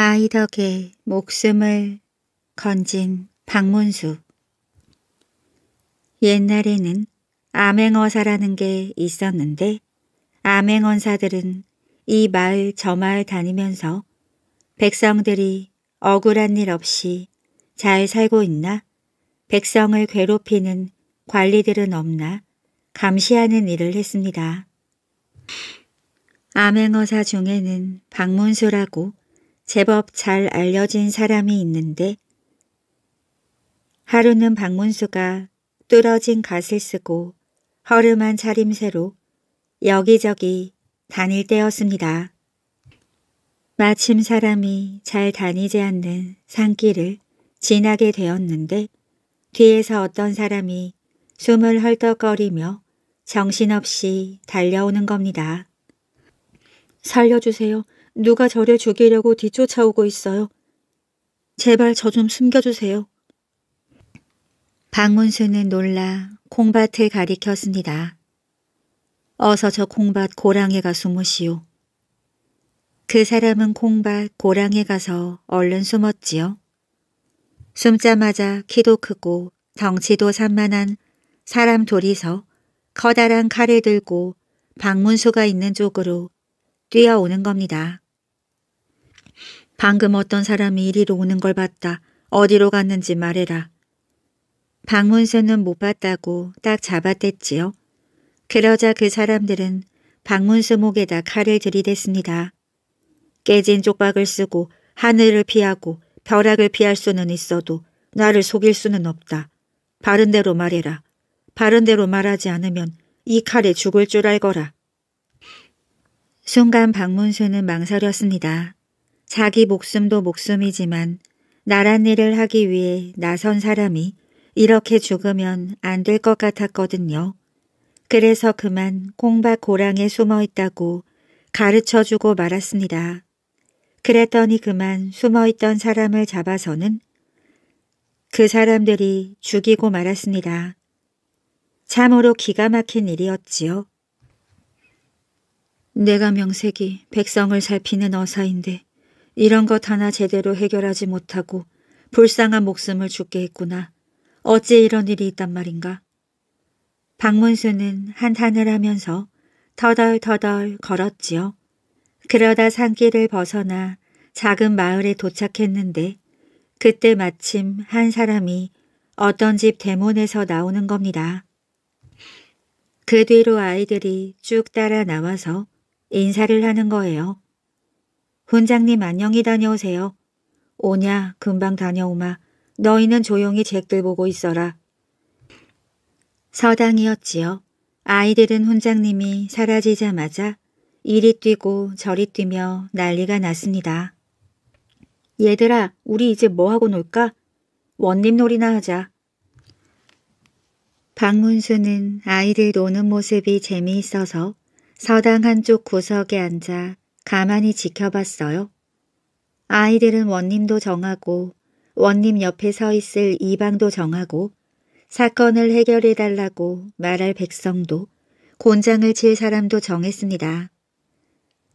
아이 덕에 목숨을 건진 박문수 옛날에는 암행어사라는 게 있었는데 암행원사들은 이 마을 저 마을 다니면서 백성들이 억울한 일 없이 잘 살고 있나 백성을 괴롭히는 관리들은 없나 감시하는 일을 했습니다. 암행어사 중에는 박문수라고 제법 잘 알려진 사람이 있는데 하루는 박문수가 뚫어진 갓을 쓰고 허름한 차림새로 여기저기 다닐 때였습니다. 마침 사람이 잘 다니지 않는 산길을 지나게 되었는데 뒤에서 어떤 사람이 숨을 헐떡거리며 정신없이 달려오는 겁니다. 살려주세요. 누가 저를 죽이려고 뒤쫓아오고 있어요. 제발 저 좀 숨겨주세요. 박문수는 놀라 콩밭을 가리켰습니다. 어서 저 콩밭 고랑에 가 숨으시오. 그 사람은 콩밭 고랑에 가서 얼른 숨었지요. 숨자마자 키도 크고 덩치도 산만한 사람 둘이서 커다란 칼을 들고 박문수가 있는 쪽으로 뛰어오는 겁니다. 방금 어떤 사람이 이리로 오는 걸 봤다. 어디로 갔는지 말해라. 박문수는 못 봤다고 딱 잡아댔지요. 그러자 그 사람들은 박문수 목에다 칼을 들이댔습니다. 깨진 쪽박을 쓰고 하늘을 피하고 벼락을 피할 수는 있어도 나를 속일 수는 없다. 바른 대로 말해라. 바른 대로 말하지 않으면 이 칼에 죽을 줄 알거라. 순간 박문수는 망설였습니다. 자기 목숨도 목숨이지만 나란 일을 하기 위해 나선 사람이 이렇게 죽으면 안 될 것 같았거든요. 그래서 그만 콩밭 고랑에 숨어 있다고 가르쳐주고 말았습니다. 그랬더니 그만 숨어있던 사람을 잡아서는 그 사람들이 죽이고 말았습니다. 참으로 기가 막힌 일이었지요. 내가 명색이 백성을 살피는 어사인데 이런 것 하나 제대로 해결하지 못하고 불쌍한 목숨을 죽게 했구나. 어째 이런 일이 있단 말인가. 박문수는 한탄을 하면서 터덜터덜 걸었지요. 그러다 산길을 벗어나 작은 마을에 도착했는데 그때 마침 한 사람이 어떤 집 대문에서 나오는 겁니다. 그 뒤로 아이들이 쭉 따라 나와서 인사를 하는 거예요. 훈장님 안녕히 다녀오세요. 오냐 금방 다녀오마. 너희는 조용히 책들 보고 있어라. 서당이었지요. 아이들은 훈장님이 사라지자마자 이리 뛰고 저리 뛰며 난리가 났습니다. 얘들아 우리 이제 뭐하고 놀까? 원님놀이나 하자. 박문수는 아이들 노는 모습이 재미있어서 서당 한쪽 구석에 앉아 가만히 지켜봤어요. 아이들은 원님도 정하고 원님 옆에 서 있을 이방도 정하고 사건을 해결해달라고 말할 백성도 곤장을 칠 사람도 정했습니다.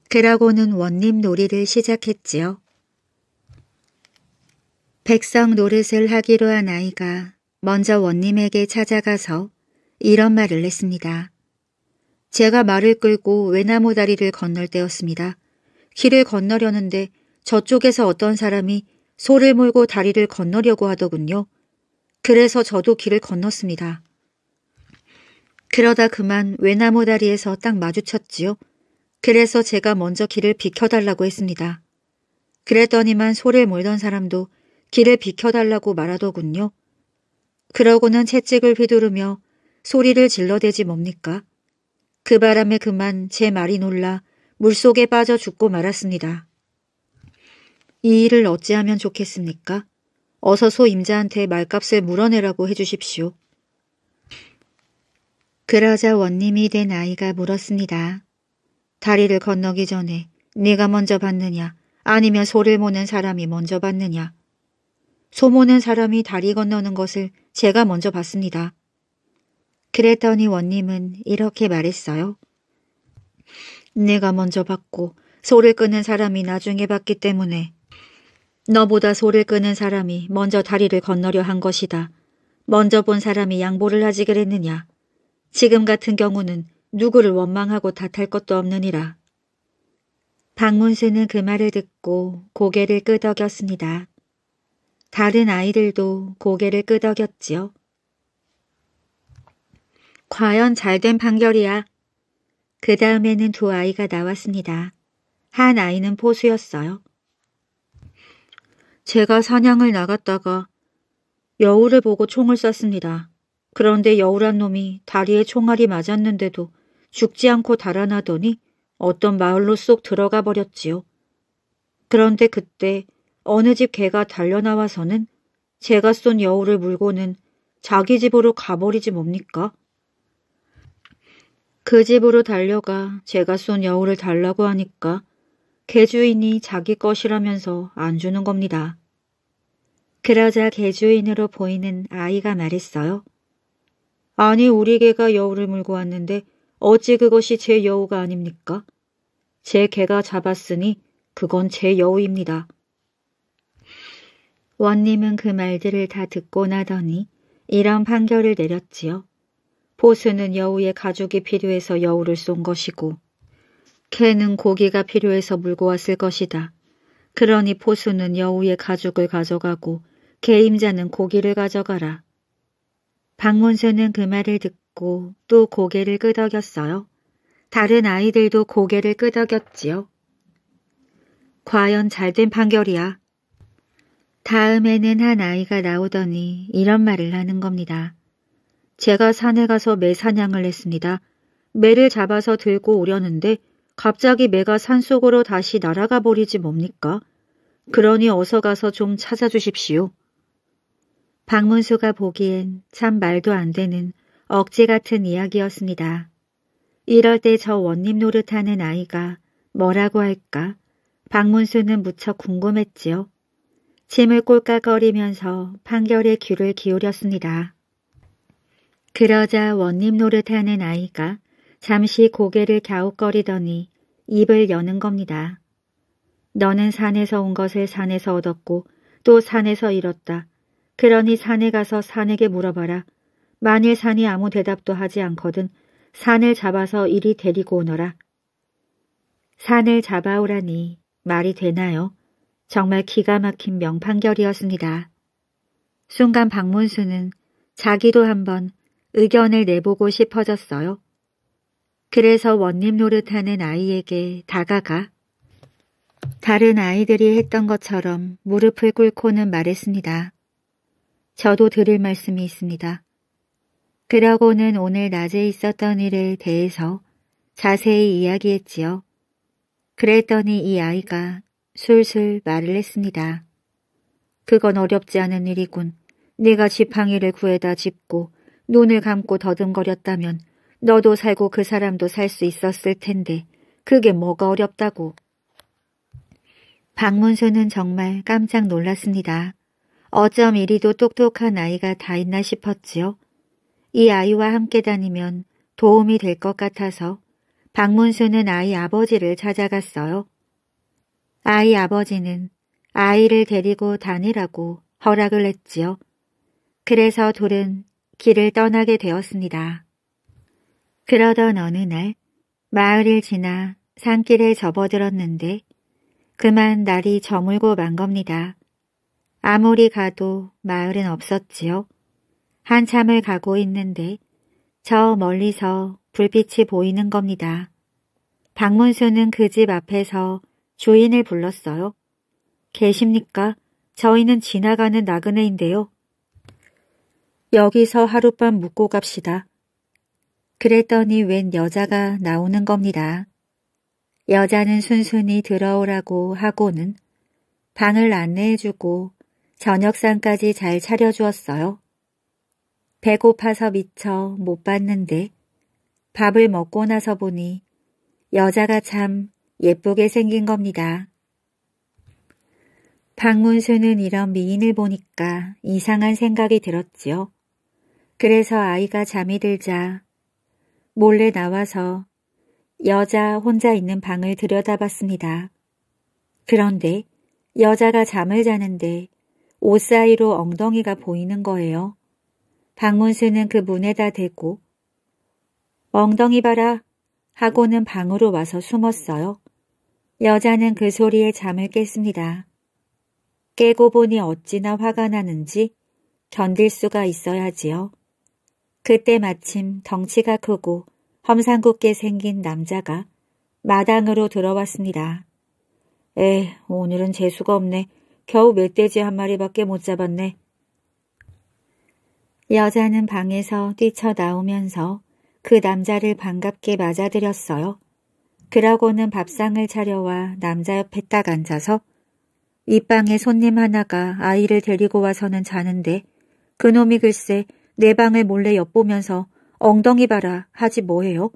그러고는 원님 놀이를 시작했지요. 백성 노릇을 하기로 한 아이가 먼저 원님에게 찾아가서 이런 말을 했습니다. 제가 말을 끌고 외나무 다리를 건널 때였습니다. 길을 건너려는데 저쪽에서 어떤 사람이 소를 몰고 다리를 건너려고 하더군요. 그래서 저도 길을 건넜습니다. 그러다 그만 외나무 다리에서 딱 마주쳤지요. 그래서 제가 먼저 길을 비켜달라고 했습니다. 그랬더니만 소를 몰던 사람도 길을 비켜달라고 말하더군요. 그러고는 채찍을 휘두르며 소리를 질러대지 뭡니까? 그 바람에 그만 제 말이 놀라 물속에 빠져 죽고 말았습니다. 이 일을 어찌하면 좋겠습니까? 어서 소 임자한테 말값을 물어내라고 해주십시오. 그러자 원님이 된 아이가 물었습니다. 다리를 건너기 전에 네가 먼저 받느냐 아니면 소를 모는 사람이 먼저 받느냐. 소 모는 사람이 다리 건너는 것을 제가 먼저 봤습니다. 그랬더니 원님은 이렇게 말했어요. 내가 먼저 받고 소를 끄는 사람이 나중에 받기 때문에 너보다 소를 끄는 사람이 먼저 다리를 건너려 한 것이다. 먼저 본 사람이 양보를 하지 그랬느냐. 지금 같은 경우는 누구를 원망하고 탓할 것도 없느니라. 박문수는 그 말을 듣고 고개를 끄덕였습니다. 다른 아이들도 고개를 끄덕였지요. 과연 잘된 판결이야. 그 다음에는 두 아이가 나왔습니다. 한 아이는 포수였어요. 제가 사냥을 나갔다가 여우를 보고 총을 쐈습니다. 그런데 여우란 놈이 다리에 총알이 맞았는데도 죽지 않고 달아나더니 어떤 마을로 쏙 들어가 버렸지요. 그런데 그때 어느 집 개가 달려나와서는 제가 쏜 여우를 물고는 자기 집으로 가버리지 뭡니까? 그 집으로 달려가 제가 쏜 여우를 달라고 하니까 개주인이 자기 것이라면서 안 주는 겁니다. 그러자 개주인으로 보이는 아이가 말했어요. 아니 우리 개가 여우를 물고 왔는데 어찌 그것이 제 여우가 아닙니까? 제 개가 잡았으니 그건 제 여우입니다. 원님은 그 말들을 다 듣고 나더니 이런 판결을 내렸지요. 보스는 여우의 가죽이 필요해서 여우를 쏜 것이고 캐는 고기가 필요해서 물고 왔을 것이다. 그러니 포수는 여우의 가죽을 가져가고 개임자는 고기를 가져가라. 박문수는 그 말을 듣고 또 고개를 끄덕였어요. 다른 아이들도 고개를 끄덕였지요. 과연 잘된 판결이야. 다음에는 한 아이가 나오더니 이런 말을 하는 겁니다. 제가 산에 가서 매 사냥을 했습니다. 매를 잡아서 들고 오려는데 갑자기 매가 산속으로 다시 날아가 버리지 뭡니까? 그러니 어서 가서 좀 찾아주십시오. 박문수가 보기엔 참 말도 안 되는 억지 같은 이야기였습니다. 이럴 때 저 원님 노릇하는 아이가 뭐라고 할까? 박문수는 무척 궁금했지요. 짐을 꼴깍거리면서 판결에 귀를 기울였습니다. 그러자 원님 노릇하는 아이가 잠시 고개를 갸웃거리더니 입을 여는 겁니다. 너는 산에서 온 것을 산에서 얻었고 또 산에서 잃었다. 그러니 산에 가서 산에게 물어봐라. 만일 산이 아무 대답도 하지 않거든 산을 잡아서 이리 데리고 오너라. 산을 잡아오라니 말이 되나요? 정말 기가 막힌 명판결이었습니다. 순간 박문수는 자기도 한번 의견을 내보고 싶어졌어요. 그래서 원님 노릇하는 아이에게 다가가 다른 아이들이 했던 것처럼 무릎을 꿇고는 말했습니다. 저도 들을 말씀이 있습니다. 그러고는 오늘 낮에 있었던 일에 대해서 자세히 이야기했지요. 그랬더니 이 아이가 술술 말을 했습니다. 그건 어렵지 않은 일이군. 네가 지팡이를 구해다 짚고 눈을 감고 더듬거렸다면 너도 살고 그 사람도 살 수 있었을 텐데 그게 뭐가 어렵다고. 박문수는 정말 깜짝 놀랐습니다. 어쩜 이리도 똑똑한 아이가 다 있나 싶었지요. 이 아이와 함께 다니면 도움이 될 것 같아서 박문수는 아이 아버지를 찾아갔어요. 아이 아버지는 아이를 데리고 다니라고 허락을 했지요. 그래서 둘은 길을 떠나게 되었습니다. 그러던 어느 날 마을을 지나 산길에 접어들었는데 그만 날이 저물고 만 겁니다. 아무리 가도 마을은 없었지요. 한참을 가고 있는데 저 멀리서 불빛이 보이는 겁니다. 박문수는 그 집 앞에서 주인을 불렀어요. 계십니까? 저희는 지나가는 나그네인데요. 여기서 하룻밤 묵고 갑시다. 그랬더니 웬 여자가 나오는 겁니다. 여자는 순순히 들어오라고 하고는 방을 안내해주고 저녁상까지 잘 차려주었어요. 배고파서 미처 못 봤는데 밥을 먹고 나서 보니 여자가 참 예쁘게 생긴 겁니다. 박문수는 이런 미인을 보니까 이상한 생각이 들었지요. 그래서 아이가 잠이 들자 몰래 나와서 여자 혼자 있는 방을 들여다봤습니다. 그런데 여자가 잠을 자는데 옷 사이로 엉덩이가 보이는 거예요. 박문수는 그 문에다 대고 엉덩이 봐라 하고는 방으로 와서 숨었어요. 여자는 그 소리에 잠을 깼습니다. 깨고 보니 어찌나 화가 나는지 견딜 수가 있어야지요. 그때 마침 덩치가 크고 험상궂게 생긴 남자가 마당으로 들어왔습니다. 에, 오늘은 재수가 없네. 겨우 멧돼지 한 마리밖에 못 잡았네. 여자는 방에서 뛰쳐나오면서 그 남자를 반갑게 맞아들였어요. 그러고는 밥상을 차려와 남자 옆에 딱 앉아서 이 방에 손님 하나가 아이를 데리고 와서는 자는데 그놈이 글쎄 내 방을 몰래 엿보면서 엉덩이 봐라 하지 뭐해요?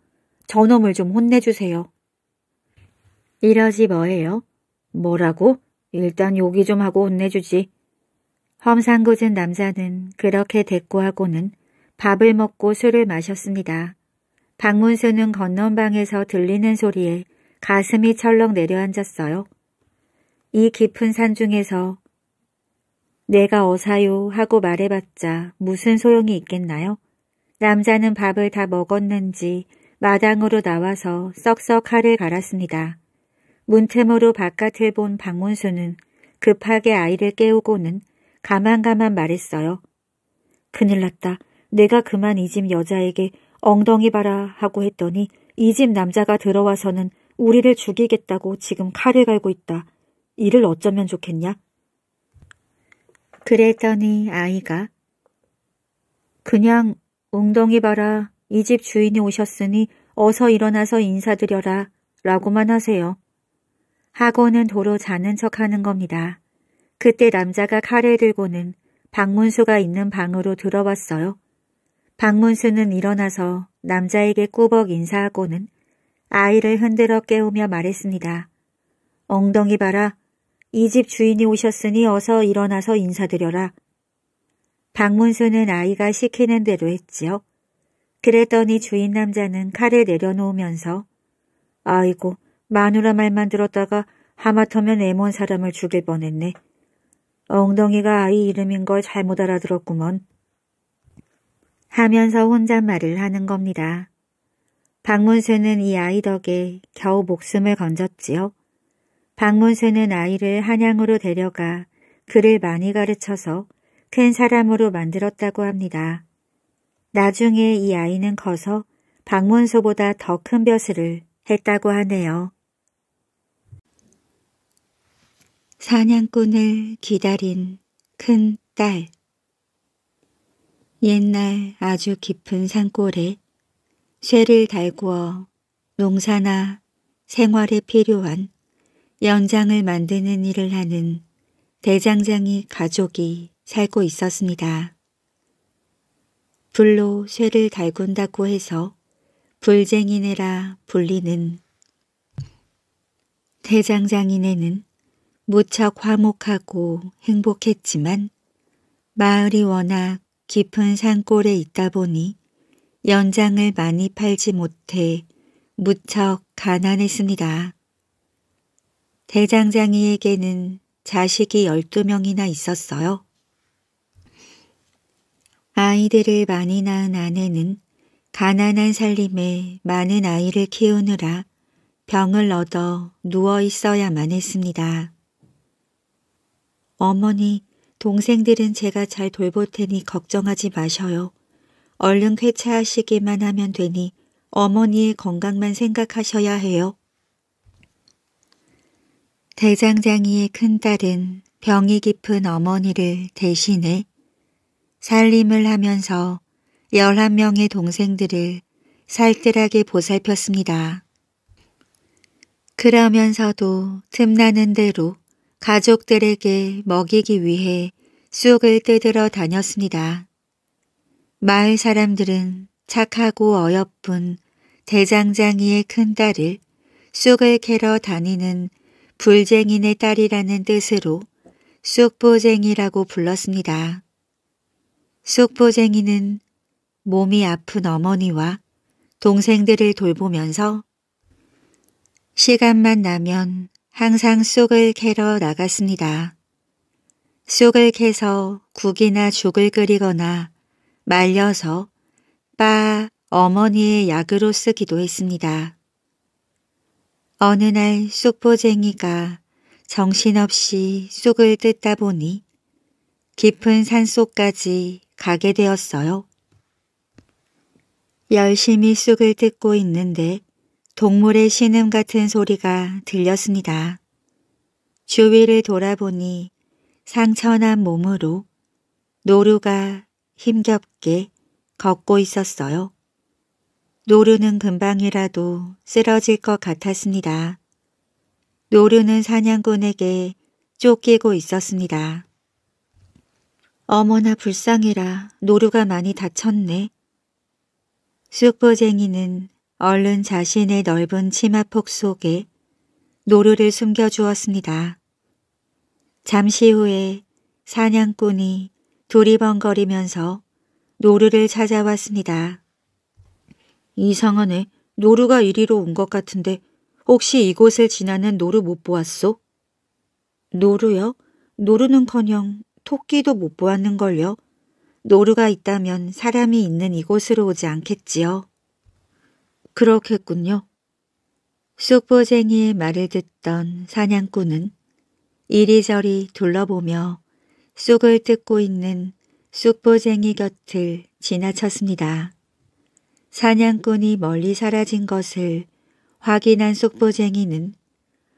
저놈을 좀 혼내주세요. 이러지 뭐해요? 뭐라고? 일단 욕이 좀 하고 혼내주지. 험상궂은 남자는 그렇게 대꾸하고는 밥을 먹고 술을 마셨습니다. 박문수는 건넌방에서 들리는 소리에 가슴이 철렁 내려앉았어요. 이 깊은 산 중에서 내가 어사요 하고 말해봤자 무슨 소용이 있겠나요? 남자는 밥을 다 먹었는지 마당으로 나와서 썩썩 칼을 갈았습니다. 문틈으로 바깥을 본 박문수는 급하게 아이를 깨우고는 가만가만 말했어요. 큰일 났다. 내가 그만 이 집 여자에게 엉덩이 봐라 하고 했더니 이 집 남자가 들어와서는 우리를 죽이겠다고 지금 칼을 갈고 있다. 이를 어쩌면 좋겠냐? 그랬더니 아이가 그냥 웅덩이 봐라. 이 집 주인이 오셨으니 어서 일어나서 인사드려라. 라고만 하세요. 하고는 도로 자는 척하는 겁니다. 그때 남자가 칼을 들고는 박문수가 있는 방으로 들어왔어요. 박문수는 일어나서 남자에게 꾸벅 인사하고는 아이를 흔들어 깨우며 말했습니다. 엉덩이 봐라. 이집 주인이 오셨으니 어서 일어나서 인사드려라. 박문수는 아이가 시키는 대로 했지요. 그랬더니 주인 남자는 칼을 내려놓으면서 아이고 마누라 말만 들었다가 하마터면 애먼 사람을 죽일 뻔했네. 엉덩이가 아이 이름인 걸 잘못 알아들었구먼. 하면서 혼잣말을 하는 겁니다. 박문수는 이 아이 덕에 겨우 목숨을 건졌지요. 박문수는 아이를 한양으로 데려가 그를 많이 가르쳐서 큰 사람으로 만들었다고 합니다. 나중에 이 아이는 커서 박문수보다 더 큰 벼슬을 했다고 하네요. 사냥꾼을 기다린 큰 딸 옛날 아주 깊은 산골에 쇠를 달구어 농사나 생활에 필요한 연장을 만드는 일을 하는 대장장이 가족이 살고 있었습니다. 불로 쇠를 달군다고 해서 불쟁이네라 불리는 대장장이네는 무척 화목하고 행복했지만 마을이 워낙 깊은 산골에 있다 보니 연장을 많이 팔지 못해 무척 가난했습니다. 대장장이에게는 자식이 12명이나 있었어요. 아이들을 많이 낳은 아내는 가난한 살림에 많은 아이를 키우느라 병을 얻어 누워 있어야만 했습니다. 어머니, 동생들은 제가 잘 돌볼 테니 걱정하지 마셔요. 얼른 쾌차하시기만 하면 되니 어머니의 건강만 생각하셔야 해요. 대장장이의 큰딸은 병이 깊은 어머니를 대신해 살림을 하면서 11명의 동생들을 살뜰하게 보살폈습니다. 그러면서도 틈나는 대로 가족들에게 먹이기 위해 쑥을 뜯으러 다녔습니다. 마을 사람들은 착하고 어여쁜 대장장이의 큰딸을 쑥을 캐러 다니는 불쟁이네 딸이라는 뜻으로 쑥보쟁이라고 불렀습니다. 쑥보쟁이는 몸이 아픈 어머니와 동생들을 돌보면서 시간만 나면 항상 쑥을 캐러 나갔습니다. 쑥을 캐서 국이나 죽을 끓이거나 말려서 빠 어머니의 약으로 쓰기도 했습니다. 어느 날 쑥보쟁이가 정신없이 쑥을 뜯다 보니 깊은 산속까지 가게 되었어요. 열심히 쑥을 뜯고 있는데 동물의 신음 같은 소리가 들렸습니다. 주위를 돌아보니 상처난 몸으로 노루가 힘겹게 걷고 있었어요. 노루는 금방이라도 쓰러질 것 같았습니다. 노루는 사냥꾼에게 쫓기고 있었습니다. 어머나 불쌍해라 노루가 많이 다쳤네. 쑥보쟁이는 얼른 자신의 넓은 치마폭 속에 노루를 숨겨주었습니다. 잠시 후에 사냥꾼이 두리번거리면서 노루를 찾아왔습니다. 이상하네. 노루가 이리로 온 것 같은데 혹시 이곳을 지나는 노루 못 보았소? 노루요? 노루는커녕 토끼도 못 보았는걸요. 노루가 있다면 사람이 있는 이곳으로 오지 않겠지요. 그렇겠군요. 쑥보쟁이의 말을 듣던 사냥꾼은 이리저리 둘러보며 쑥을 뜯고 있는 쑥보쟁이 곁을 지나쳤습니다. 사냥꾼이 멀리 사라진 것을 확인한 속보쟁이는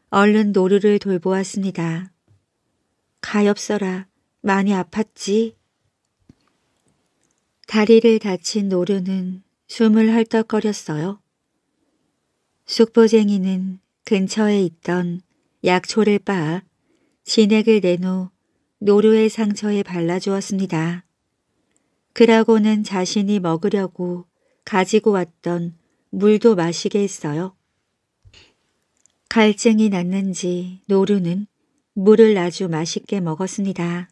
얼른 노루를 돌보았습니다. 가엾어라, 많이 아팠지? 다리를 다친 노루는 숨을 헐떡거렸어요. 숙보쟁이는 근처에 있던 약초를 빻아 진액을 낸후 노루의 상처에 발라주었습니다. 그러고는 자신이 먹으려고 가지고 왔던 물도 마시게 했어요. 갈증이 났는지 노루는 물을 아주 맛있게 먹었습니다.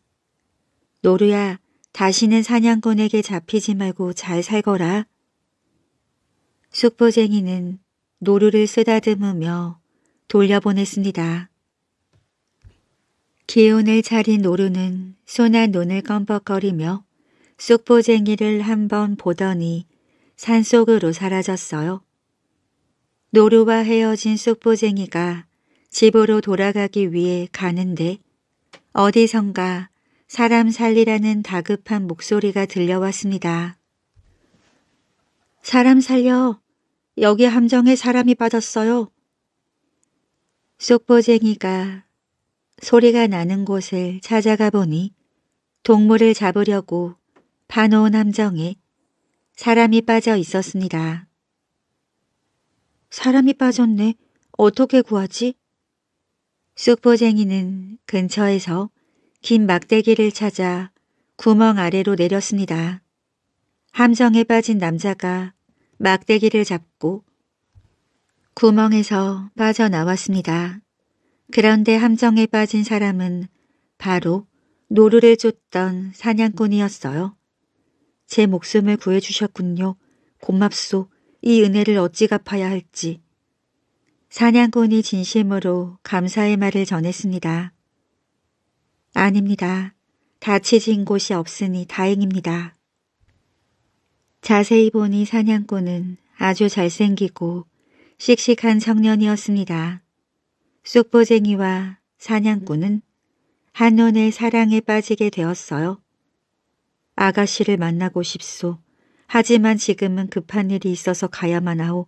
노루야, 다시는 사냥꾼에게 잡히지 말고 잘 살거라. 숙보쟁이는 노루를 쓰다듬으며 돌려보냈습니다. 기운을 차린 노루는 소한 눈을 껌뻑거리며 숙보쟁이를 한번 보더니 산속으로 사라졌어요. 노루와 헤어진 쑥보쟁이가 집으로 돌아가기 위해 가는데 어디선가 사람 살리라는 다급한 목소리가 들려왔습니다. 사람 살려! 여기 함정에 사람이 빠졌어요. 쑥보쟁이가 소리가 나는 곳을 찾아가 보니 동물을 잡으려고 파놓은 함정에 사람이 빠져 있었습니다. 사람이 빠졌네. 어떻게 구하지? 쑥보쟁이는 근처에서 긴 막대기를 찾아 구멍 아래로 내렸습니다. 함정에 빠진 남자가 막대기를 잡고 구멍에서 빠져나왔습니다. 그런데 함정에 빠진 사람은 바로 노루를 쫓던 사냥꾼이었어요. 제 목숨을 구해주셨군요. 고맙소. 이 은혜를 어찌 갚아야 할지. 사냥꾼이 진심으로 감사의 말을 전했습니다. 아닙니다. 다치진 곳이 없으니 다행입니다. 자세히 보니 사냥꾼은 아주 잘생기고 씩씩한 청년이었습니다. 쑥보쟁이와 사냥꾼은 한눈에 사랑에 빠지게 되었어요. 아가씨를 만나고 싶소. 하지만 지금은 급한 일이 있어서 가야만 하오.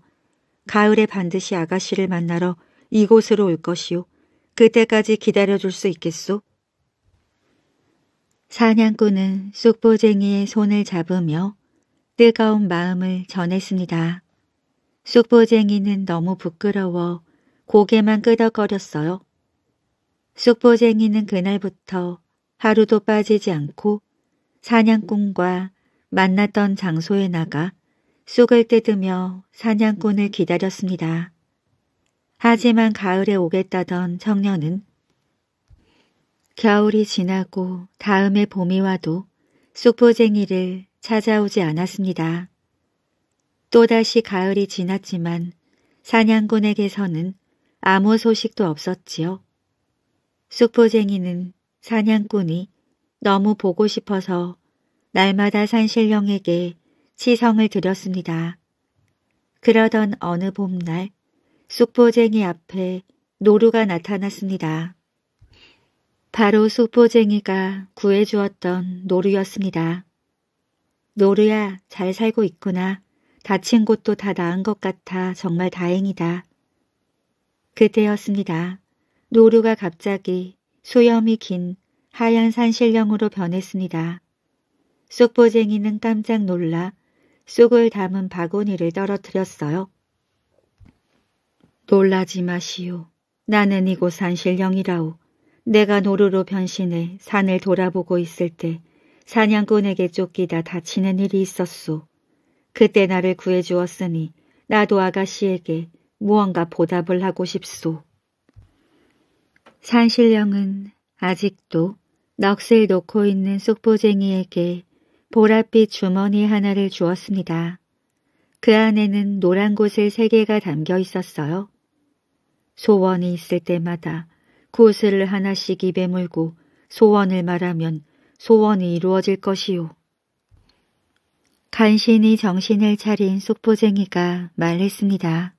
가을에 반드시 아가씨를 만나러 이곳으로 올 것이오. 그때까지 기다려줄 수 있겠소? 사냥꾼은 쑥보쟁이의 손을 잡으며 뜨거운 마음을 전했습니다. 쑥보쟁이는 너무 부끄러워 고개만 끄덕거렸어요. 쑥보쟁이는 그날부터 하루도 빠지지 않고 사냥꾼과 만났던 장소에 나가 쑥을 뜯으며 사냥꾼을 기다렸습니다. 하지만 가을에 오겠다던 청년은 겨울이 지나고 다음에 봄이 와도 쑥포쟁이를 찾아오지 않았습니다. 또다시 가을이 지났지만 사냥꾼에게서는 아무 소식도 없었지요. 쑥포쟁이는 사냥꾼이 너무 보고 싶어서 날마다 산신령에게 치성을 드렸습니다. 그러던 어느 봄날 쑥보쟁이 앞에 노루가 나타났습니다. 바로 쑥보쟁이가 구해주었던 노루였습니다. 노루야 잘 살고 있구나. 다친 곳도 다 나은 것 같아 정말 다행이다. 그때였습니다. 노루가 갑자기 수염이 긴 하얀 산신령으로 변했습니다. 쑥보쟁이는 깜짝 놀라 쑥을 담은 바구니를 떨어뜨렸어요. 놀라지 마시오. 나는 이곳 산신령이라오. 내가 노루로 변신해 산을 돌아보고 있을 때 사냥꾼에게 쫓기다 다치는 일이 있었소. 그때 나를 구해주었으니 나도 아가씨에게 무언가 보답을 하고 싶소. 산신령은 아직도 넋을 놓고 있는 쑥보쟁이에게 보랏빛 주머니 하나를 주었습니다. 그 안에는 노란 곳을 세 개가 담겨 있었어요. 소원이 있을 때마다 구슬을 하나씩 입에 물고 소원을 말하면 소원이 이루어질 것이요. 간신히 정신을 차린 쑥보쟁이가 말했습니다.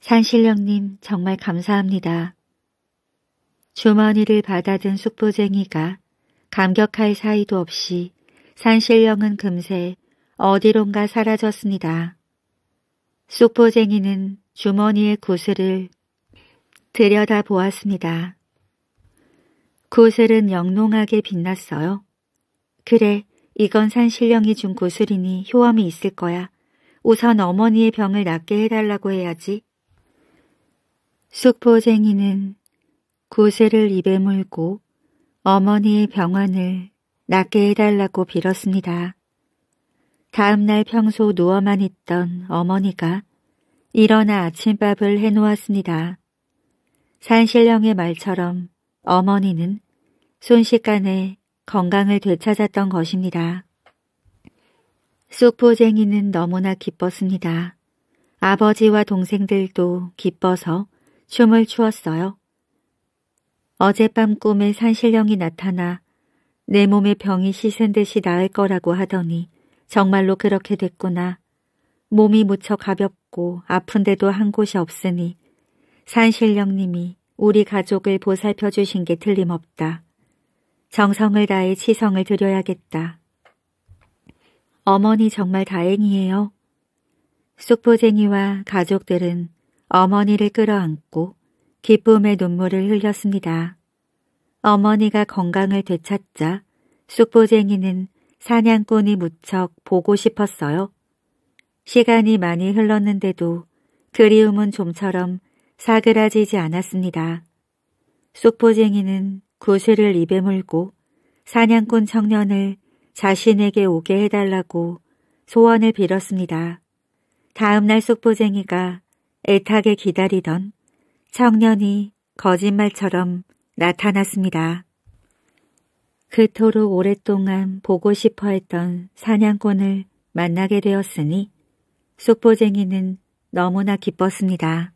산신령님 정말 감사합니다. 주머니를 받아든 숙부쟁이가 감격할 사이도 없이 산신령은 금세 어디론가 사라졌습니다. 숙보쟁이는 주머니의 구슬을 들여다보았습니다. 구슬은 영롱하게 빛났어요. 그래, 이건 산신령이 준 구슬이니 효험이 있을 거야. 우선 어머니의 병을 낫게 해달라고 해야지. 숙보쟁이는 구슬를 입에 물고 어머니의 병환을 낫게 해달라고 빌었습니다. 다음날 평소 누워만 있던 어머니가 일어나 아침밥을 해놓았습니다. 산신령의 말처럼 어머니는 순식간에 건강을 되찾았던 것입니다. 쑥포쟁이는 너무나 기뻤습니다. 아버지와 동생들도 기뻐서 춤을 추었어요. 어젯밤 꿈에 산신령이 나타나 내몸에 병이 씻은 듯이 나을 거라고 하더니 정말로 그렇게 됐구나. 몸이 무척 가볍고 아픈데도 한 곳이 없으니 산신령님이 우리 가족을 보살펴 주신 게 틀림없다. 정성을 다해 치성을 드려야겠다. 어머니 정말 다행이에요. 쑥보쟁이와 가족들은 어머니를 끌어안고 기쁨의 눈물을 흘렸습니다. 어머니가 건강을 되찾자 쑥보쟁이는 사냥꾼이 무척 보고 싶었어요. 시간이 많이 흘렀는데도 그리움은 좀처럼 사그라지지 않았습니다. 쑥보쟁이는 구슬을 입에 물고 사냥꾼 청년을 자신에게 오게 해달라고 소원을 빌었습니다. 다음날 쑥보쟁이가 애타게 기다리던 청년이 거짓말처럼 나타났습니다. 그토록 오랫동안 보고 싶어 했던 사냥꾼을 만나게 되었으니 쑥보쟁이는 너무나 기뻤습니다.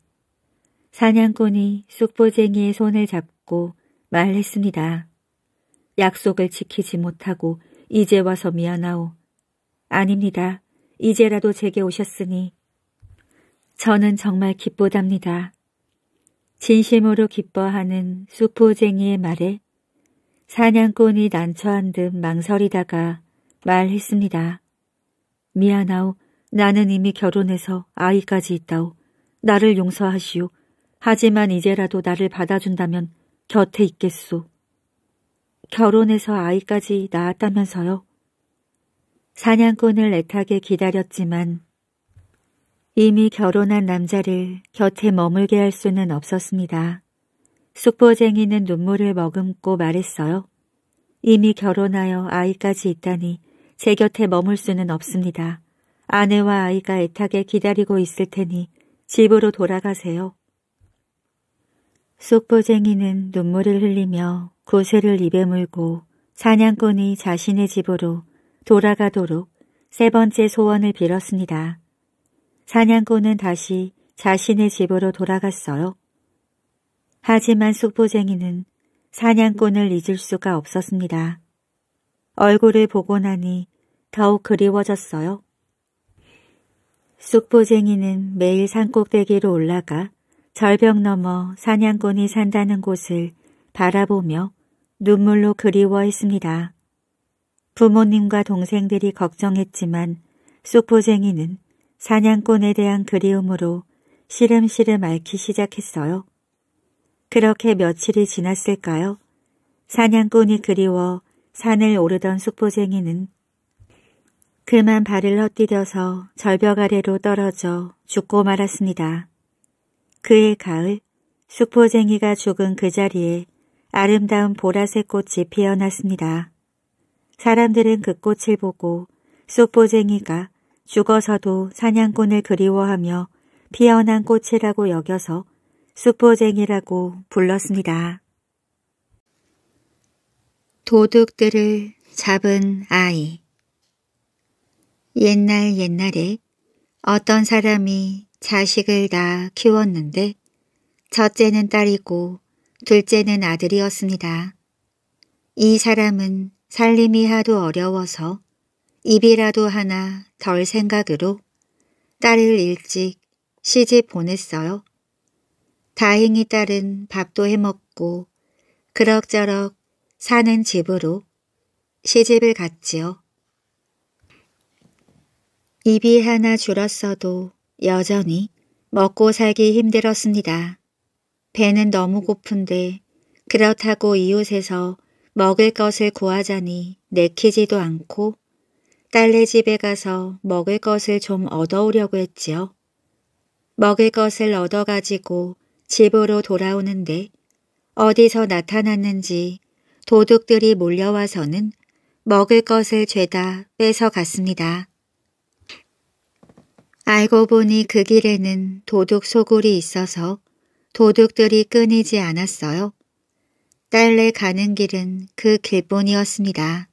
사냥꾼이 쑥보쟁이의 손을 잡고 말했습니다. 약속을 지키지 못하고 이제 와서 미안하오. 아닙니다. 이제라도 제게 오셨으니 저는 정말 기쁘답니다. 진심으로 기뻐하는 수포쟁이의 말에 사냥꾼이 난처한 듯 망설이다가 말했습니다. 미안하오. 나는 이미 결혼해서 아이까지 있다오. 나를 용서하시오. 하지만 이제라도 나를 받아준다면 곁에 있겠소. 결혼해서 아이까지 낳았다면서요? 사냥꾼을 애타게 기다렸지만 이미 결혼한 남자를 곁에 머물게 할 수는 없었습니다. 숙보쟁이는 눈물을 머금고 말했어요. 이미 결혼하여 아이까지 있다니 제 곁에 머물 수는 없습니다. 아내와 아이가 애타게 기다리고 있을 테니 집으로 돌아가세요. 쑥보쟁이는 눈물을 흘리며 구슬을 입에 물고 사냥꾼이 자신의 집으로 돌아가도록 세 번째 소원을 빌었습니다. 사냥꾼은 다시 자신의 집으로 돌아갔어요. 하지만 숙보쟁이는 사냥꾼을 잊을 수가 없었습니다. 얼굴을 보고 나니 더욱 그리워졌어요. 숙보쟁이는 매일 산꼭대기로 올라가 절벽 넘어 사냥꾼이 산다는 곳을 바라보며 눈물로 그리워했습니다. 부모님과 동생들이 걱정했지만 숙보쟁이는 사냥꾼에 대한 그리움으로 시름시름 앓기 시작했어요. 그렇게 며칠이 지났을까요? 사냥꾼이 그리워 산을 오르던 숙보쟁이는 그만 발을 헛디뎌서 절벽 아래로 떨어져 죽고 말았습니다. 그해 가을 숙보쟁이가 죽은 그 자리에 아름다운 보라색 꽃이 피어났습니다. 사람들은 그 꽃을 보고 숙보쟁이가 죽어서도 사냥꾼을 그리워하며 피어난 꽃이라고 여겨서 수포쟁이라고 불렀습니다. 도둑들을 잡은 아이 옛날 옛날에 어떤 사람이 자식을 낳아 키웠는데 첫째는 딸이고 둘째는 아들이었습니다. 이 사람은 살림이 하도 어려워서 입이라도 하나 덜 생각으로 딸을 일찍 시집 보냈어요. 다행히 딸은 밥도 해먹고 그럭저럭 사는 집으로 시집을 갔지요. 입이 하나 줄었어도 여전히 먹고 살기 힘들었습니다. 배는 너무 고픈데 그렇다고 이웃에서 먹을 것을 구하자니 내키지도 않고 딸네 집에 가서 먹을 것을 좀 얻어오려고 했지요. 먹을 것을 얻어가지고 집으로 돌아오는데 어디서 나타났는지 도둑들이 몰려와서는 먹을 것을 죄다 뺏어갔습니다. 알고 보니 그 길에는 도둑 소굴이 있어서 도둑들이 끊이지 않았어요. 딸내 가는 길은 그 길뿐이었습니다.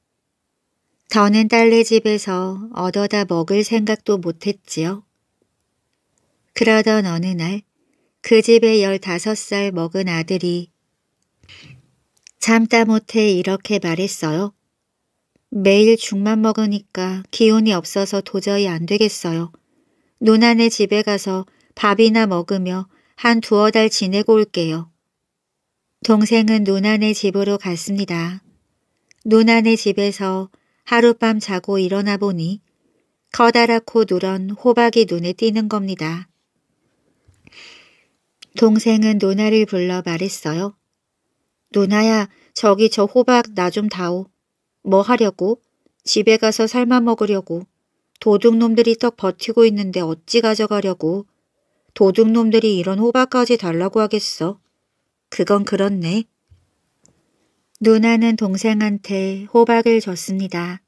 더는 딸네 집에서 얻어다 먹을 생각도 못했지요. 그러던 어느 날 그 집에 열다섯 살 먹은 아들이 잠다 못해 이렇게 말했어요. 매일 죽만 먹으니까 기운이 없어서 도저히 안 되겠어요. 노나네 집에 가서 밥이나 먹으며 한 두어 달 지내고 올게요. 동생은 노나네 집으로 갔습니다. 노나네 집에서 하룻밤 자고 일어나 보니 커다랗고 누런 호박이 눈에 띄는 겁니다. 동생은 누나를 불러 말했어요. 누나야, 저기 저 호박 나 좀 다오. 뭐 하려고? 집에 가서 삶아 먹으려고. 도둑놈들이 떡 버티고 있는데 어찌 가져가려고. 도둑놈들이 이런 호박까지 달라고 하겠어. 그건 그렇네. 누나는 동생한테 호박을 줬습니다.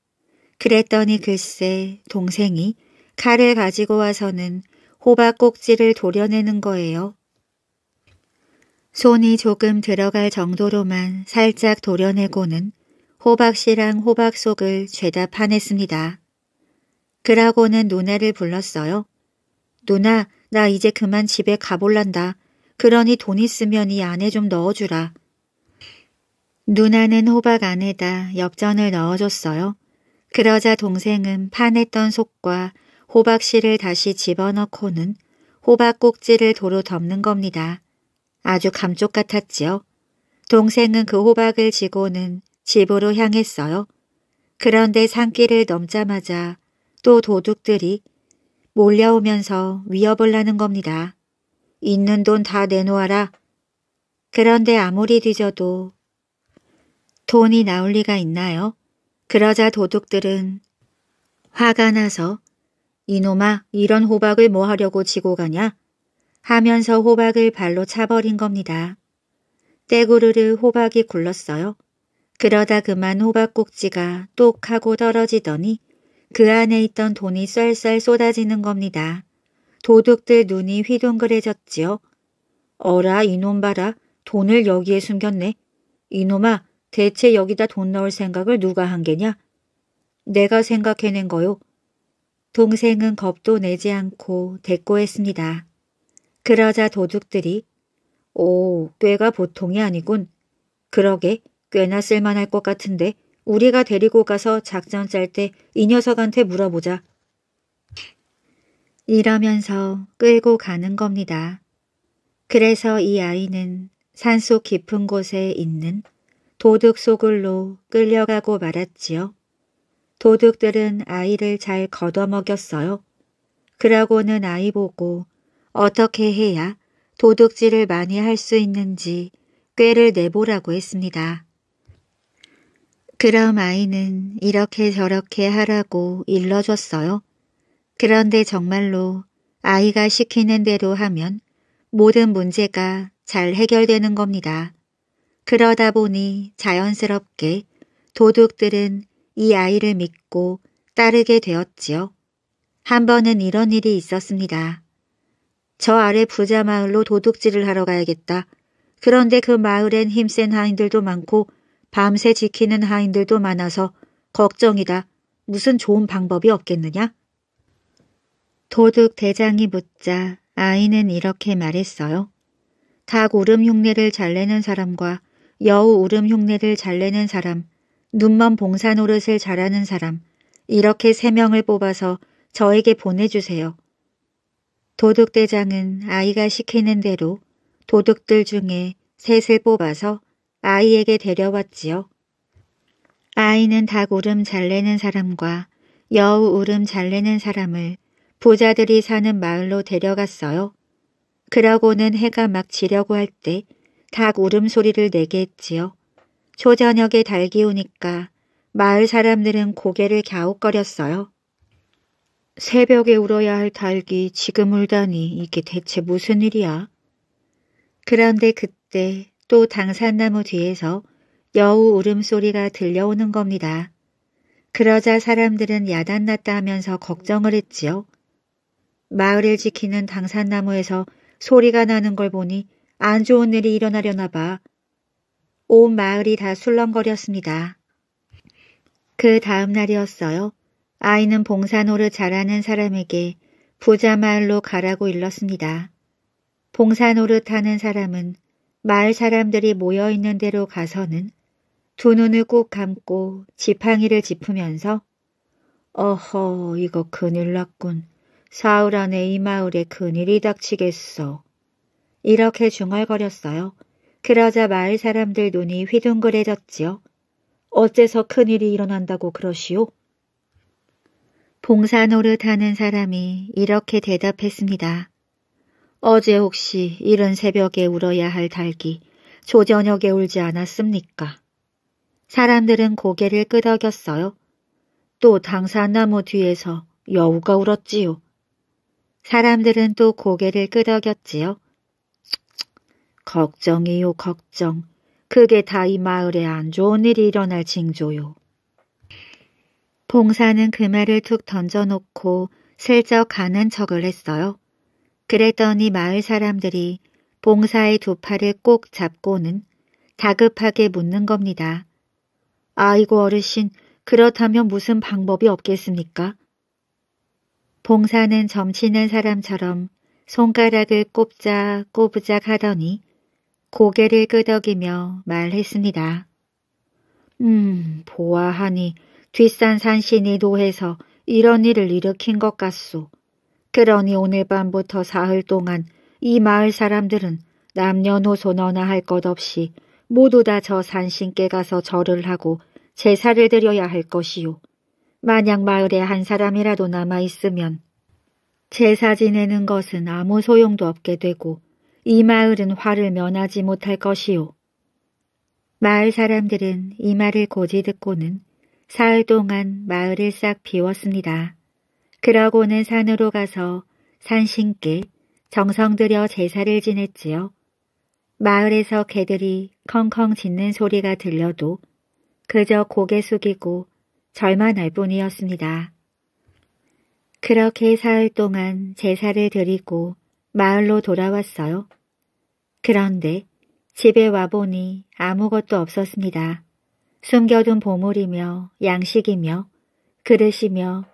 그랬더니 글쎄 동생이 칼을 가지고 와서는 호박 꼭지를 도려내는 거예요. 손이 조금 들어갈 정도로만 살짝 도려내고는 호박씨랑 호박 속을 죄다 파냈습니다. 그러고는 누나를 불렀어요. 누나, 나 이제 그만 집에 가볼란다. 그러니 돈 있으면 이 안에 좀 넣어주라. 누나는 호박 안에다 엽전을 넣어줬어요. 그러자 동생은 파냈던 속과 호박씨를 다시 집어넣고는 호박 꼭지를 도로 덮는 겁니다. 아주 감쪽 같았지요. 동생은 그 호박을 지고는 집으로 향했어요. 그런데 산길을 넘자마자 또 도둑들이 몰려오면서 위협을 하는 겁니다. 있는 돈 다 내놓아라. 그런데 아무리 뒤져도 돈이 나올 리가 있나요? 그러자 도둑들은 화가 나서 이놈아 이런 호박을 뭐하려고 지고 가냐? 하면서 호박을 발로 차버린 겁니다. 떼구르르 호박이 굴렀어요. 그러다 그만 호박 꼭지가 똑 하고 떨어지더니 그 안에 있던 돈이 쌀쌀 쏟아지는 겁니다. 도둑들 눈이 휘둥그레졌지요. 어라 이놈 봐라 돈을 여기에 숨겼네. 이놈아 대체 여기다 돈 넣을 생각을 누가 한 게냐? 내가 생각해낸 거요. 동생은 겁도 내지 않고 대꾸했습니다. 그러자 도둑들이 오, 꾀가 보통이 아니군. 그러게, 꽤나 쓸만할 것 같은데 우리가 데리고 가서 작전 짤 때 이 녀석한테 물어보자. 이러면서 끌고 가는 겁니다. 그래서 이 아이는 산속 깊은 곳에 있는 도둑 소굴로 끌려가고 말았지요. 도둑들은 아이를 잘 걷어먹였어요. 그러고는 아이 보고 어떻게 해야 도둑질을 많이 할 수 있는지 꾀를 내보라고 했습니다. 그럼 아이는 이렇게 저렇게 하라고 일러줬어요. 그런데 정말로 아이가 시키는 대로 하면 모든 문제가 잘 해결되는 겁니다. 그러다 보니 자연스럽게 도둑들은 이 아이를 믿고 따르게 되었지요. 한 번은 이런 일이 있었습니다. 저 아래 부자 마을로 도둑질을 하러 가야겠다. 그런데 그 마을엔 힘센 하인들도 많고 밤새 지키는 하인들도 많아서 걱정이다. 무슨 좋은 방법이 없겠느냐? 도둑 대장이 묻자 아이는 이렇게 말했어요. 닭 오름 흉내를 잘 내는 사람과 여우 울음 흉내를 잘 내는 사람, 눈먼 봉사 노릇을 잘하는 사람, 이렇게 세 명을 뽑아서 저에게 보내주세요. 도둑대장은 아이가 시키는 대로 도둑들 중에 셋을 뽑아서 아이에게 데려왔지요. 아이는 닭 울음 잘 내는 사람과 여우 울음 잘 내는 사람을 부자들이 사는 마을로 데려갔어요. 그러고는 해가 막 지려고 할때 닭 울음소리를 내겠지요. 초저녁에 달기우니까 마을 사람들은 고개를 갸웃거렸어요. 새벽에 울어야 할 닭이 지금 울다니 이게 대체 무슨 일이야? 그런데 그때 또 당산나무 뒤에서 여우 울음소리가 들려오는 겁니다. 그러자 사람들은 야단났다 하면서 걱정을 했지요. 마을을 지키는 당산나무에서 소리가 나는 걸 보니 안 좋은 일이 일어나려나 봐. 온 마을이 다 술렁거렸습니다. 그 다음 날이었어요. 아이는 봉사노를 잘하는 사람에게 부자 마을로 가라고 일렀습니다. 봉사노릇 하는 사람은 마을 사람들이 모여있는 대로 가서는 두 눈을 꾹 감고 지팡이를 짚으면서 어허 이거 큰일 났군. 사흘 안에 이 마을에 큰일이 닥치겠어. 이렇게 중얼거렸어요. 그러자 마을 사람들 눈이 휘둥그레졌지요. 어째서 큰일이 일어난다고 그러시오? 봉사 노릇하는 사람이 이렇게 대답했습니다. 어제 혹시 이른 새벽에 울어야 할 달기 조저녁에 울지 않았습니까? 사람들은 고개를 끄덕였어요. 또 당산나무 뒤에서 여우가 울었지요. 사람들은 또 고개를 끄덕였지요. 걱정이요 걱정. 그게 다 이 마을에 안 좋은 일이 일어날 징조요. 봉사는 그 말을 툭 던져놓고 슬쩍 가는 척을 했어요. 그랬더니 마을 사람들이 봉사의 두 팔을 꼭 잡고는 다급하게 묻는 겁니다. 아이고 어르신, 그렇다면 무슨 방법이 없겠습니까? 봉사는 점치는 사람처럼 손가락을 꼽자 꼬부작 하더니 고개를 끄덕이며 말했습니다. 음, 보아하니 뒷산 산신이 노해서 이런 일을 일으킨 것 같소. 그러니 오늘 밤부터 사흘 동안 이 마을 사람들은 남녀노소 너나 할 것 없이 모두 다 저 산신께 가서 절을 하고 제사를 드려야 할것이오 만약 마을에 한 사람이라도 남아있으면 제사 지내는 것은 아무 소용도 없게 되고 이 마을은 화를 면하지 못할 것이오. 마을 사람들은 이 말을 고지 듣고는 사흘 동안 마을을 싹 비웠습니다. 그러고는 산으로 가서 산신께 정성 들여 제사를 지냈지요. 마을에서 개들이 컹컹 짖는 소리가 들려도 그저 고개 숙이고 절만 할 뿐이었습니다. 그렇게 사흘 동안 제사를 드리고 마을로 돌아왔어요. 그런데 집에 와보니 아무것도 없었습니다. 숨겨둔 보물이며 양식이며 그릇이며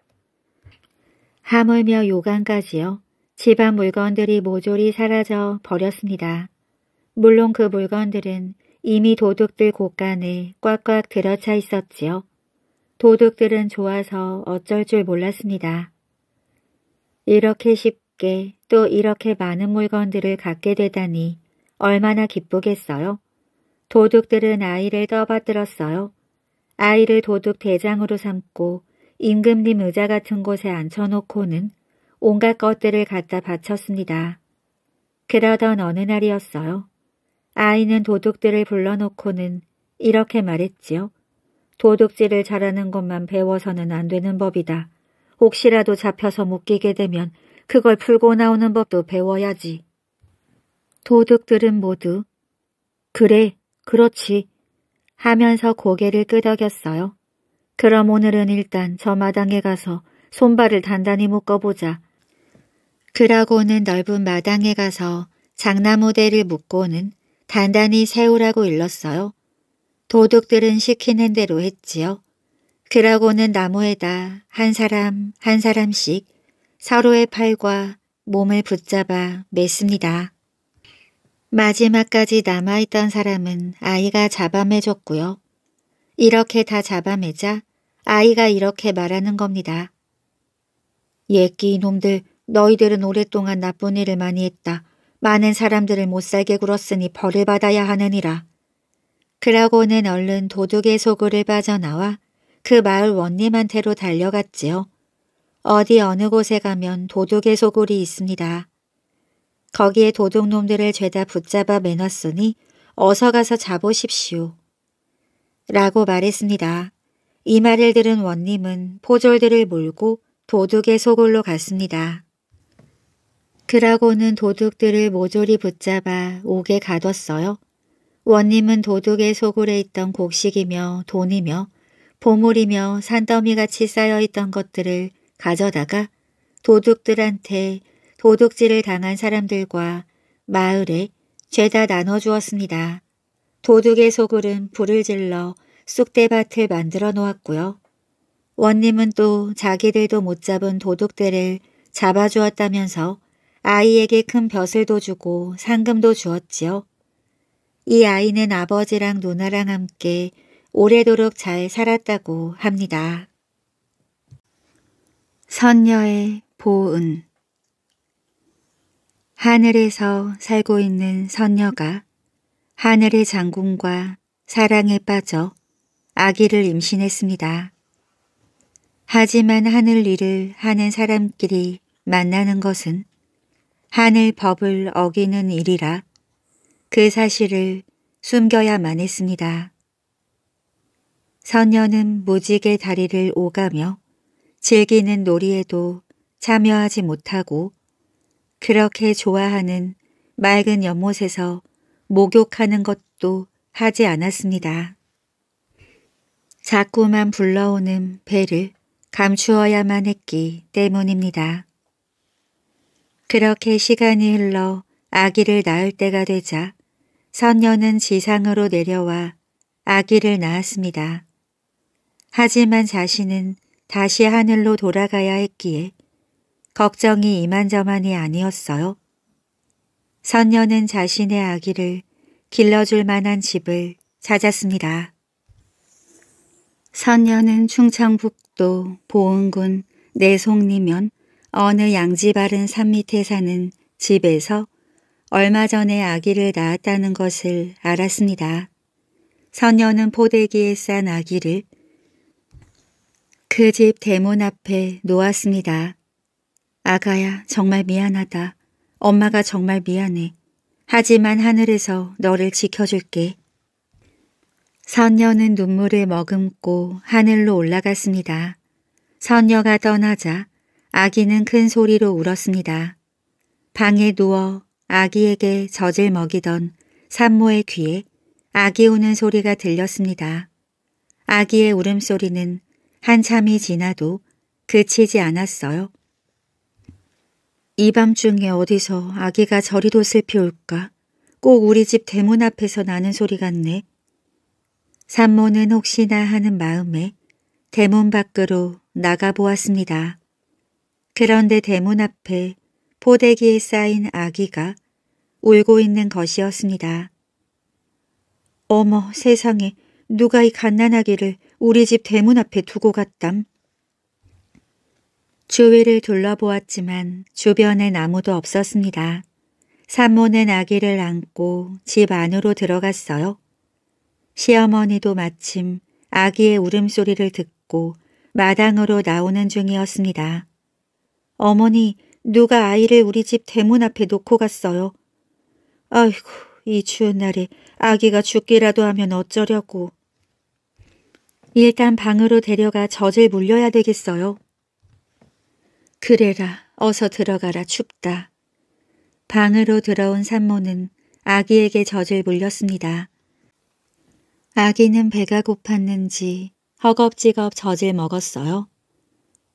하물며 요강까지요. 집안 물건들이 모조리 사라져 버렸습니다. 물론 그 물건들은 이미 도둑들 곳간에 꽉꽉 들어차 있었지요. 도둑들은 좋아서 어쩔 줄 몰랐습니다. 이렇게 쉽게 밖에 또 이렇게 많은 물건들을 갖게 되다니 얼마나 기쁘겠어요. 도둑들은 아이를 떠받들었어요. 아이를 도둑 대장으로 삼고 임금님 의자 같은 곳에 앉혀놓고는 온갖 것들을 갖다 바쳤습니다. 그러던 어느 날이었어요. 아이는 도둑들을 불러놓고는 이렇게 말했지요. 도둑질을 잘하는 것만 배워서는 안 되는 법이다. 혹시라도 잡혀서 묶이게 되면 그걸 풀고 나오는 법도 배워야지. 도둑들은 모두 그래, 그렇지 하면서 고개를 끄덕였어요. 그럼 오늘은 일단 저 마당에 가서 손발을 단단히 묶어보자. 그러고는 넓은 마당에 가서 장나무대를 묶고는 단단히 세우라고 일렀어요. 도둑들은 시키는 대로 했지요. 그러고는 나무에다 한 사람 한 사람씩 서로의 팔과 몸을 붙잡아 맸습니다. 마지막까지 남아있던 사람은 아이가 잡아매줬고요. 이렇게 다 잡아매자 아이가 이렇게 말하는 겁니다. 예끼 이놈들 너희들은 오랫동안 나쁜 일을 많이 했다. 많은 사람들을 못살게 굴었으니 벌을 받아야 하느니라. 그러고는 얼른 도둑의 소굴을 빠져나와 그 마을 원님한테로 달려갔지요. 어디 어느 곳에 가면 도둑의 소굴이 있습니다. 거기에 도둑놈들을 죄다 붙잡아 매놨으니 어서 가서 잡으십시오. 라고 말했습니다. 이 말을 들은 원님은 포졸들을 몰고 도둑의 소굴로 갔습니다. 그러고는 도둑들을 모조리 붙잡아 옥에 가뒀어요. 원님은 도둑의 소굴에 있던 곡식이며 돈이며 보물이며 산더미같이 쌓여있던 것들을 가져다가 도둑들한테 도둑질을 당한 사람들과 마을에 죄다 나눠주었습니다. 도둑의 소굴은 불을 질러 쑥대밭을 만들어 놓았고요. 원님은 또 자기들도 못 잡은 도둑들을 잡아주었다면서 아이에게 큰 벼슬도 주고 상금도 주었지요. 이 아이는 아버지랑 누나랑 함께 오래도록 잘 살았다고 합니다. 선녀의 보은 하늘에서 살고 있는 선녀가 하늘의 장군과 사랑에 빠져 아기를 임신했습니다. 하지만 하늘 일을 하는 사람끼리 만나는 것은 하늘 법을 어기는 일이라 그 사실을 숨겨야만 했습니다. 선녀는 무지개 다리를 오가며 즐기는 놀이에도 참여하지 못하고 그렇게 좋아하는 맑은 연못에서 목욕하는 것도 하지 않았습니다. 자꾸만 불러오는 배를 감추어야만 했기 때문입니다. 그렇게 시간이 흘러 아기를 낳을 때가 되자 선녀는 지상으로 내려와 아기를 낳았습니다. 하지만 자신은 다시 하늘로 돌아가야 했기에 걱정이 이만저만이 아니었어요. 선녀는 자신의 아기를 길러줄 만한 집을 찾았습니다. 선녀는 충청북도 보은군 내송리면 어느 양지 바른 산 밑에 사는 집에서 얼마 전에 아기를 낳았다는 것을 알았습니다. 선녀는 포대기에 싼 아기를 그집 대문 앞에 놓았습니다. 아가야 정말 미안하다. 엄마가 정말 미안해. 하지만 하늘에서 너를 지켜줄게. 선녀는 눈물을 머금고 하늘로 올라갔습니다. 선녀가 떠나자 아기는 큰 소리로 울었습니다. 방에 누워 아기에게 젖을 먹이던 산모의 귀에 아기 우는 소리가 들렸습니다. 아기의 울음소리는 한참이 지나도 그치지 않았어요. 이 밤중에 어디서 아기가 저리도 슬피 올까꼭 우리 집 대문 앞에서 나는 소리 같네. 산모는 혹시나 하는 마음에 대문 밖으로 나가보았습니다. 그런데 대문 앞에 포대기에 쌓인 아기가 울고 있는 것이었습니다. 어머 세상에 누가 이 갓난아기를 우리 집 대문 앞에 두고 갔담. 주위를 둘러보았지만 주변엔 아무도 없었습니다. 산모는 아기를 안고 집 안으로 들어갔어요. 시어머니도 마침 아기의 울음소리를 듣고 마당으로 나오는 중이었습니다. 어머니, 누가 아이를 우리 집 대문 앞에 놓고 갔어요. 아이고, 이 추운 날에 아기가 죽기라도 하면 어쩌려고. 일단 방으로 데려가 젖을 물려야 되겠어요. 그래라, 어서 들어가라 춥다. 방으로 들어온 산모는 아기에게 젖을 물렸습니다. 아기는 배가 고팠는지 허겁지겁 젖을 먹었어요.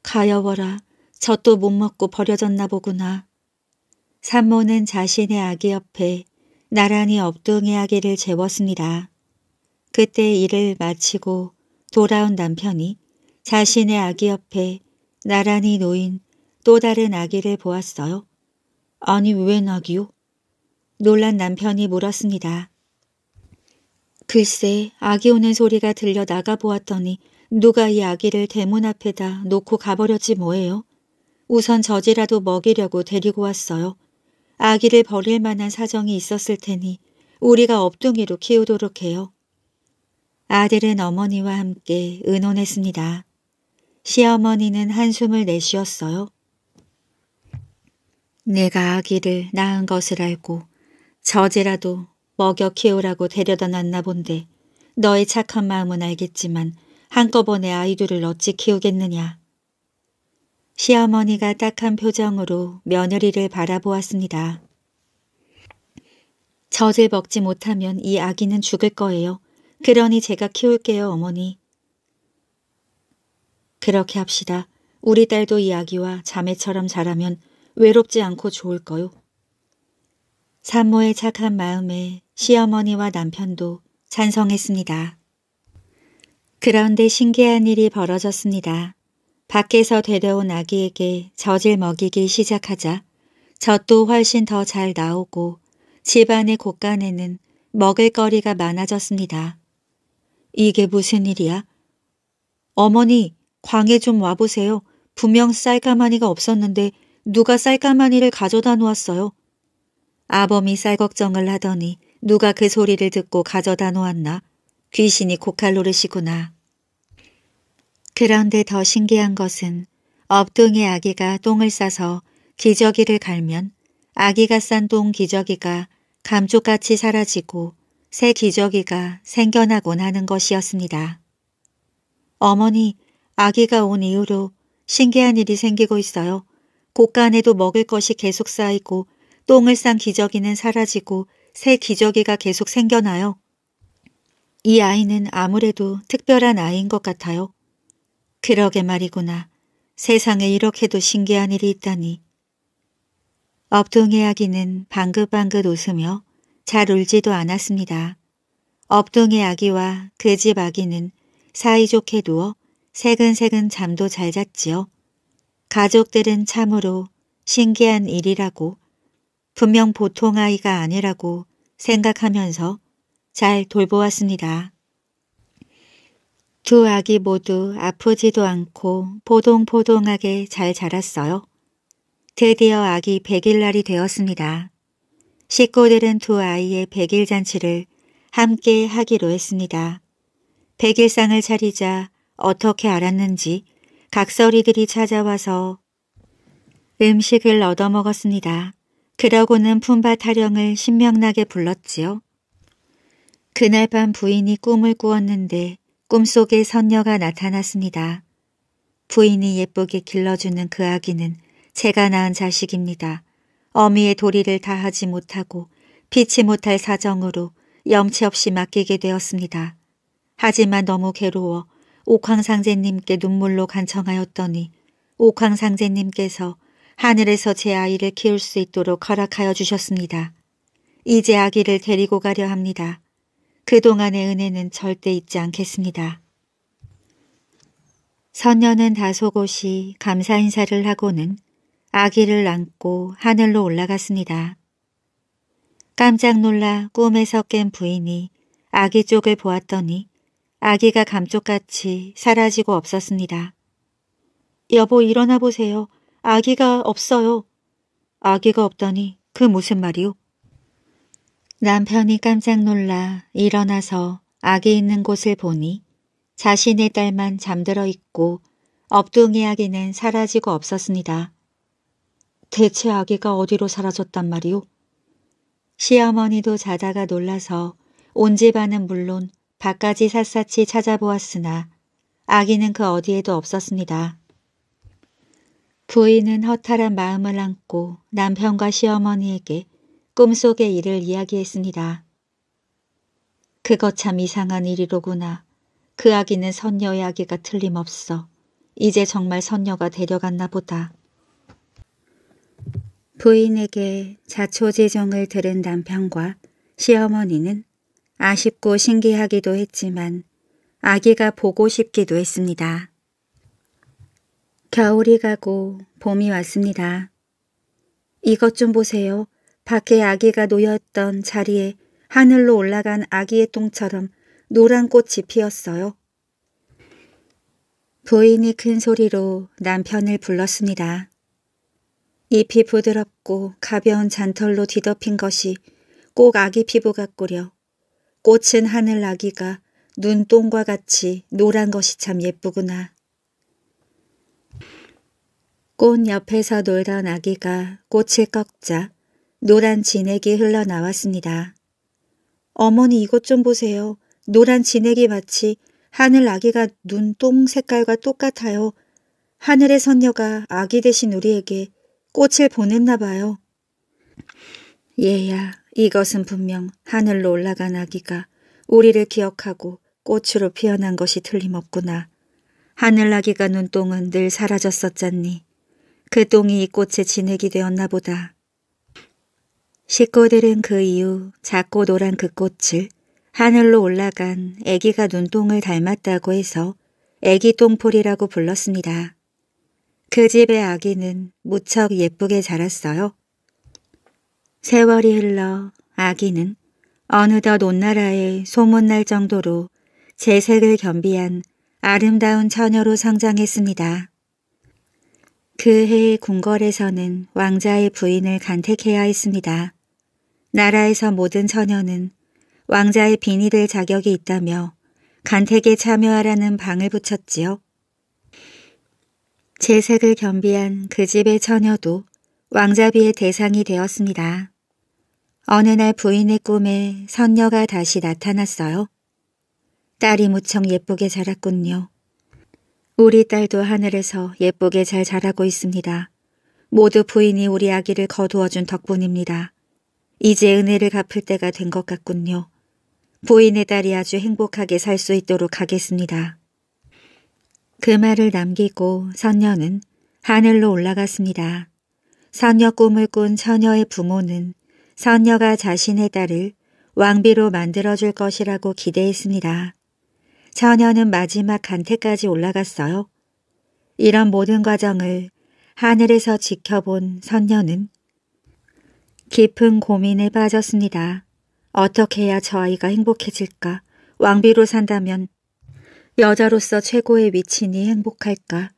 가여워라, 젖도 못 먹고 버려졌나 보구나. 산모는 자신의 아기 옆에 나란히 업둥이 아기를 재웠습니다. 그때 일을 마치고 돌아온 남편이 자신의 아기 옆에 나란히 놓인 또 다른 아기를 보았어요. 아니 웬 아기요? 놀란 남편이 물었습니다. 글쎄 아기 오는 소리가 들려 나가보았더니 누가 이 아기를 대문 앞에다 놓고 가버렸지 뭐예요. 우선 저지라도 먹이려고 데리고 왔어요. 아기를 버릴 만한 사정이 있었을 테니 우리가 업둥이로 키우도록 해요. 아들은 어머니와 함께 의논했습니다. 시어머니는 한숨을 내쉬었어요. 내가 아기를 낳은 것을 알고 저제라도 먹여 키우라고 데려다 놨나 본데 너의 착한 마음은 알겠지만 한꺼번에 아이들을 어찌 키우겠느냐. 시어머니가 딱한 표정으로 며느리를 바라보았습니다. 저을 먹지 못하면 이 아기는 죽을 거예요. 그러니 제가 키울게요, 어머니. 그렇게 합시다. 우리 딸도 이 아기와 자매처럼 자라면 외롭지 않고 좋을 거요. 산모의 착한 마음에 시어머니와 남편도 찬성했습니다. 그런데 신기한 일이 벌어졌습니다. 밖에서 데려온 아기에게 젖을 먹이기 시작하자 젖도 훨씬 더 잘 나오고 집안의 곳간에는 먹을 거리가 많아졌습니다. 이게 무슨 일이야? 어머니, 광에 좀 와보세요. 분명 쌀가마니가 없었는데 누가 쌀가마니를 가져다 놓았어요. 아범이 쌀 걱정을 하더니 누가 그 소리를 듣고 가져다 놓았나. 귀신이 고칼로르시구나. 그런데 더 신기한 것은 업둥이 아기가 똥을 싸서 기저귀를 갈면 아기가 싼 똥 기저귀가 감쪽같이 사라지고 새 기저귀가 생겨나곤 하는 것이었습니다. 어머니, 아기가 온 이후로 신기한 일이 생기고 있어요. 곳간에도 먹을 것이 계속 쌓이고 똥을 싼 기저귀는 사라지고 새 기저귀가 계속 생겨나요. 이 아이는 아무래도 특별한 아이인 것 같아요. 그러게 말이구나. 세상에 이렇게도 신기한 일이 있다니. 업동의 아기는 방긋방긋 웃으며 잘 울지도 않았습니다. 업동의 아기와 그 집 아기는 사이좋게 누워 새근새근 잠도 잘 잤지요. 가족들은 참으로 신기한 일이라고 분명 보통 아이가 아니라고 생각하면서 잘 돌보았습니다. 두 아기 모두 아프지도 않고 포동포동하게 잘 자랐어요. 드디어 아기 100일 날이 되었습니다. 식구들은 두 아이의 백일 잔치를 함께 하기로 했습니다. 백일상을 차리자 어떻게 알았는지 각설이들이 찾아와서 음식을 얻어먹었습니다. 그러고는 품바 타령을 신명나게 불렀지요. 그날 밤 부인이 꿈을 꾸었는데 꿈속에 선녀가 나타났습니다. 부인이 예쁘게 길러주는 그 아기는 제가 낳은 자식입니다. 어미의 도리를 다하지 못하고 피치 못할 사정으로 염치없이 맡기게 되었습니다. 하지만 너무 괴로워 옥황상제님께 눈물로 간청하였더니 옥황상제님께서 하늘에서 제 아이를 키울 수 있도록 허락하여 주셨습니다. 이제 아기를 데리고 가려 합니다. 그동안의 은혜는 절대 잊지 않겠습니다. 선녀는 다소곳이 감사 인사를 하고는 아기를 안고 하늘로 올라갔습니다. 깜짝 놀라 꿈에서 깬 부인이 아기 쪽을 보았더니 아기가 감쪽같이 사라지고 없었습니다. 여보 일어나 보세요. 아기가 없어요. 아기가 없다니 그 무슨 말이오? 남편이 깜짝 놀라 일어나서 아기 있는 곳을 보니 자신의 딸만 잠들어 있고 업둥이 아기는 사라지고 없었습니다. 대체 아기가 어디로 사라졌단 말이오? 시어머니도 자다가 놀라서 온 집안은 물론 밖까지 샅샅이 찾아보았으나 아기는 그 어디에도 없었습니다. 부인은 허탈한 마음을 안고 남편과 시어머니에게 꿈속의 일을 이야기했습니다. 그것 참 이상한 일이로구나. 그 아기는 선녀의 아기가 틀림없어. 이제 정말 선녀가 데려갔나 보다. 부인에게 자초재정을 들은 남편과 시어머니는 아쉽고 신기하기도 했지만 아기가 보고 싶기도 했습니다. 겨울이 가고 봄이 왔습니다. 이것 좀 보세요. 밖에 아기가 놓였던 자리에 하늘로 올라간 아기의 똥처럼 노란 꽃이 피었어요. 부인이 큰 소리로 남편을 불렀습니다. 잎이 부드럽고 가벼운 잔털로 뒤덮인 것이 꼭 아기 피부 같구려. 꽃은 하늘 아기가 눈동과 같이 노란 것이 참 예쁘구나. 꽃 옆에서 놀던 아기가 꽃을 꺾자 노란 진액이 흘러나왔습니다. 어머니 이것 좀 보세요. 노란 진액이 마치 하늘 아기가 눈똥 색깔과 똑같아요. 하늘의 선녀가 아기 대신 우리에게 꽃을 보냈나 봐요. 얘야, 이것은 분명 하늘로 올라간 아기가 우리를 기억하고 꽃으로 피어난 것이 틀림없구나. 하늘 나기가 눈동은 늘 사라졌었잖니. 그 똥이 이꽃의 진액이 되었나 보다. 식구들은 그 이후 작고 노란 그 꽃을 하늘로 올라간 아기가 눈동을 닮았다고 해서 아기 똥폴이라고 불렀습니다. 그 집의 아기는 무척 예쁘게 자랐어요. 세월이 흘러 아기는 어느덧 온 나라에 소문날 정도로 재색을 겸비한 아름다운 처녀로 성장했습니다. 그해 의 궁궐에서는 왕자의 부인을 간택해야 했습니다. 나라에서 모든 처녀는 왕자의 빈이 될 자격이 있다며 간택에 참여하라는 방을 붙였지요. 재색을 겸비한 그 집의 처녀도 왕자비의 대상이 되었습니다. 어느 날 부인의 꿈에 선녀가 다시 나타났어요. 딸이 무척 예쁘게 자랐군요. 우리 딸도 하늘에서 예쁘게 잘 자라고 있습니다. 모두 부인이 우리 아기를 거두어준 덕분입니다. 이제 은혜를 갚을 때가 된 것 같군요. 부인의 딸이 아주 행복하게 살 수 있도록 하겠습니다. 그 말을 남기고 선녀는 하늘로 올라갔습니다. 선녀 꿈을 꾼 처녀의 부모는 선녀가 자신의 딸을 왕비로 만들어줄 것이라고 기대했습니다. 처녀는 마지막 간택까지 올라갔어요. 이런 모든 과정을 하늘에서 지켜본 선녀는 깊은 고민에 빠졌습니다. 어떻게 해야 저 아이가 행복해질까? 왕비로 산다면 여자로서 최고의 위치니 행복할까?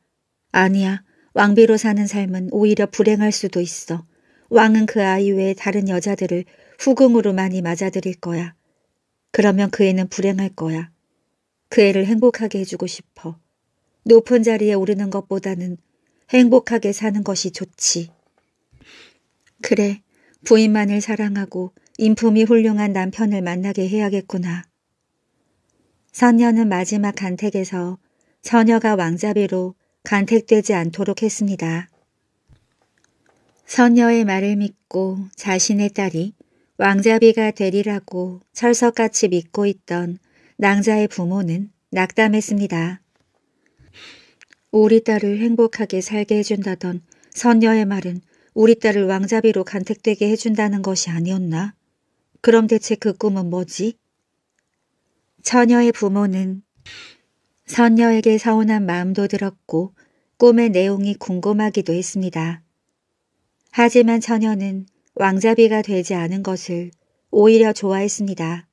아니야. 왕비로 사는 삶은 오히려 불행할 수도 있어. 왕은 그 아이 외에 다른 여자들을 후궁으로 많이 맞아들일 거야. 그러면 그 애는 불행할 거야. 그 애를 행복하게 해주고 싶어. 높은 자리에 오르는 것보다는 행복하게 사는 것이 좋지. 그래, 부인만을 사랑하고 인품이 훌륭한 남편을 만나게 해야겠구나. 선녀는 마지막 간택에서 처녀가 왕자비로 간택되지 않도록 했습니다. 선녀의 말을 믿고 자신의 딸이 왕자비가 되리라고 철석같이 믿고 있던 낭자의 부모는 낙담했습니다. 우리 딸을 행복하게 살게 해준다던 선녀의 말은 우리 딸을 왕자비로 간택되게 해준다는 것이 아니었나? 그럼 대체 그 꿈은 뭐지? 처녀의 부모는 선녀에게 서운한 마음도 들었고 꿈의 내용이 궁금하기도 했습니다. 하지만 처녀는 왕자비가 되지 않은 것을 오히려 좋아했습니다.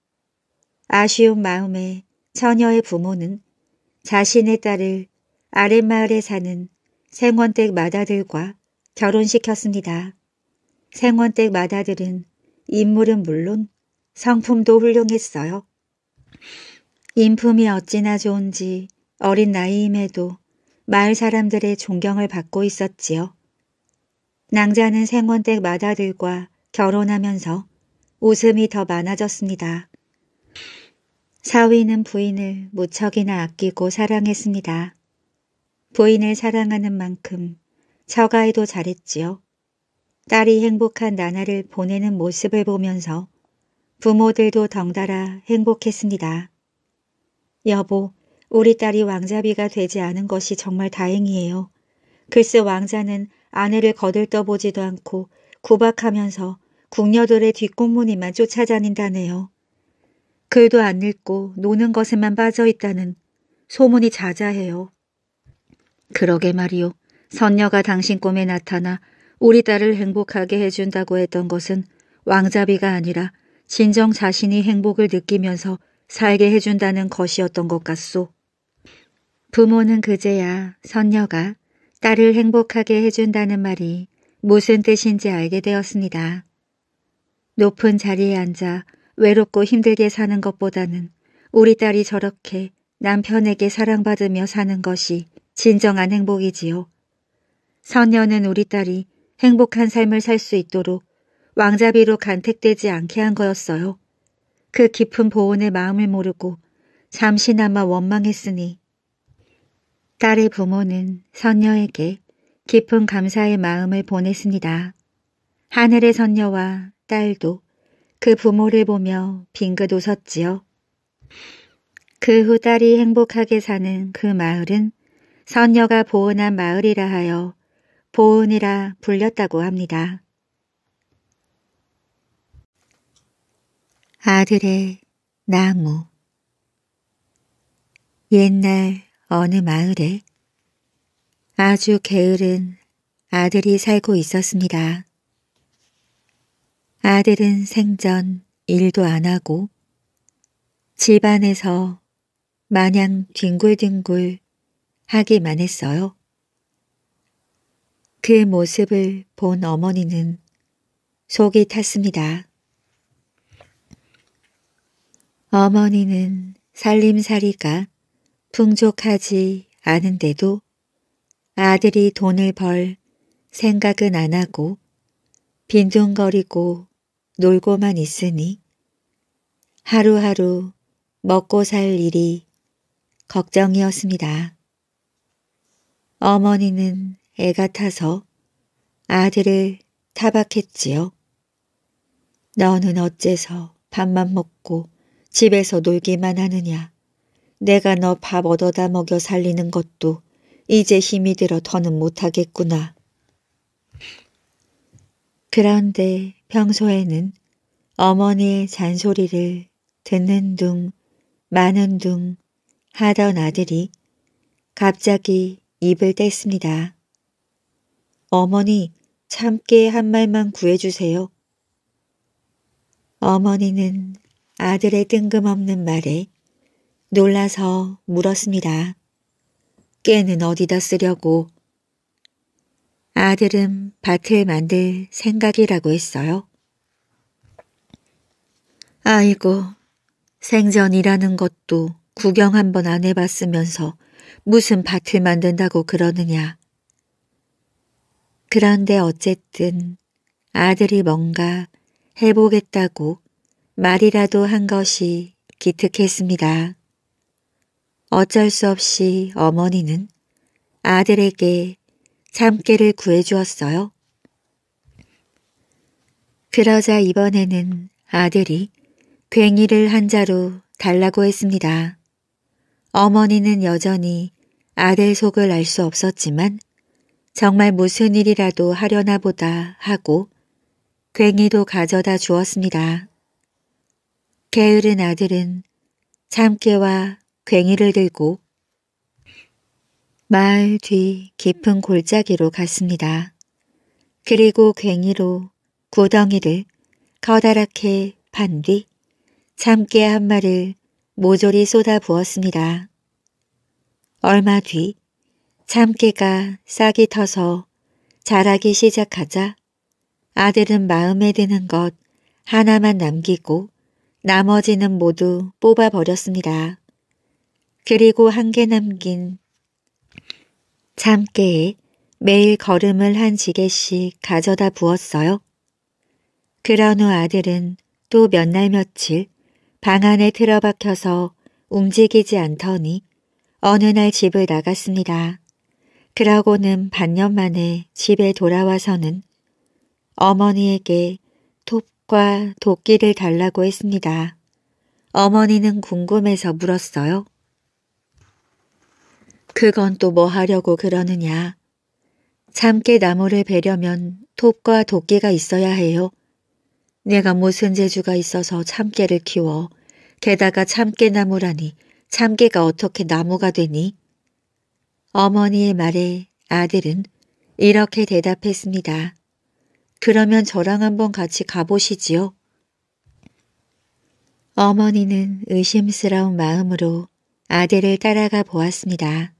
아쉬운 마음에 처녀의 부모는 자신의 딸을 아랫마을에 사는 생원댁 마다들과 결혼시켰습니다. 생원댁 마다들은 인물은 물론 성품도 훌륭했어요. 인품이 어찌나 좋은지 어린 나이임에도 마을 사람들의 존경을 받고 있었지요. 낭자는 생원댁 마다들과 결혼하면서 웃음이 더 많아졌습니다. 사위는 부인을 무척이나 아끼고 사랑했습니다. 부인을 사랑하는 만큼 처가에도 잘했지요. 딸이 행복한 나날을 보내는 모습을 보면서 부모들도 덩달아 행복했습니다. 여보, 우리 딸이 왕자비가 되지 않은 것이 정말 다행이에요. 글쎄 왕자는 아내를 거들떠보지도 않고 구박하면서 궁녀들의 뒷꽃무늬만 쫓아다닌다네요. 글도 안 읽고 노는 것에만 빠져 있다는 소문이 자자해요. 그러게 말이오 선녀가 당신 꿈에 나타나 우리 딸을 행복하게 해준다고 했던 것은 왕자비가 아니라 진정 자신이 행복을 느끼면서 살게 해준다는 것이었던 것 같소. 부모는 그제야 선녀가 딸을 행복하게 해준다는 말이 무슨 뜻인지 알게 되었습니다. 높은 자리에 앉아 외롭고 힘들게 사는 것보다는 우리 딸이 저렇게 남편에게 사랑받으며 사는 것이 진정한 행복이지요. 선녀는 우리 딸이 행복한 삶을 살 수 있도록 왕자비로 간택되지 않게 한 거였어요. 그 깊은 보온의 마음을 모르고 잠시나마 원망했으니 딸의 부모는 선녀에게 깊은 감사의 마음을 보냈습니다. 하늘의 선녀와 딸도 그 부모를 보며 빙긋 웃었지요. 그 후 딸이 행복하게 사는 그 마을은 선녀가 보은한 마을이라 하여 보은이라 불렸다고 합니다. 아들의 나무 옛날 어느 마을에 아주 게으른 아들이 살고 있었습니다. 아들은 생전 일도 안 하고 집안에서 마냥 뒹굴뒹굴 하기만 했어요. 그 모습을 본 어머니는 속이 탔습니다. 어머니는 살림살이가 풍족하지 않은데도 아들이 돈을 벌 생각은 안 하고 빈둥거리고 놀고만 있으니 하루하루 먹고 살 일이 걱정이었습니다. 어머니는 애가 타서 아들을 타박했지요. 너는 어째서 밥만 먹고 집에서 놀기만 하느냐. 내가 너 밥 얻어다 먹여 살리는 것도 이제 힘이 들어 더는 못하겠구나. 그런데 평소에는 어머니의 잔소리를 듣는 둥 마는 둥 하던 아들이 갑자기 입을 뗐습니다. 어머니 참깨 한 말만 구해주세요. 어머니는 아들의 뜬금없는 말에 놀라서 물었습니다. 깨는 어디다 쓰려고? 아들은 밭을 만들 생각이라고 했어요. 아이고, 생전이라는 것도 구경 한번 안 해봤으면서 무슨 밭을 만든다고 그러느냐. 그런데 어쨌든 아들이 뭔가 해보겠다고 말이라도 한 것이 기특했습니다. 어쩔 수 없이 어머니는 아들에게 참깨를 구해주었어요. 그러자 이번에는 아들이 괭이를 한 자루 달라고 했습니다. 어머니는 여전히 아들 속을 알 수 없었지만 정말 무슨 일이라도 하려나 보다 하고 괭이도 가져다 주었습니다. 게으른 아들은 참깨와 괭이를 들고 마을 뒤 깊은 골짜기로 갔습니다. 그리고 괭이로 구덩이를 커다랗게 판 뒤 참깨 한 마리를 모조리 쏟아 부었습니다. 얼마 뒤 참깨가 싹이 터서 자라기 시작하자 아들은 마음에 드는 것 하나만 남기고 나머지는 모두 뽑아버렸습니다. 그리고 한 개 남긴 참깨에 매일 걸음을 한 지게씩 가져다 부었어요. 그런 후 아들은 또 몇 날 며칠 방 안에 틀어박혀서 움직이지 않더니 어느 날 집을 나갔습니다. 그러고는 반년 만에 집에 돌아와서는 어머니에게 톱 떡과 도끼를 달라고 했습니다. 어머니는 궁금해서 물었어요. 그건 또 뭐 하려고 그러느냐. 참깨 나무를 베려면 톱과 도끼가 있어야 해요. 내가 무슨 재주가 있어서 참깨를 키워. 게다가 참깨나무라니 참깨가 어떻게 나무가 되니? 어머니의 말에 아들은 이렇게 대답했습니다. 그러면 저랑 한번 같이 가보시지요. 어머니는 의심스러운 마음으로 아들을 따라가 보았습니다.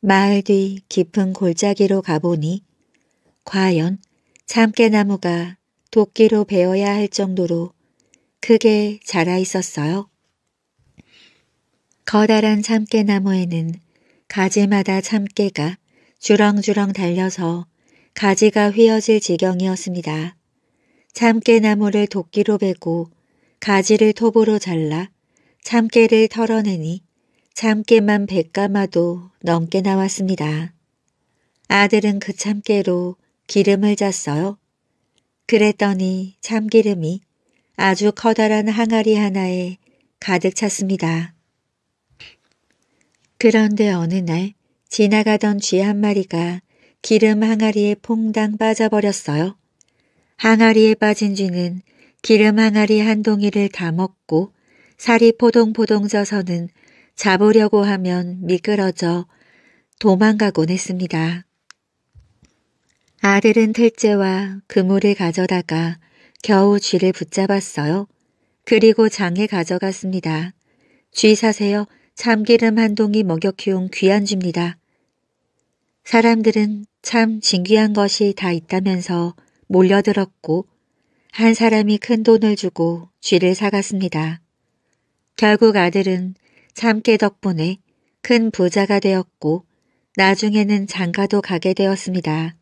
마을 뒤 깊은 골짜기로 가보니 과연 참깨나무가 도끼로 베어야 할 정도로 크게 자라 있었어요. 커다란 참깨나무에는 가지마다 참깨가 주렁주렁 달려서 가지가 휘어질 지경이었습니다. 참깨나무를 도끼로 베고 가지를 톱으로 잘라 참깨를 털어내니 참깨만 백가마도 넘게 나왔습니다. 아들은 그 참깨로 기름을 잤어요 그랬더니 참기름이 아주 커다란 항아리 하나에 가득 찼습니다. 그런데 어느 날 지나가던 쥐 한 마리가 기름 항아리에 퐁당 빠져버렸어요. 항아리에 빠진 쥐는 기름 항아리 한 동이를 다 먹고 살이 포동포동 져서는 잡으려고 하면 미끄러져 도망가곤 했습니다. 아들은 틀째와 그물을 가져다가 겨우 쥐를 붙잡았어요. 그리고 장에 가져갔습니다. 쥐 사세요. 참기름 한 동이 먹여 키운 귀한 쥐입니다. 사람들은 참 진귀한 것이 다 있다면서 몰려들었고 한 사람이 큰 돈을 주고 쥐를 사갔습니다. 결국 아들은 참깨 덕분에 큰 부자가 되었고 나중에는 장가도 가게 되었습니다.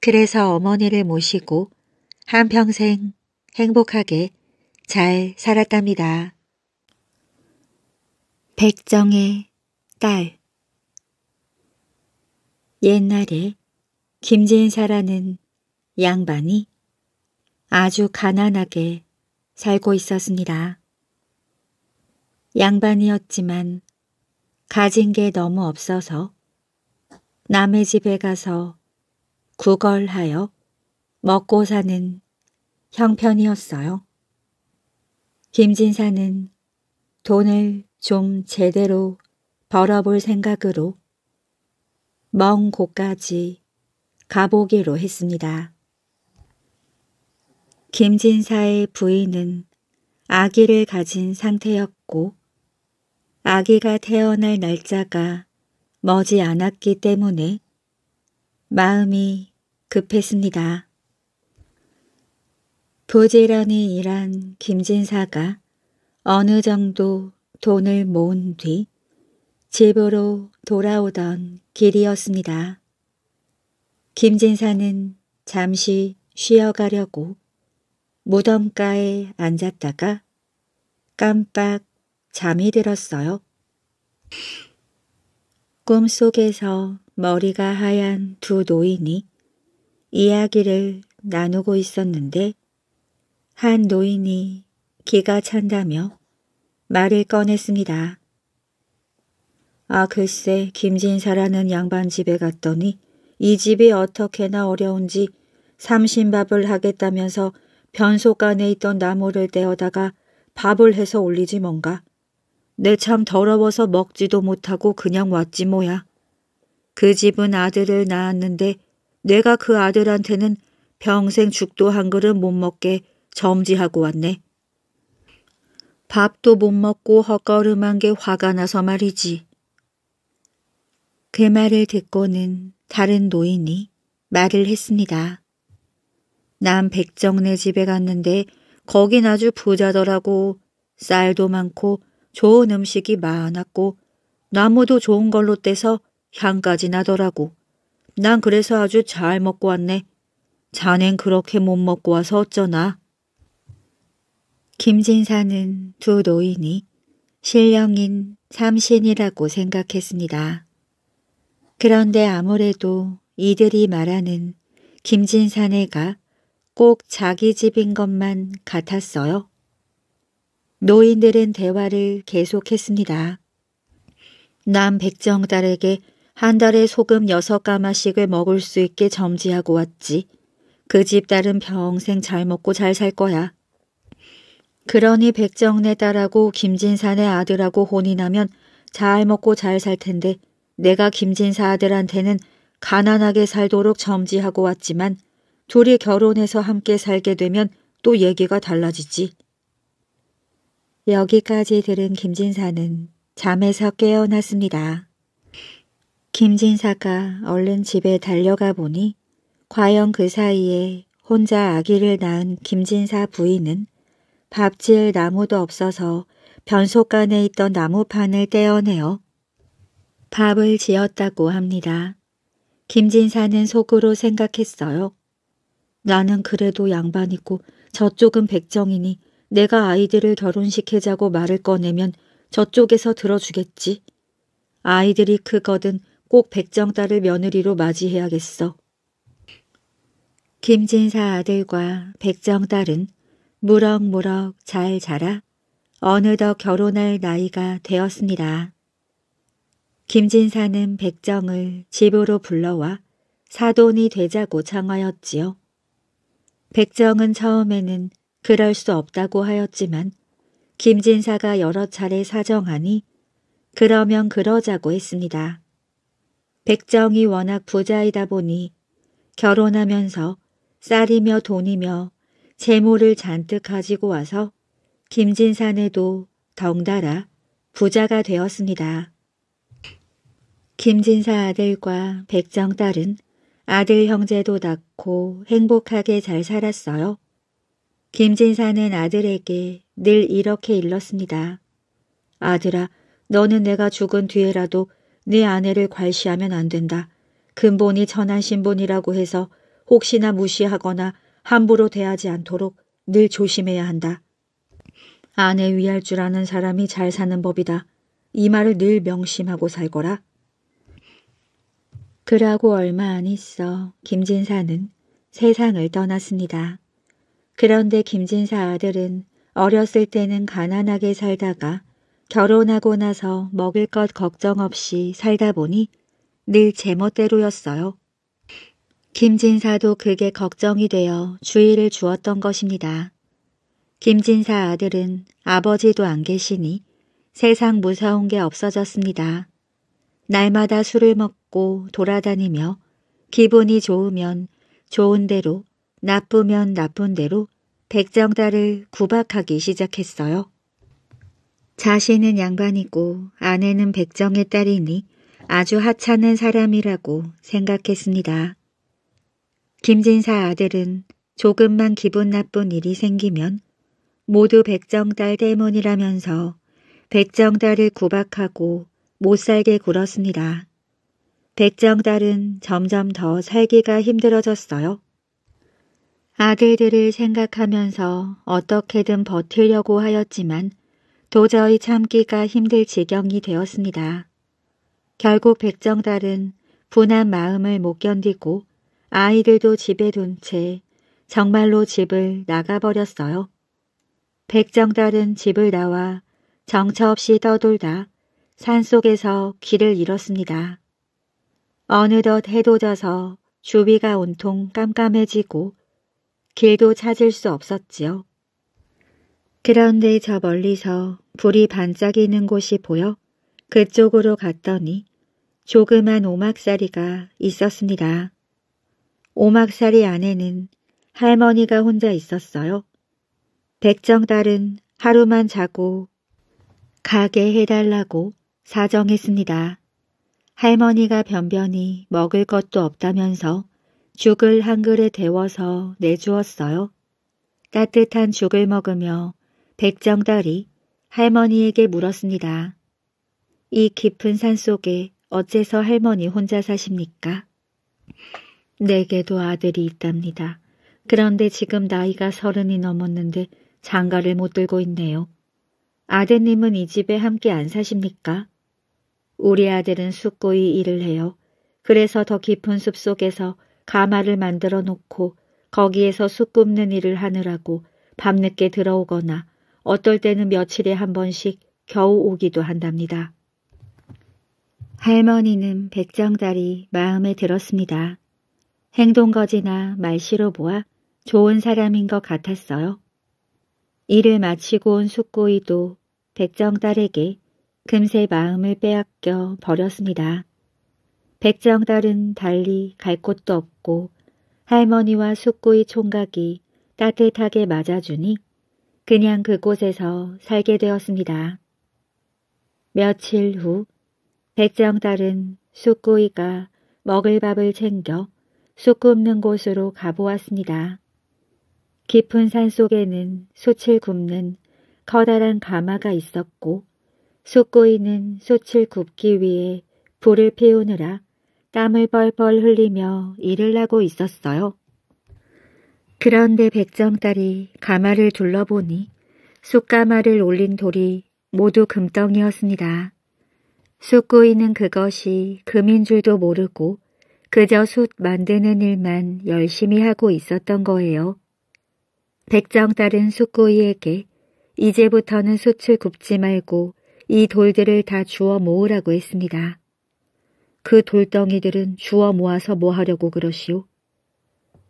그래서 어머니를 모시고 한평생 행복하게 잘 살았답니다. 백정의 딸 옛날에 김진사라는 양반이 아주 가난하게 살고 있었습니다. 양반이었지만 가진 게 너무 없어서 남의 집에 가서 구걸하여 먹고 사는 형편이었어요. 김진사는 돈을 좀 제대로 벌어볼 생각으로 먼 곳까지 가보기로 했습니다. 김진사의 부인은 아기를 가진 상태였고 아기가 태어날 날짜가 머지 않았기 때문에 마음이 급했습니다. 부지런히 일한 김진사가 어느 정도 돈을 모은 뒤 집으로 돌아오던 길이었습니다. 김진사는 잠시 쉬어가려고 무덤가에 앉았다가 깜빡 잠이 들었어요. 꿈속에서 머리가 하얀 두 노인이 이야기를 나누고 있었는데 한 노인이 기가 찬다며 말을 꺼냈습니다. 아 글쎄 김진사라는 양반 집에 갔더니 이 집이 어떻게나 어려운지 삼신밥을 하겠다면서 변소간에 있던 나무를 떼어다가 밥을 해서 올리지 뭔가. 내 참 더러워서 먹지도 못하고 그냥 왔지 뭐야. 그 집은 아들을 낳았는데 내가 그 아들한테는 평생 죽도 한 그릇 못 먹게 점지하고 왔네. 밥도 못 먹고 헛걸음한 게 화가 나서 말이지. 그 말을 듣고는 다른 노인이 말을 했습니다. 난 백정네 집에 갔는데 거긴 아주 부자더라고. 쌀도 많고 좋은 음식이 많았고 나무도 좋은 걸로 떼서 향까지 나더라고. 난 그래서 아주 잘 먹고 왔네. 자넨 그렇게 못 먹고 와서 어쩌나. 김진사는 두 노인이 신령인 삼신이라고 생각했습니다. 그런데 아무래도 이들이 말하는 김진사네가 꼭 자기 집인 것만 같았어요. 노인들은 대화를 계속했습니다. 남 백정딸에게 한 달에 소금 여섯 가마씩을 먹을 수 있게 점지하고 왔지. 그 집 딸은 평생 잘 먹고 잘 살 거야. 그러니 백정네 딸하고 김진산의 아들하고 혼인하면잘 먹고 잘 살 텐데 내가 김진사들한테는 가난하게 살도록 점지하고 왔지만 둘이 결혼해서 함께 살게 되면 또 얘기가 달라지지. 여기까지 들은 김진사는 잠에서 깨어났습니다. 김진사가 얼른 집에 달려가 보니 과연 그 사이에 혼자 아기를 낳은 김진사 부인은 밥질 나무도 없어서 변속간에 있던 나무판을 떼어내어 밥을 지었다고 합니다. 김진사는 속으로 생각했어요. 나는 그래도 양반이고 저쪽은 백정이니 내가 아이들을 결혼시키자고 말을 꺼내면 저쪽에서 들어주겠지. 아이들이 크거든 꼭 백정 딸을 며느리로 맞이해야겠어. 김진사 아들과 백정 딸은 무럭무럭 잘 자라 어느덧 결혼할 나이가 되었습니다. 김진사는 백정을 집으로 불러와 사돈이 되자고 청하였지요. 백정은 처음에는 그럴 수 없다고 하였지만 김진사가 여러 차례 사정하니 그러면 그러자고 했습니다. 백정이 워낙 부자이다 보니 결혼하면서 쌀이며 돈이며 재물을 잔뜩 가지고 와서 김진산에도 덩달아 부자가 되었습니다. 김진사 아들과 백정 딸은 아들 형제도 낳고 행복하게 잘 살았어요. 김진사는 아들에게 늘 이렇게 일렀습니다. 아들아, 너는 내가 죽은 뒤에라도 네 아내를 괄시하면 안 된다. 근본이 천한 신분이라고 해서 혹시나 무시하거나 함부로 대하지 않도록 늘 조심해야 한다. 아내 위할 줄 아는 사람이 잘 사는 법이다. 이 말을 늘 명심하고 살거라. 그러고 얼마 안 있어 김진사는 세상을 떠났습니다. 그런데 김진사 아들은 어렸을 때는 가난하게 살다가 결혼하고 나서 먹을 것 걱정 없이 살다 보니 늘 제멋대로였어요. 김진사도 그게 걱정이 되어 주의를 주었던 것입니다. 김진사 아들은 아버지도 안 계시니 세상 무서운 게 없어졌습니다. 날마다 술을 먹고 돌아다니며 기분이 좋으면 좋은 대로 나쁘면 나쁜 대로 백정다을 구박하기 시작했어요. 자신은 양반이고 아내는 백정의 딸이니 아주 하찮은 사람이라고 생각했습니다. 김진사 아들은 조금만 기분 나쁜 일이 생기면 모두 백정딸 때문이라면서 백정딸을 구박하고 못살게 굴었습니다. 백정달은 점점 더 살기가 힘들어졌어요. 아들들을 생각하면서 어떻게든 버틸려고 하였지만 도저히 참기가 힘들 지경이 되었습니다. 결국 백정달은 분한 마음을 못 견디고 아이들도 집에 둔 채 정말로 집을 나가버렸어요. 백정달은 집을 나와 정처 없이 떠돌다 산속에서 길을 잃었습니다. 어느덧 해도 져서 주위가 온통 깜깜해지고 길도 찾을 수 없었지요. 그런데 저 멀리서 불이 반짝이는 곳이 보여 그쪽으로 갔더니 조그만 오막살이가 있었습니다. 오막살이 안에는 할머니가 혼자 있었어요. 백정달은 하루만 자고 가게 해달라고 사정했습니다. 할머니가 변변히 먹을 것도 없다면서 죽을 한 그릇 데워서 내주었어요. 따뜻한 죽을 먹으며 백정달이 할머니에게 물었습니다. 이 깊은 산속에 어째서 할머니 혼자 사십니까? 내게도 아들이 있답니다. 그런데 지금 나이가 서른이 넘었는데 장가를 못 들고 있네요. 아드님은 이 집에 함께 안 사십니까? 우리 아들은 숙고히 일을 해요. 그래서 더 깊은 숲속에서 가마를 만들어 놓고 거기에서 숯 굽는 일을 하느라고 밤늦게 들어오거나 어떨 때는 며칠에 한 번씩 겨우 오기도 한답니다. 할머니는 백정달이 마음에 들었습니다. 행동거지나 말씨로 보아 좋은 사람인 것 같았어요. 일을 마치고 온 숙고이도 백정달에게 금세 마음을 빼앗겨 버렸습니다. 백정달은 달리 갈 곳도 없고 할머니와 숙구의 총각이 따뜻하게 맞아주니 그냥 그곳에서 살게 되었습니다. 며칠 후 백정달은 숙구이가 먹을 밥을 챙겨 숙구 없는 곳으로 가보았습니다. 깊은 산 속에는 숯을 굽는 커다란 가마가 있었고 솟고이는 솥을 굽기 위해 불을 피우느라 땀을 벌벌 흘리며 일을 하고 있었어요. 그런데 백정딸이 가마를 둘러보니 숯가마를 올린 돌이 모두 금덩이였습니다. 숯구이는 그것이 금인 줄도 모르고 그저 숯 만드는 일만 열심히 하고 있었던 거예요. 백정딸은 숯구이에게 이제부터는 숯을 굽지 말고 이 돌들을 다 주워 모으라고 했습니다. 그 돌덩이들은 주워 모아서 뭐하려고 그러시오?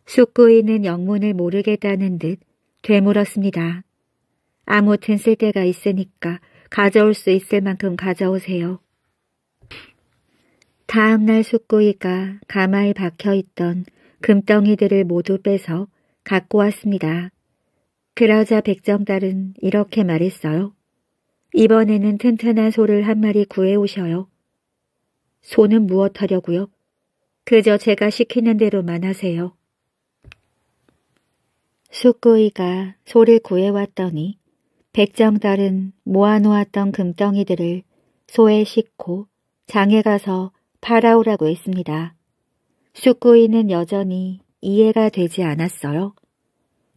숙구이는 영문을 모르겠다는 듯 되물었습니다. 아무튼 쓸 데가 있으니까 가져올 수 있을 만큼 가져오세요. 다음날 숙구이가 가마에 박혀있던 금덩이들을 모두 빼서 갖고 왔습니다. 그러자 백정달은 이렇게 말했어요. 이번에는 튼튼한 소를 한 마리 구해오셔요. 소는 무엇하려고요? 그저 제가 시키는 대로만 하세요. 숙구이가 소를 구해왔더니 백정달은 모아놓았던 금덩이들을 소에 싣고 장에 가서 팔아오라고 했습니다. 숙구이는 여전히 이해가 되지 않았어요.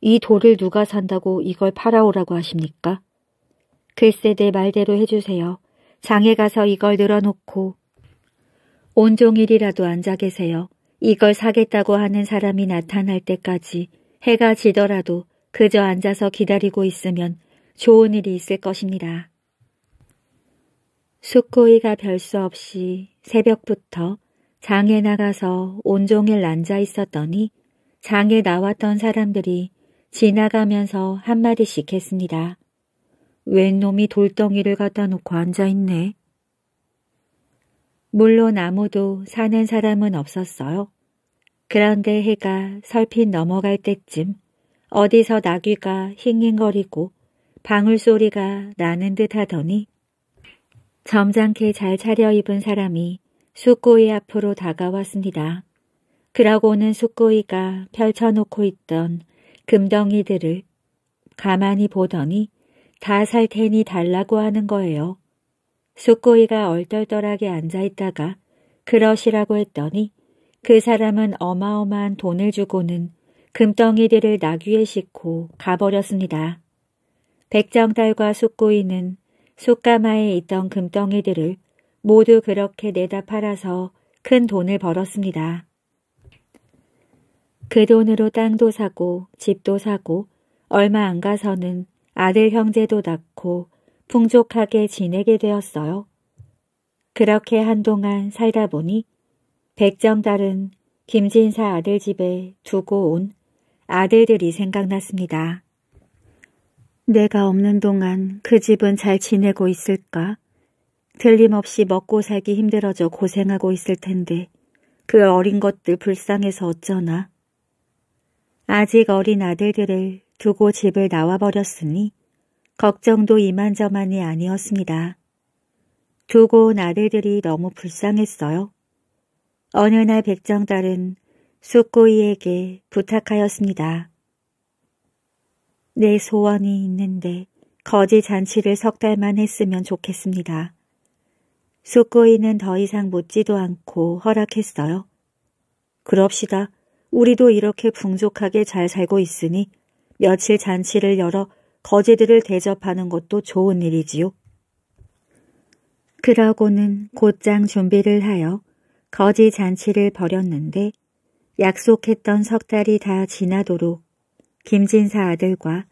이 돌을 누가 산다고 이걸 팔아오라고 하십니까? 글쎄 내 말대로 해주세요. 장에 가서 이걸 늘어놓고 온종일이라도 앉아 계세요. 이걸 사겠다고 하는 사람이 나타날 때까지 해가 지더라도 그저 앉아서 기다리고 있으면 좋은 일이 있을 것입니다. 숙고이가 별수 없이 새벽부터 장에 나가서 온종일 앉아 있었더니 장에 나왔던 사람들이 지나가면서 한마디씩 했습니다. 웬 놈이 돌덩이를 갖다 놓고 앉아있네. 물론 아무도 사는 사람은 없었어요. 그런데 해가 설핀 넘어갈 때쯤 어디서 나귀가 힝힝거리고 방울소리가 나는 듯 하더니 점잖게 잘 차려입은 사람이 숫고이 앞으로 다가왔습니다. 그러고는 숫고이가 펼쳐놓고 있던 금덩이들을 가만히 보더니 다살 테니 달라고 하는 거예요. 숙고이가 얼떨떨하게 앉아있다가 그러시라고 했더니 그 사람은 어마어마한 돈을 주고는 금덩이들을 낙위에 싣고 가버렸습니다. 백정달과 숙고이는 숯가마에 있던 금덩이들을 모두 그렇게 내다 팔아서 큰 돈을 벌었습니다. 그 돈으로 땅도 사고 집도 사고 얼마 안 가서는 아들 형제도 낳고 풍족하게 지내게 되었어요. 그렇게 한동안 살다 보니 백정달은 김진사 아들 집에 두고 온 아들들이 생각났습니다. 내가 없는 동안 그 집은 잘 지내고 있을까? 틀림없이 먹고 살기 힘들어져 고생하고 있을 텐데 그 어린 것들 불쌍해서 어쩌나. 아직 어린 아들들을 두고 집을 나와버렸으니 걱정도 이만저만이 아니었습니다. 두고 온 아들들이 너무 불쌍했어요. 어느 날 백정달은 숙고이에게 부탁하였습니다. 내 소원이 있는데 거지 잔치를 석 달만 했으면 좋겠습니다. 숙고이는 더 이상 묻지도 않고 허락했어요. 그럽시다. 우리도 이렇게 풍족하게 잘 살고 있으니 며칠 잔치를 열어 거지들을 대접하는 것도 좋은 일이지요. 그러고는 곧장 준비를 하여 거지 잔치를 벌였는데 약속했던 석 달이 다 지나도록 김진사 아들과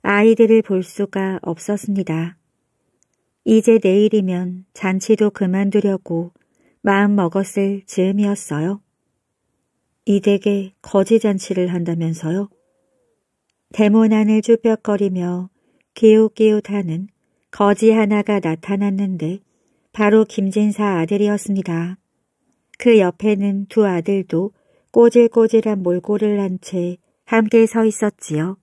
아이들을 볼 수가 없었습니다. 이제 내일이면 잔치도 그만두려고 마음 먹었을 즈음이었어요. 이댁에 거지 잔치를 한다면서요? 대문 안을 쭈뼛거리며 기웃기웃하는 거지 하나가 나타났는데 바로 김진사 아들이었습니다. 그 옆에는 두 아들도 꼬질꼬질한 몰골을 한 채 함께 서 있었지요.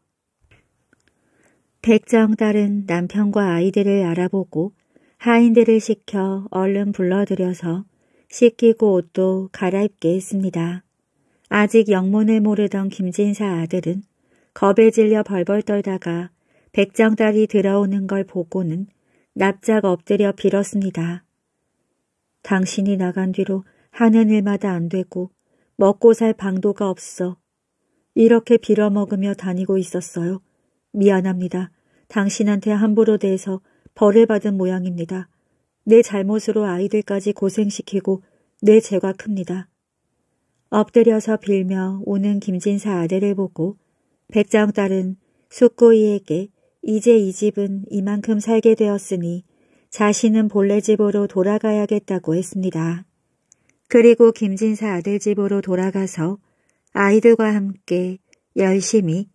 백정딸은 남편과 아이들을 알아보고 하인들을 시켜 얼른 불러들여서 씻기고 옷도 갈아입게 했습니다. 아직 영문을 모르던 김진사 아들은 겁에 질려 벌벌 떨다가 백정달이 들어오는 걸 보고는 납작 엎드려 빌었습니다. 당신이 나간 뒤로 하는 일마다 안 되고 먹고 살 방도가 없어. 이렇게 빌어먹으며 다니고 있었어요. 미안합니다. 당신한테 함부로 대해서 벌을 받은 모양입니다. 내 잘못으로 아이들까지 고생시키고 내 죄가 큽니다. 엎드려서 빌며 우는 김진사 아들을 보고 백정딸은 숙고이에게 이제 이 집은 이만큼 살게 되었으니 자신은 본래 집으로 돌아가야겠다고 했습니다. 그리고 김진사 아들 집으로 돌아가서 아이들과 함께 열심히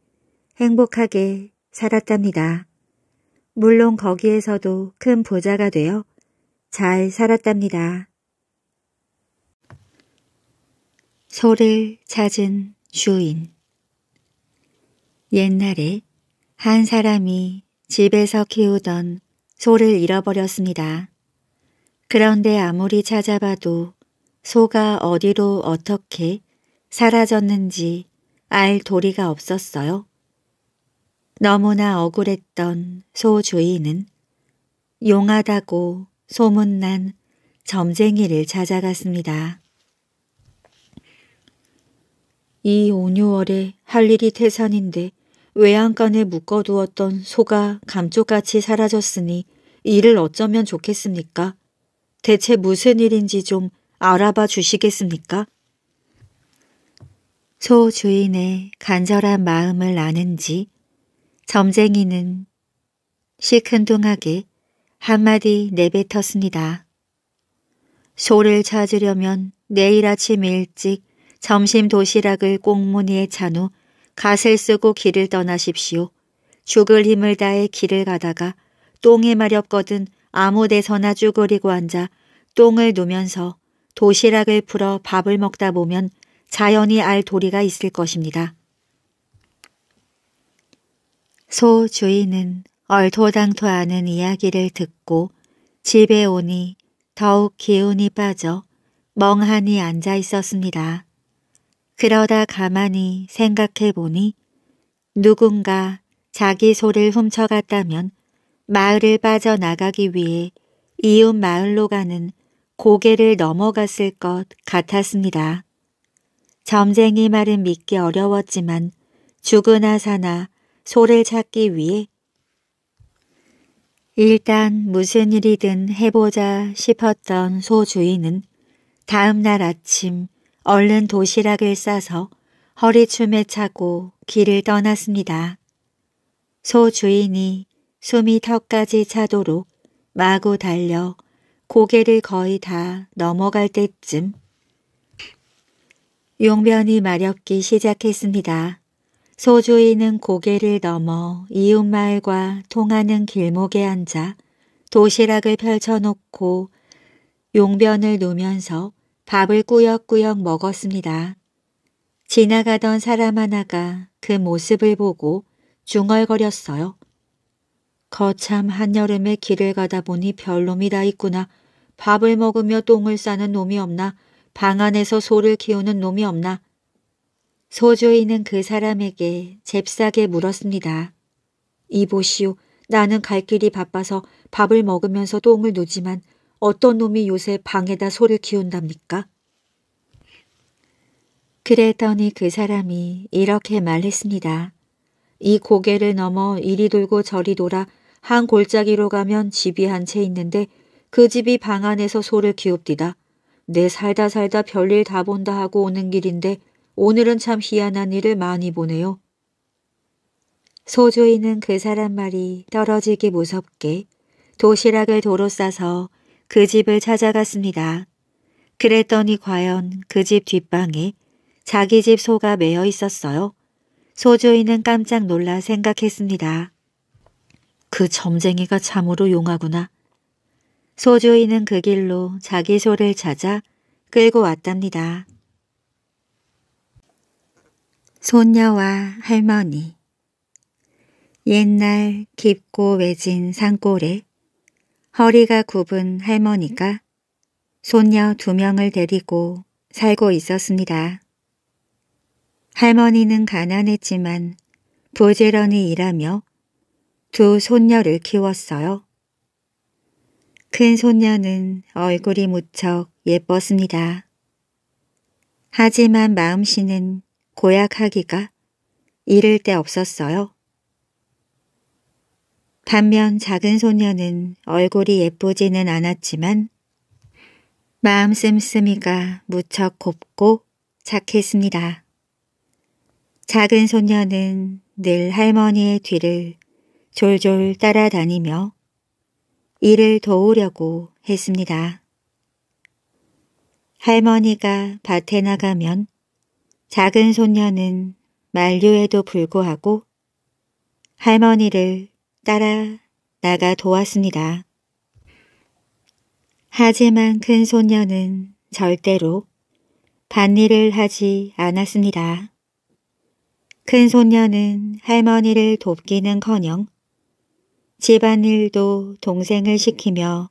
행복하게 살았답니다. 물론 거기에서도 큰 부자가 되어 잘 살았답니다. 소를 찾은 주인 옛날에 한 사람이 집에서 키우던 소를 잃어버렸습니다. 그런데 아무리 찾아봐도 소가 어디로 어떻게 사라졌는지 알 도리가 없었어요. 너무나 억울했던 소 주인은 용하다고 소문난 점쟁이를 찾아갔습니다. 이 온유월에 할 일이 태산인데 외양간에 묶어두었던 소가 감쪽같이 사라졌으니 이를 어쩌면 좋겠습니까? 대체 무슨 일인지 좀 알아봐 주시겠습니까? 소 주인의 간절한 마음을 아는지 점쟁이는 시큰둥하게 한마디 내뱉었습니다. 소를 찾으려면 내일 아침 일찍 점심 도시락을 꽁무니에 찬후 갓을 쓰고 길을 떠나십시오. 죽을 힘을 다해 길을 가다가 똥이 마렵거든 아무 데서나 쭈그리고 앉아 똥을 누면서 도시락을 풀어 밥을 먹다 보면 자연히 알 도리가 있을 것입니다. 소 주인은 얼토당토하는 이야기를 듣고 집에 오니 더욱 기운이 빠져 멍하니 앉아 있었습니다. 그러다 가만히 생각해 보니 누군가 자기 소를 훔쳐갔다면 마을을 빠져나가기 위해 이웃 마을로 가는 고개를 넘어갔을 것 같았습니다. 점쟁이 말은 믿기 어려웠지만 죽으나 사나 소를 찾기 위해 일단 무슨 일이든 해보자 싶었던 소 주인은 다음 날 아침 얼른 도시락을 싸서 허리춤에 차고 길을 떠났습니다. 소 주인이 숨이 턱까지 차도록 마구 달려 고개를 거의 다 넘어갈 때쯤 용변이 마렵기 시작했습니다. 소주인은 고개를 넘어 이웃마을과 통하는 길목에 앉아 도시락을 펼쳐놓고 용변을 놓으면서 밥을 꾸역꾸역 먹었습니다. 지나가던 사람 하나가 그 모습을 보고 중얼거렸어요. 거참 한여름에 길을 가다 보니 별놈이 다 있구나. 밥을 먹으며 똥을 싸는 놈이 없나. 방 안에서 소를 키우는 놈이 없나. 소주인은 그 사람에게 잽싸게 물었습니다. 이보시오. 나는 갈 길이 바빠서 밥을 먹으면서 똥을 누지만 어떤 놈이 요새 방에다 소를 키운답니까? 그랬더니 그 사람이 이렇게 말했습니다. 이 고개를 넘어 이리 돌고 저리 돌아 한 골짜기로 가면 집이 한 채 있는데 그 집이 방 안에서 소를 키웁디다. 내 살다 살다 별일 다 본다 하고 오는 길인데 오늘은 참 희한한 일을 많이 보네요. 소조이는 그 사람 말이 떨어지기 무섭게 도시락을 도로 싸서 그 집을 찾아갔습니다. 그랬더니 과연 그 집 뒷방에 자기 집 소가 매여 있었어요. 소주인은 깜짝 놀라 생각했습니다. 그 점쟁이가 참으로 용하구나. 소주인은 그 길로 자기 소를 찾아 끌고 왔답니다. 손녀와 할머니 옛날 깊고 외진 산골에 허리가 굽은 할머니가 손녀 두 명을 데리고 살고 있었습니다. 할머니는 가난했지만 부지런히 일하며 두 손녀를 키웠어요. 큰 손녀는 얼굴이 무척 예뻤습니다. 하지만 마음씨는 고약하기가 이를 데 없었어요. 반면 작은 소녀는 얼굴이 예쁘지는 않았지만 마음 씀씀이가 무척 곱고 착했습니다. 작은 소녀는 늘 할머니의 뒤를 졸졸 따라다니며 일을 도우려고 했습니다. 할머니가 밭에 나가면 작은 소녀는 만류에도 불구하고 할머니를 따라 나가 도왔습니다. 하지만 큰 소녀는 절대로 반일을 하지 않았습니다. 큰 소녀는 할머니를 돕기는커녕 집안일도 동생을 시키며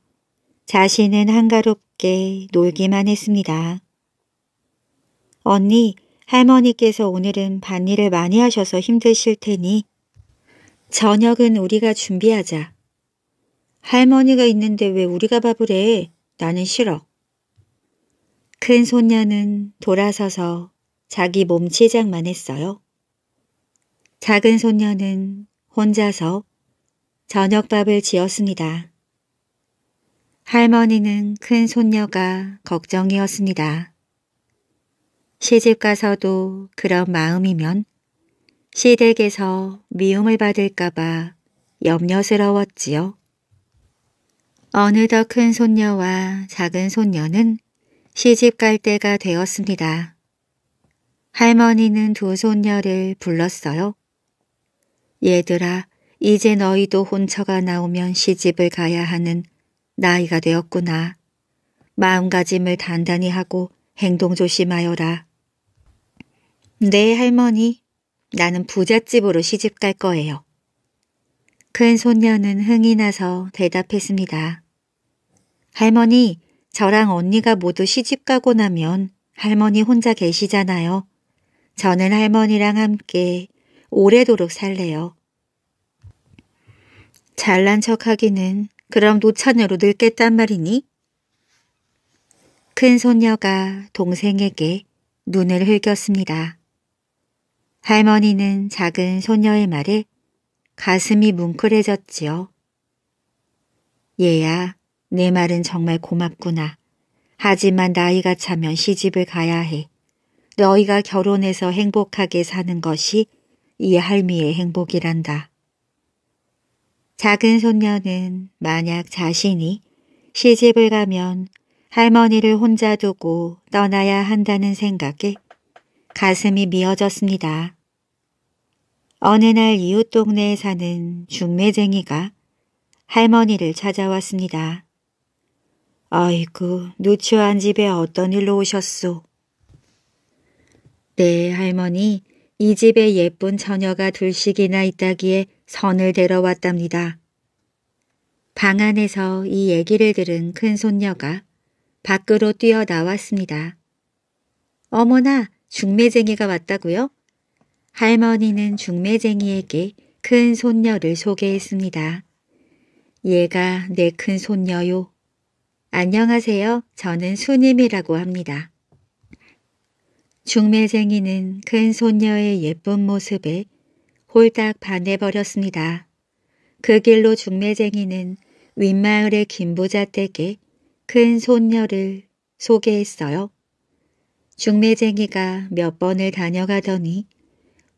자신은 한가롭게 놀기만 했습니다. 언니, 할머니께서 오늘은 반일을 많이 하셔서 힘드실 테니 저녁은 우리가 준비하자. 할머니가 있는데 왜 우리가 밥을 해? 나는 싫어. 큰 손녀는 돌아서서 자기 몸치장만 했어요. 작은 손녀는 혼자서 저녁밥을 지었습니다. 할머니는 큰 손녀가 걱정이었습니다. 시집가서도 그런 마음이면 시댁에서 미움을 받을까봐 염려스러웠지요. 어느덧 큰 손녀와 작은 손녀는 시집 갈 때가 되었습니다. 할머니는 두 손녀를 불렀어요. 얘들아, 이제 너희도 혼처가 나오면 시집을 가야 하는 나이가 되었구나. 마음가짐을 단단히 하고 행동 조심하여라. 네, 할머니. 나는 부잣집으로 시집 갈 거예요. 큰 손녀는 흥이 나서 대답했습니다. 할머니, 저랑 언니가 모두 시집 가고 나면 할머니 혼자 계시잖아요. 저는 할머니랑 함께 오래도록 살래요. 잘난 척하기는 그럼 노처으로 늙겠단 말이니? 큰 손녀가 동생에게 눈을 흘겼습니다. 할머니는 작은 소녀의 말에 가슴이 뭉클해졌지요. 얘야, 내 말은 정말 고맙구나. 하지만 나이가 차면 시집을 가야 해. 너희가 결혼해서 행복하게 사는 것이 이 할미의 행복이란다. 작은 손녀는 만약 자신이 시집을 가면 할머니를 혼자 두고 떠나야 한다는 생각에 가슴이 미어졌습니다. 어느 날 이웃 동네에 사는 중매쟁이가 할머니를 찾아왔습니다. 아이고, 누추한 집에 어떤 일로 오셨소? 네, 할머니. 이 집에 예쁜 처녀가 둘씩이나 있다기에 선을 데려왔답니다. 방 안에서 이 얘기를 들은 큰 손녀가 밖으로 뛰어나왔습니다. 어머나, 중매쟁이가 왔다고요? 할머니는 중매쟁이에게 큰 손녀를 소개했습니다. 얘가 내 큰 손녀요. 안녕하세요. 저는 수님이라고 합니다. 중매쟁이는 큰 손녀의 예쁜 모습에 홀딱 반해버렸습니다. 그 길로 중매쟁이는 윗마을의 김부자 댁에 큰 손녀를 소개했어요. 중매쟁이가 몇 번을 다녀가더니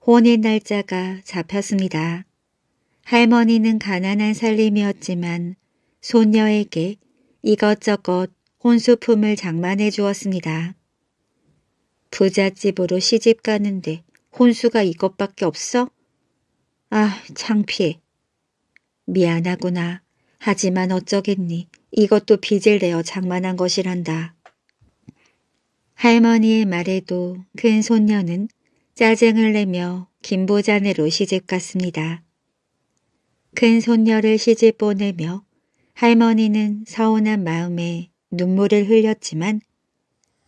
혼인 날짜가 잡혔습니다. 할머니는 가난한 살림이었지만 손녀에게 이것저것 혼수품을 장만해 주었습니다. 부잣집으로 시집 가는데 혼수가 이것밖에 없어? 아, 창피해. 미안하구나. 하지만 어쩌겠니. 이것도 빚을 내어 장만한 것이란다. 할머니의 말에도 큰 손녀는 짜증을 내며 김보자네로 시집 갔습니다. 큰 손녀를 시집 보내며 할머니는 서운한 마음에 눈물을 흘렸지만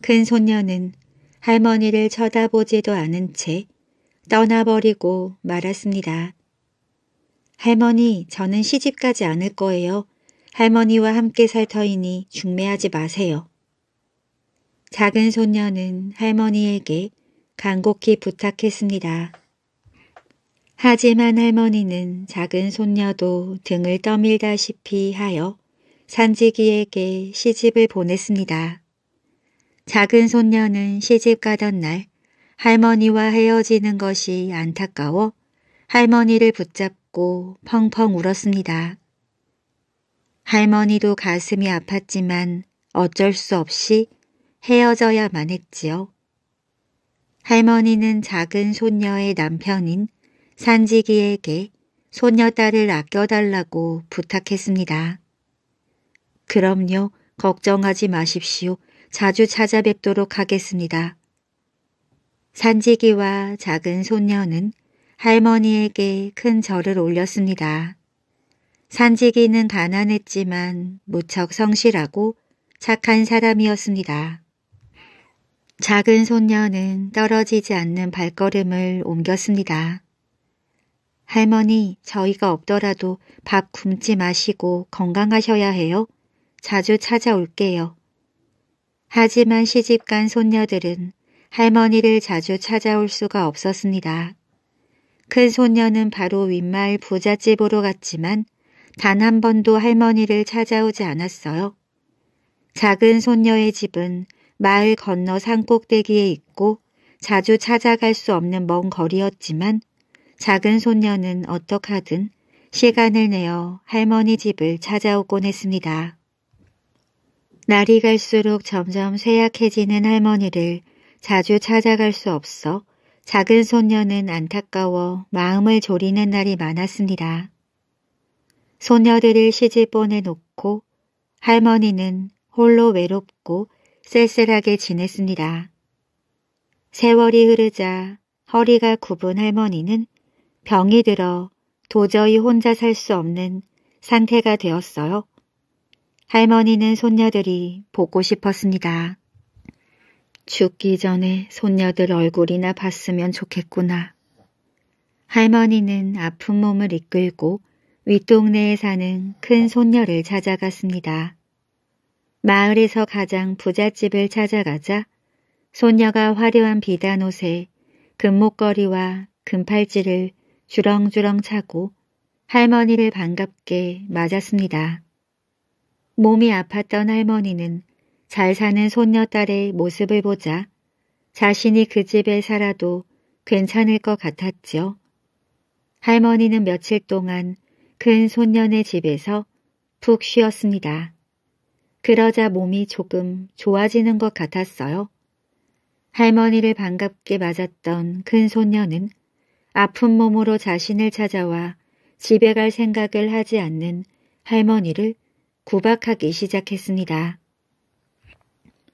큰 손녀는 할머니를 쳐다보지도 않은 채 떠나버리고 말았습니다. 할머니 저는 시집 가지 않을 거예요. 할머니와 함께 살 터이니 중매하지 마세요. 작은 소녀는 할머니에게 간곡히 부탁했습니다. 하지만 할머니는 작은 손녀도 등을 떠밀다시피 하여 산지기에게 시집을 보냈습니다. 작은 손녀는 시집 가던 날 할머니와 헤어지는 것이 안타까워 할머니를 붙잡고 펑펑 울었습니다. 할머니도 가슴이 아팠지만 어쩔 수 없이 헤어져야만 했지요. 할머니는 작은 손녀의 남편인 산지기에게 손녀딸을 아껴달라고 부탁했습니다. 그럼요. 걱정하지 마십시오. 자주 찾아뵙도록 하겠습니다. 산지기와 작은 손녀는 할머니에게 큰 절을 올렸습니다. 산지기는 가난했지만 무척 성실하고 착한 사람이었습니다. 작은 손녀는 떨어지지 않는 발걸음을 옮겼습니다. 할머니, 저희가 없더라도 밥 굶지 마시고 건강하셔야 해요. 자주 찾아올게요. 하지만 시집간 손녀들은 할머니를 자주 찾아올 수가 없었습니다. 큰 손녀는 바로 윗마을 부잣집으로 갔지만 단 한 번도 할머니를 찾아오지 않았어요. 작은 손녀의 집은 마을 건너 산 꼭대기에 있고 자주 찾아갈 수 없는 먼 거리였지만 작은 손녀는 어떡하든 시간을 내어 할머니 집을 찾아오곤 했습니다. 날이 갈수록 점점 쇠약해지는 할머니를 자주 찾아갈 수 없어 작은 손녀는 안타까워 마음을 졸이는 날이 많았습니다. 소녀들을 시집 보내놓고 할머니는 홀로 외롭고 쓸쓸하게 지냈습니다. 세월이 흐르자 허리가 굽은 할머니는 병이 들어 도저히 혼자 살 수 없는 상태가 되었어요. 할머니는 손녀들이 보고 싶었습니다. 죽기 전에 손녀들 얼굴이나 봤으면 좋겠구나. 할머니는 아픈 몸을 이끌고 윗동네에 사는 큰 손녀를 찾아갔습니다. 마을에서 가장 부잣집을 찾아가자 소녀가 화려한 비단 옷에 금목걸이와 금팔찌를 주렁주렁 차고 할머니를 반갑게 맞았습니다. 몸이 아팠던 할머니는 잘 사는 손녀딸의 모습을 보자 자신이 그 집에 살아도 괜찮을 것같았지요 할머니는 며칠 동안 큰 손년의 집에서 푹 쉬었습니다. 그러자 몸이 조금 좋아지는 것 같았어요. 할머니를 반갑게 맞았던 큰 손녀는 아픈 몸으로 자신을 찾아와 집에 갈 생각을 하지 않는 할머니를 구박하기 시작했습니다.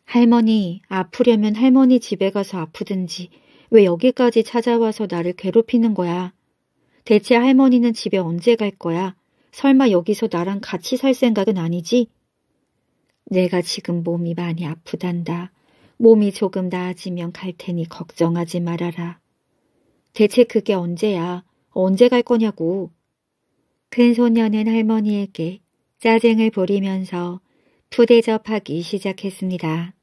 할머니, 아프려면 할머니 집에 가서 아프든지 왜 여기까지 찾아와서 나를 괴롭히는 거야? 대체 할머니는 집에 언제 갈 거야? 설마 여기서 나랑 같이 살 생각은 아니지? 내가 지금 몸이 많이 아프단다. 몸이 조금 나아지면 갈 테니 걱정하지 말아라. 대체 그게 언제야? 언제 갈 거냐고. 큰 소녀는 할머니에게 짜증을 부리면서 푸대접하기 시작했습니다.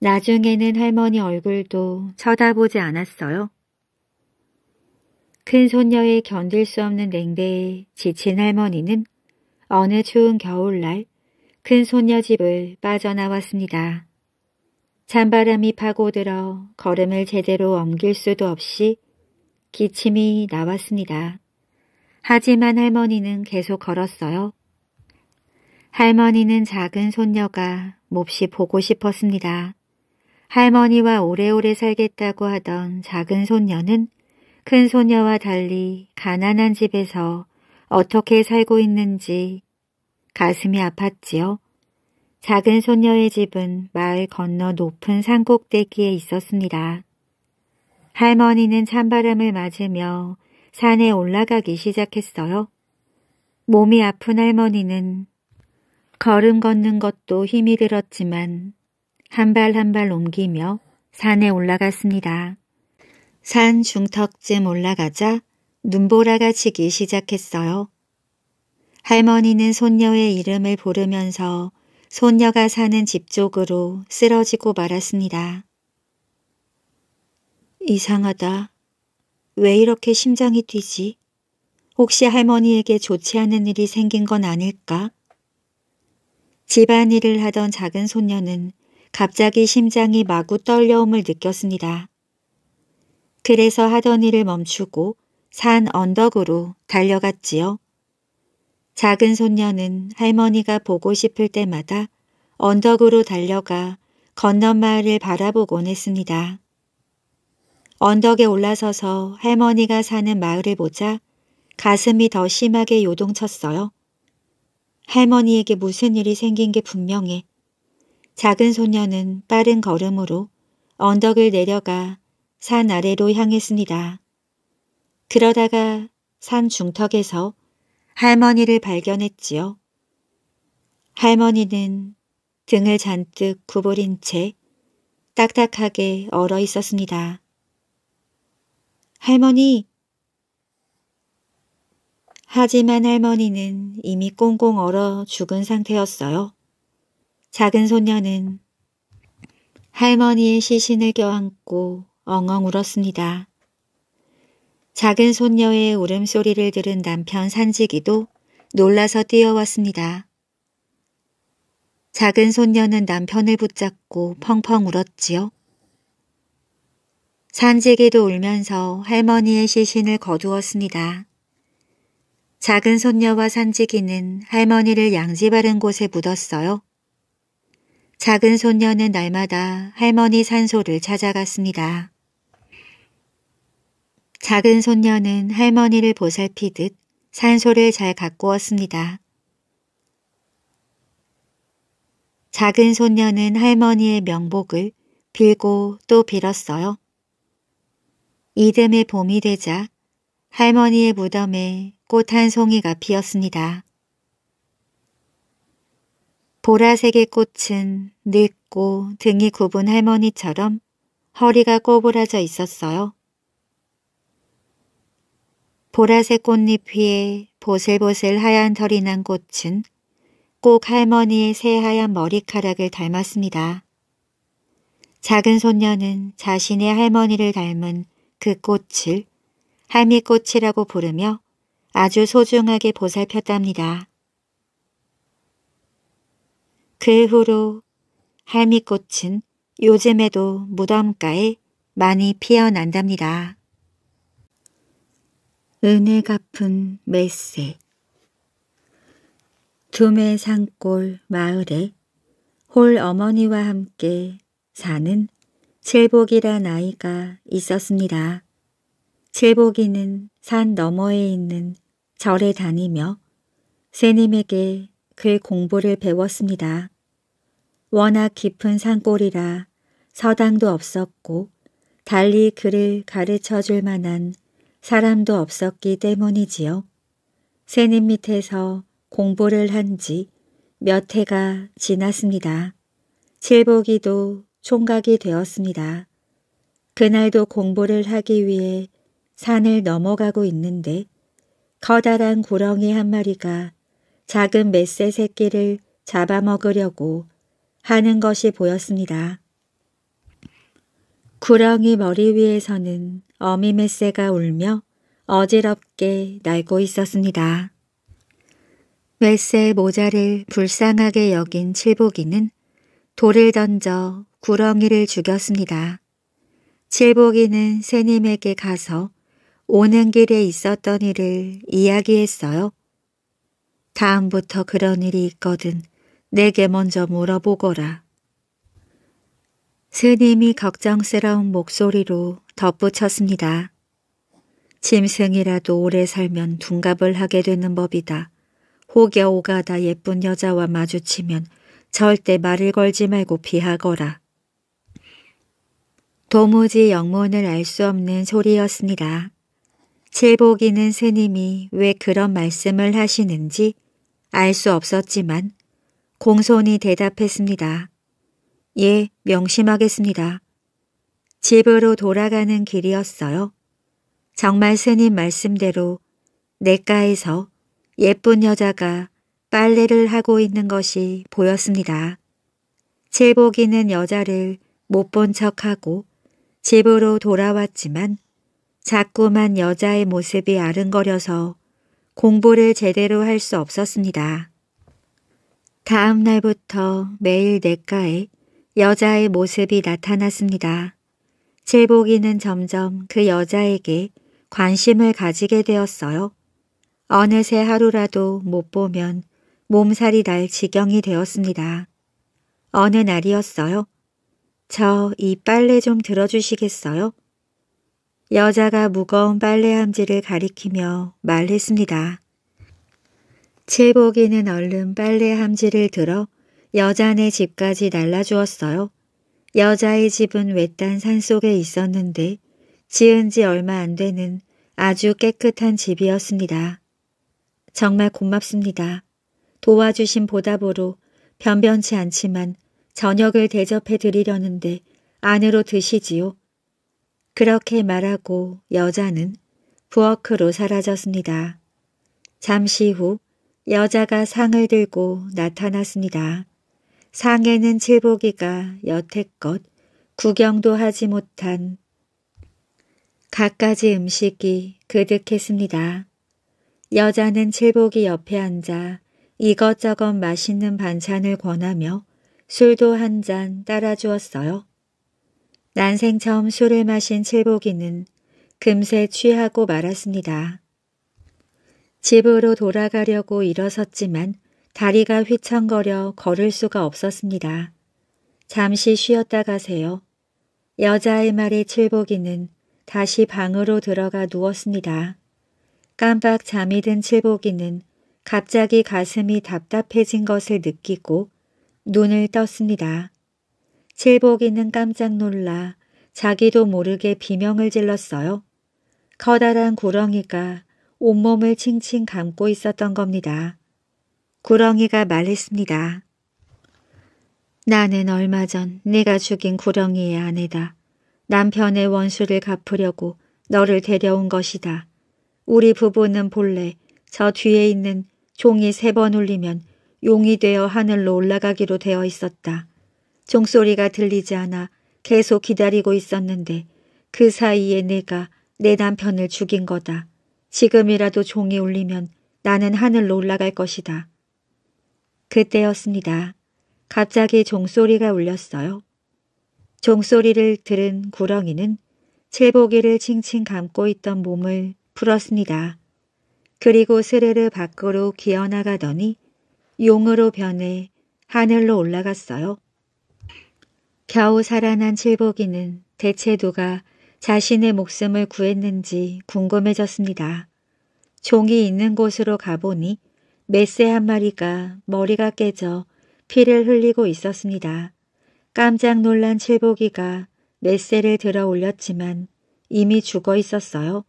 나중에는 할머니 얼굴도 쳐다보지 않았어요. 큰 손녀의 견딜 수 없는 냉대에 지친 할머니는 어느 추운 겨울날 큰손녀 집을 빠져나왔습니다. 찬바람이 파고들어 걸음을 제대로 옮길 수도 없이 기침이 나왔습니다. 하지만 할머니는 계속 걸었어요. 할머니는 작은 손녀가 몹시 보고 싶었습니다. 할머니와 오래오래 살겠다고 하던 작은 손녀는 큰손녀와 달리 가난한 집에서 어떻게 살고 있는지 가슴이 아팠지요. 작은 손녀의 집은 마을 건너 높은 산꼭대기에 있었습니다. 할머니는 찬바람을 맞으며 산에 올라가기 시작했어요. 몸이 아픈 할머니는 걸음 걷는 것도 힘이 들었지만 한 발 한 발 옮기며 산에 올라갔습니다. 산 중턱쯤 올라가자 눈보라가 치기 시작했어요. 할머니는 손녀의 이름을 부르면서 손녀가 사는 집 쪽으로 쓰러지고 말았습니다. 이상하다. 왜 이렇게 심장이 뛰지? 혹시 할머니에게 좋지 않은 일이 생긴 건 아닐까? 집안일을 하던 작은 손녀는 갑자기 심장이 마구 떨려옴을 느꼈습니다. 그래서 하던 일을 멈추고 산 언덕으로 달려갔지요. 작은 손녀는 할머니가 보고 싶을 때마다 언덕으로 달려가 건넌 마을을 바라보곤 했습니다. 언덕에 올라서서 할머니가 사는 마을을 보자 가슴이 더 심하게 요동쳤어요. 할머니에게 무슨 일이 생긴 게 분명해. 작은 소녀는 빠른 걸음으로 언덕을 내려가 산 아래로 향했습니다. 그러다가 산 중턱에서 할머니를 발견했지요. 할머니는 등을 잔뜩 구부린 채 딱딱하게 얼어 있었습니다. 할머니! 하지만 할머니는 이미 꽁꽁 얼어 죽은 상태였어요. 작은 소녀는 할머니의 시신을 껴안고 엉엉 울었습니다. 작은 손녀의 울음소리를 들은 남편 산지기도 놀라서 뛰어왔습니다. 작은 손녀는 남편을 붙잡고 펑펑 울었지요. 산지기도 울면서 할머니의 시신을 거두었습니다. 작은 손녀와 산지기는 할머니를 양지 바른 곳에 묻었어요. 작은 손녀는 날마다 할머니 산소를 찾아갔습니다. 작은 손녀는 할머니를 보살피듯 산소를 잘 가꾸었습니다. 작은 손녀는 할머니의 명복을 빌고 또 빌었어요. 이듬해 봄이 되자 할머니의 무덤에 꽃 한 송이가 피었습니다. 보라색의 꽃은 늙고 등이 굽은 할머니처럼 허리가 꼬부라져 있었어요. 보라색 꽃잎 위에 보슬보슬 하얀 털이 난 꽃은 꼭 할머니의 새하얀 머리카락을 닮았습니다. 작은 손녀는 자신의 할머니를 닮은 그 꽃을 할미꽃이라고 부르며 아주 소중하게 보살폈답니다. 그 후로 할미꽃은 요즘에도 무덤가에 많이 피어난답니다. 은혜 갚은 메세 두메 산골 마을에 홀 어머니와 함께 사는 칠복이란 아이가 있었습니다. 칠복이는 산 너머에 있는 절에 다니며 스님에게 글 공부를 배웠습니다. 워낙 깊은 산골이라 서당도 없었고 달리 그를 가르쳐 줄 만한 사람도 없었기 때문이지요. 새님 밑에서 공부를 한 지 몇 해가 지났습니다. 칠보기도 총각이 되었습니다. 그날도 공부를 하기 위해 산을 넘어가고 있는데 커다란 구렁이 한 마리가 작은 메새 새끼를 잡아먹으려고 하는 것이 보였습니다. 구렁이 머리 위에서는 어미메세가 울며 어지럽게 날고 있었습니다. 메새 모자를 불쌍하게 여긴 칠복이는 돌을 던져 구렁이를 죽였습니다. 칠복이는 새님에게 가서 오는 길에 있었던 일을 이야기했어요. 다음부터 그런 일이 있거든 내게 먼저 물어보거라. 스님이 걱정스러운 목소리로 덧붙였습니다. 짐승이라도 오래 살면 둔갑을 하게 되는 법이다. 혹여 오가다 예쁜 여자와 마주치면 절대 말을 걸지 말고 피하거라. 도무지 영문을 알 수 없는 소리였습니다. 칠복이는 스님이 왜 그런 말씀을 하시는지 알 수 없었지만 공손히 대답했습니다. 예, 명심하겠습니다. 집으로 돌아가는 길이었어요. 정말 스님 말씀대로 내과에서 예쁜 여자가 빨래를 하고 있는 것이 보였습니다. 제복이는 여자를 못 본 척하고 집으로 돌아왔지만 자꾸만 여자의 모습이 아른거려서 공부를 제대로 할 수 없었습니다. 다음 날부터 매일 내과에 여자의 모습이 나타났습니다. 제복이는 점점 그 여자에게 관심을 가지게 되었어요. 어느새 하루라도 못 보면 몸살이 날 지경이 되었습니다. 어느 날이었어요. 저 이 빨래 좀 들어주시겠어요? 여자가 무거운 빨래함지를 가리키며 말했습니다. 제복이는 얼른 빨래함지를 들어 여자네 집까지 날라주었어요. 여자의 집은 외딴 산속에 있었는데 지은 지 얼마 안 되는 아주 깨끗한 집이었습니다. 정말 고맙습니다. 도와주신 보답으로 변변치 않지만 저녁을 대접해 드리려는데 안으로 드시지요. 그렇게 말하고 여자는 부엌으로 사라졌습니다. 잠시 후 여자가 상을 들고 나타났습니다. 상에는 제복이가 여태껏 구경도 하지 못한 갖가지 음식이 그득했습니다. 여자는 칠복이 옆에 앉아 이것저것 맛있는 반찬을 권하며 술도 한 잔 따라주었어요. 난생 처음 술을 마신 칠복이는 금세 취하고 말았습니다. 집으로 돌아가려고 일어섰지만 다리가 휘청거려 걸을 수가 없었습니다. 잠시 쉬었다 가세요. 여자의 말에 칠복이는 다시 방으로 들어가 누웠습니다. 깜빡 잠이 든 칠복이는 갑자기 가슴이 답답해진 것을 느끼고 눈을 떴습니다. 칠복이는 깜짝 놀라 자기도 모르게 비명을 질렀어요. 커다란 구렁이가 온몸을 칭칭 감고 있었던 겁니다. 구렁이가 말했습니다. 나는 얼마 전 네가 죽인 구렁이의 아내다. 남편의 원수를 갚으려고 너를 데려온 것이다. 우리 부부는 본래 저 뒤에 있는 종이 세 번 울리면 용이 되어 하늘로 올라가기로 되어 있었다. 종소리가 들리지 않아 계속 기다리고 있었는데 그 사이에 내가 내 남편을 죽인 거다. 지금이라도 종이 울리면 나는 하늘로 올라갈 것이다. 그때였습니다. 갑자기 종소리가 울렸어요. 종소리를 들은 구렁이는 칠보기를 칭칭 감고 있던 몸을 풀었습니다. 그리고 스르르 밖으로 기어나가더니 용으로 변해 하늘로 올라갔어요. 겨우 살아난 칠보기는 대체 누가 자신의 목숨을 구했는지 궁금해졌습니다. 종이 있는 곳으로 가보니 메스 한 마리가 머리가 깨져 피를 흘리고 있었습니다. 깜짝 놀란 칠보기가 메스를 들어 올렸지만 이미 죽어 있었어요.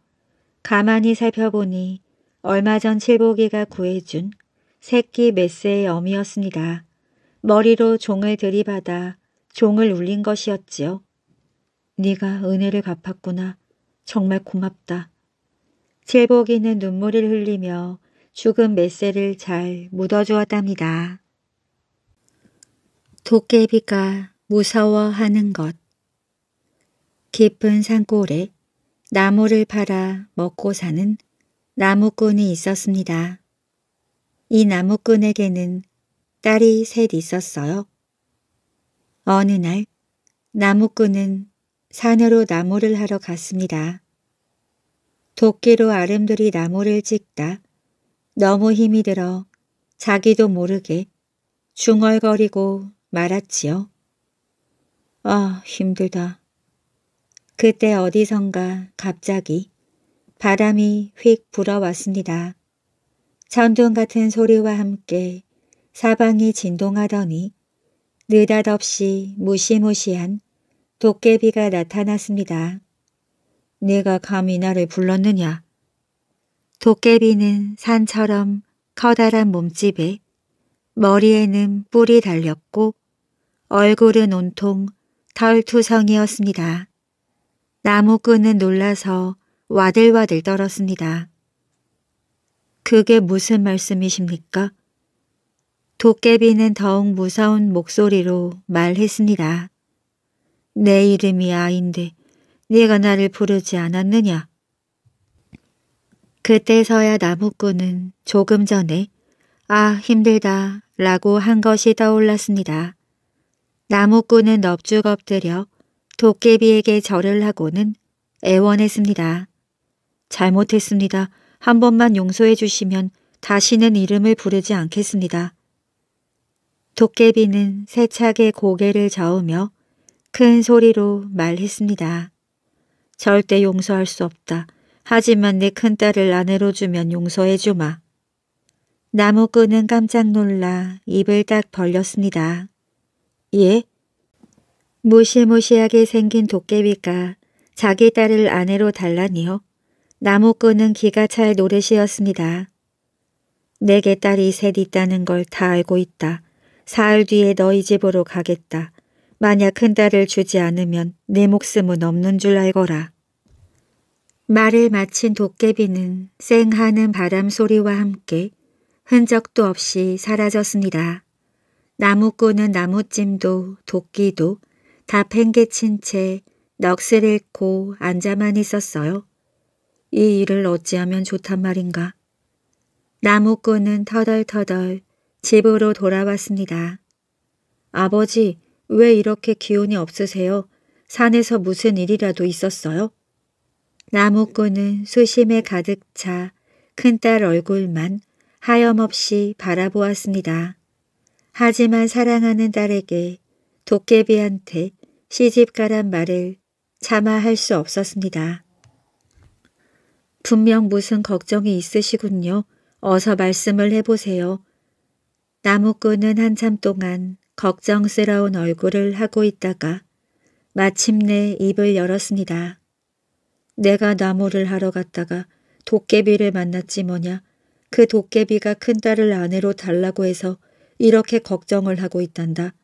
가만히 살펴보니 얼마 전 칠보기가 구해준 새끼 메스의 어미였습니다. 머리로 종을 들이받아 종을 울린 것이었지요. 네가 은혜를 갚았구나. 정말 고맙다. 칠보기는 눈물을 흘리며 죽은 메세를 잘 묻어주었답니다. 도깨비가 무서워하는 것 깊은 산골에 나무를 팔아 먹고 사는 나무꾼이 있었습니다. 이 나무꾼에게는 딸이 셋 있었어요. 어느 날 나무꾼은 산으로 나무를 하러 갔습니다. 도끼로 아름드리 나무를 찍다 너무 힘이 들어 자기도 모르게 중얼거리고 말았지요. 아, 힘들다. 그때 어디선가 갑자기 바람이 휙 불어왔습니다. 천둥 같은 소리와 함께 사방이 진동하더니 느닷없이 무시무시한 도깨비가 나타났습니다. 네가 감히 나를 불렀느냐? 도깨비는 산처럼 커다란 몸집에 머리에는 뿔이 달렸고 얼굴은 온통 털투성이었습니다. 나무꾼은 놀라서 와들와들 떨었습니다. 그게 무슨 말씀이십니까? 도깨비는 더욱 무서운 목소리로 말했습니다. 내 이름이 아인데 네가 나를 부르지 않았느냐? 그때서야 나무꾼은 조금 전에 아 힘들다 라고 한 것이 떠올랐습니다. 나무꾼은 넙죽 엎드려 도깨비에게 절을 하고는 애원했습니다. 잘못했습니다. 한 번만 용서해 주시면 다시는 이름을 부르지 않겠습니다. 도깨비는 세차게 고개를 저으며 큰 소리로 말했습니다. 절대 용서할 수 없다. 하지만 내 큰딸을 아내로 주면 용서해 주마. 나무꾼은 깜짝 놀라 입을 딱 벌렸습니다. 예? 무시무시하게 생긴 도깨비가 자기 딸을 아내로 달라니요? 나무꾼은 기가 찰 노릇이었습니다. 내게 딸이 셋 있다는 걸 다 알고 있다. 사흘 뒤에 너희 집으로 가겠다. 만약 큰딸을 주지 않으면 내 목숨은 없는 줄 알거라. 말을 마친 도깨비는 쌩하는 바람 소리와 함께 흔적도 없이 사라졌습니다. 나무꾼은 나무찜도 도끼도 다 팽개친 채 넋을 잃고 앉아만 있었어요. 이 일을 어찌하면 좋단 말인가. 나무꾼은 터덜터덜 집으로 돌아왔습니다. 아버지, 왜 이렇게 기운이 없으세요? 산에서 무슨 일이라도 있었어요? 나무꾼은 수심에 가득 차 큰딸 얼굴만 하염없이 바라보았습니다. 하지만 사랑하는 딸에게 도깨비한테 시집가란 말을 차마 할 수 없었습니다. 분명 무슨 걱정이 있으시군요. 어서 말씀을 해보세요. 나무꾼은 한참 동안 걱정스러운 얼굴을 하고 있다가 마침내 입을 열었습니다. 내가 나무를 하러 갔다가 도깨비를 만났지 뭐냐. 그 도깨비가 큰딸을 아내로 달라고 해서 이렇게 걱정을 하고 있단다.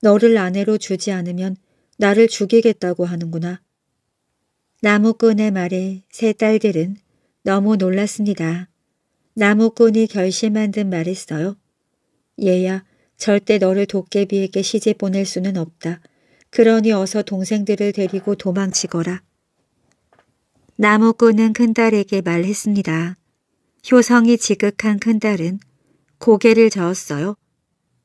너를 아내로 주지 않으면 나를 죽이겠다고 하는구나. 나무꾼의 말에 세 딸들은 너무 놀랐습니다. 나무꾼이 결심한 듯 말했어요. 얘야, 절대 너를 도깨비에게 시집 보낼 수는 없다. 그러니 어서 동생들을 데리고 도망치거라. 나무꾼은 큰딸에게 말했습니다. 효성이 지극한 큰딸은 고개를 저었어요.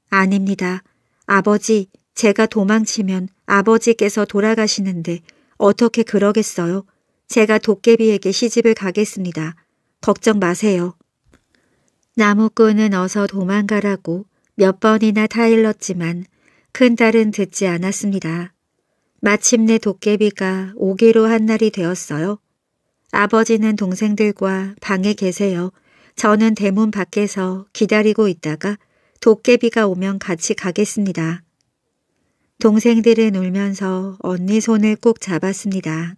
아닙니다. 아버지, 제가 도망치면 아버지께서 돌아가시는데 어떻게 그러겠어요? 제가 도깨비에게 시집을 가겠습니다. 걱정 마세요. 나무꾼은 어서 도망가라고 몇 번이나 타일렀지만 큰딸은 듣지 않았습니다. 마침내 도깨비가 오기로 한 날이 되었어요. 아버지는 동생들과 방에 계세요. 저는 대문 밖에서 기다리고 있다가 도깨비가 오면 같이 가겠습니다. 동생들은 울면서 언니 손을 꼭 잡았습니다.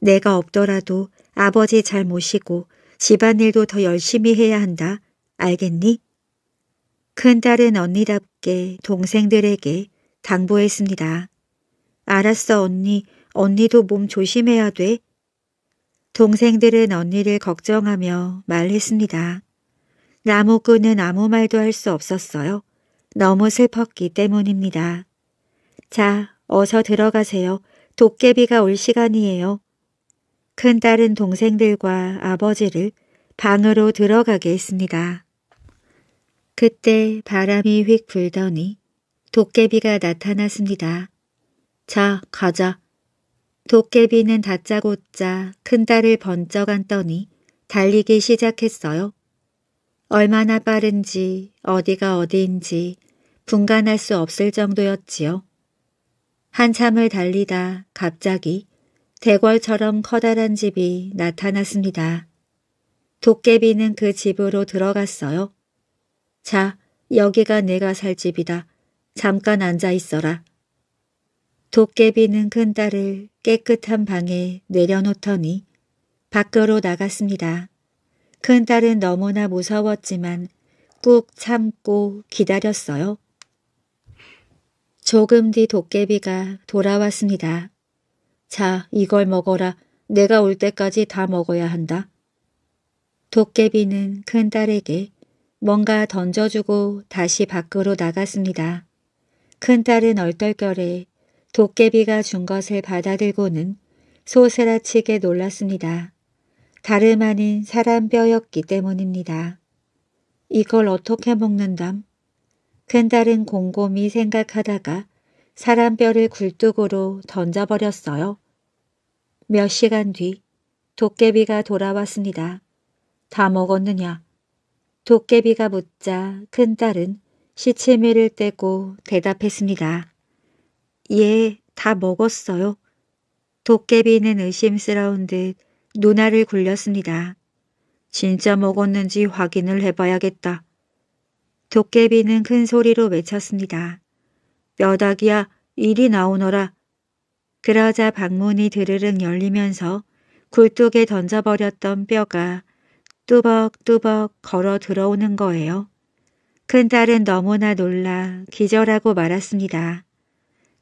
내가 없더라도 아버지 잘 모시고 집안일도 더 열심히 해야 한다. 알겠니? 큰딸은 언니답게 동생들에게 당부했습니다. 알았어 언니, 언니도 몸 조심해야 돼. 동생들은 언니를 걱정하며 말했습니다. 나무꾼은 아무 말도 할 수 없었어요. 너무 슬펐기 때문입니다. 자, 어서 들어가세요. 도깨비가 올 시간이에요. 큰딸은 동생들과 아버지를 방으로 들어가게 했습니다. 그때 바람이 휙 불더니 도깨비가 나타났습니다. 자, 가자. 도깨비는 다짜고짜 큰딸을 번쩍 안더니 달리기 시작했어요. 얼마나 빠른지 어디가 어디인지 분간할 수 없을 정도였지요. 한참을 달리다 갑자기 대궐처럼 커다란 집이 나타났습니다. 도깨비는 그 집으로 들어갔어요. 자, 여기가 내가 살 집이다. 잠깐 앉아 있어라. 도깨비는 큰딸을 깨끗한 방에 내려놓더니 밖으로 나갔습니다. 큰딸은 너무나 무서웠지만 꾹 참고 기다렸어요. 조금 뒤 도깨비가 돌아왔습니다. 자, 이걸 먹어라. 내가 올 때까지 다 먹어야 한다. 도깨비는 큰딸에게 뭔가 던져주고 다시 밖으로 나갔습니다. 큰딸은 얼떨결에 도깨비가 준 것을 받아들고는 소스라치게 놀랐습니다. 다름 아닌 사람 뼈였기 때문입니다. 이걸 어떻게 먹는담? 큰딸은 곰곰이 생각하다가 사람 뼈를 굴뚝으로 던져버렸어요. 몇 시간 뒤 도깨비가 돌아왔습니다. 다 먹었느냐? 도깨비가 묻자 큰딸은 시치미를 떼고 대답했습니다. 예, 다 먹었어요. 도깨비는 의심스러운 듯 누나를 굴렸습니다. 진짜 먹었는지 확인을 해봐야겠다. 도깨비는 큰 소리로 외쳤습니다. 뼈다귀야, 이리 나오너라. 그러자 방문이 드르륵 열리면서 굴뚝에 던져버렸던 뼈가 뚜벅뚜벅 걸어 들어오는 거예요. 큰딸은 너무나 놀라 기절하고 말았습니다.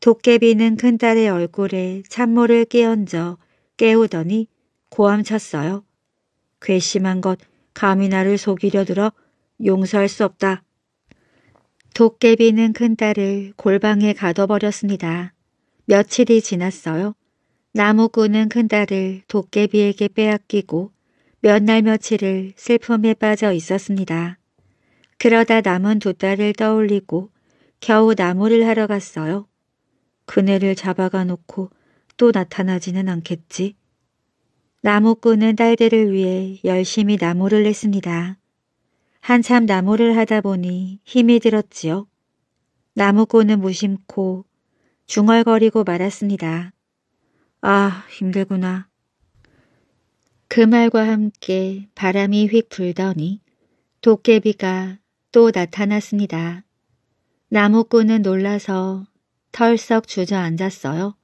도깨비는 큰딸의 얼굴에 찬물을 끼얹어 깨우더니 고함쳤어요. 괘씸한 것 감히 나를 속이려 들어 용서할 수 없다. 도깨비는 큰딸을 골방에 가둬버렸습니다. 며칠이 지났어요. 나무꾼은 큰딸을 도깨비에게 빼앗기고 몇 날 며칠을 슬픔에 빠져 있었습니다. 그러다 남은 두 딸을 떠올리고 겨우 나무를 하러 갔어요. 그네를 잡아가 놓고 또 나타나지는 않겠지. 나무꾼은 딸들을 위해 열심히 나무를 했습니다 한참 나무를 하다 보니 힘이 들었지요. 나무꾼은 무심코 중얼거리고 말았습니다. 아, 힘들구나. 그 말과 함께 바람이 휙 불더니 도깨비가 또 나타났습니다. 나무꾼은 놀라서 털썩 주저앉았어요.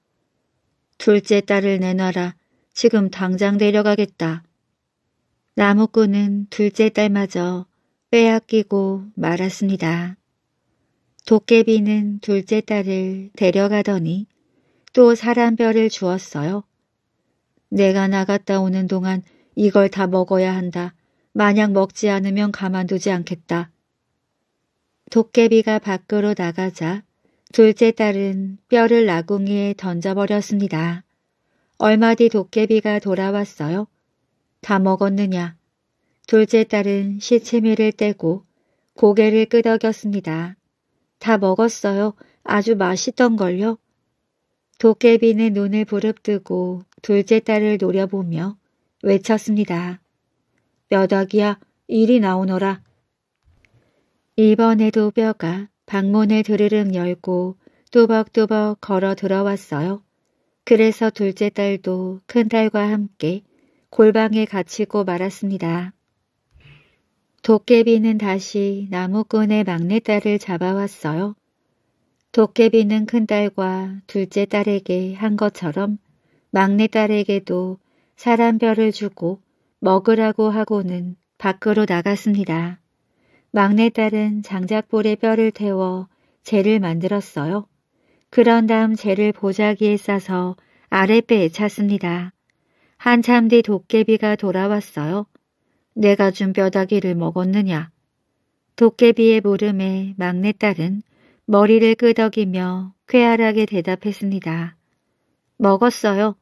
둘째 딸을 내놔라. 지금 당장 데려가겠다. 나무꾼은 둘째 딸마저 빼앗기고 말았습니다. 도깨비는 둘째 딸을 데려가더니 또 사람별을 주었어요. 내가 나갔다 오는 동안 이걸 다 먹어야 한다. 만약 먹지 않으면 가만두지 않겠다. 도깨비가 밖으로 나가자 둘째 딸은 뼈를 나궁에 이 던져버렸습니다. 얼마 뒤 도깨비가 돌아왔어요. 다 먹었느냐? 둘째 딸은 시치미를 떼고 고개를 끄덕였습니다. 다 먹었어요. 아주 맛있던걸요. 도깨비는 눈을 부릅뜨고 둘째 딸을 노려보며 외쳤습니다. 뼈다이야일이 나오너라. 이번에도 뼈가 방문을 두르릉 열고 또벅또벅 걸어 들어왔어요. 그래서 둘째 딸도 큰딸과 함께 골방에 갇히고 말았습니다. 도깨비는 다시 나무꾼의 막내딸을 잡아왔어요. 도깨비는 큰딸과 둘째 딸에게 한 것처럼 막내딸에게도 사람별을 주고 먹으라고 하고는 밖으로 나갔습니다. 막내딸은 장작볼에 뼈를 태워 재를 만들었어요. 그런 다음 재를 보자기에 싸서 아랫배에 찼습니다. 한참 뒤 도깨비가 돌아왔어요. 내가 준 뼈다귀를 먹었느냐? 도깨비의 물음에 막내딸은 머리를 끄덕이며 쾌활하게 대답했습니다. 먹었어요.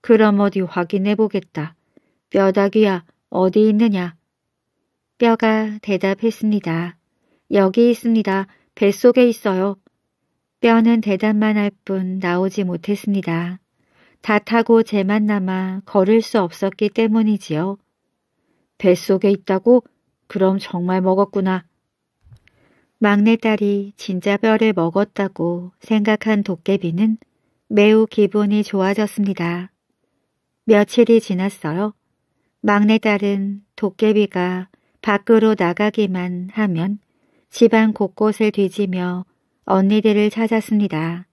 그럼 어디 확인해 보겠다. 뼈다귀야 어디 있느냐? 뼈가 대답했습니다. 여기 있습니다. 뱃속에 있어요. 뼈는 대답만 할 뿐 나오지 못했습니다. 다 타고 제만 남아 걸을 수 없었기 때문이지요. 뱃속에 있다고? 그럼 정말 먹었구나. 막내딸이 진짜 뼈를 먹었다고 생각한 도깨비는 매우 기분이 좋아졌습니다. 며칠이 지났어요. 막내딸은 도깨비가 밖으로 나가기만 하면 집안 곳곳을 뒤지며 언니들을 찾았습니다.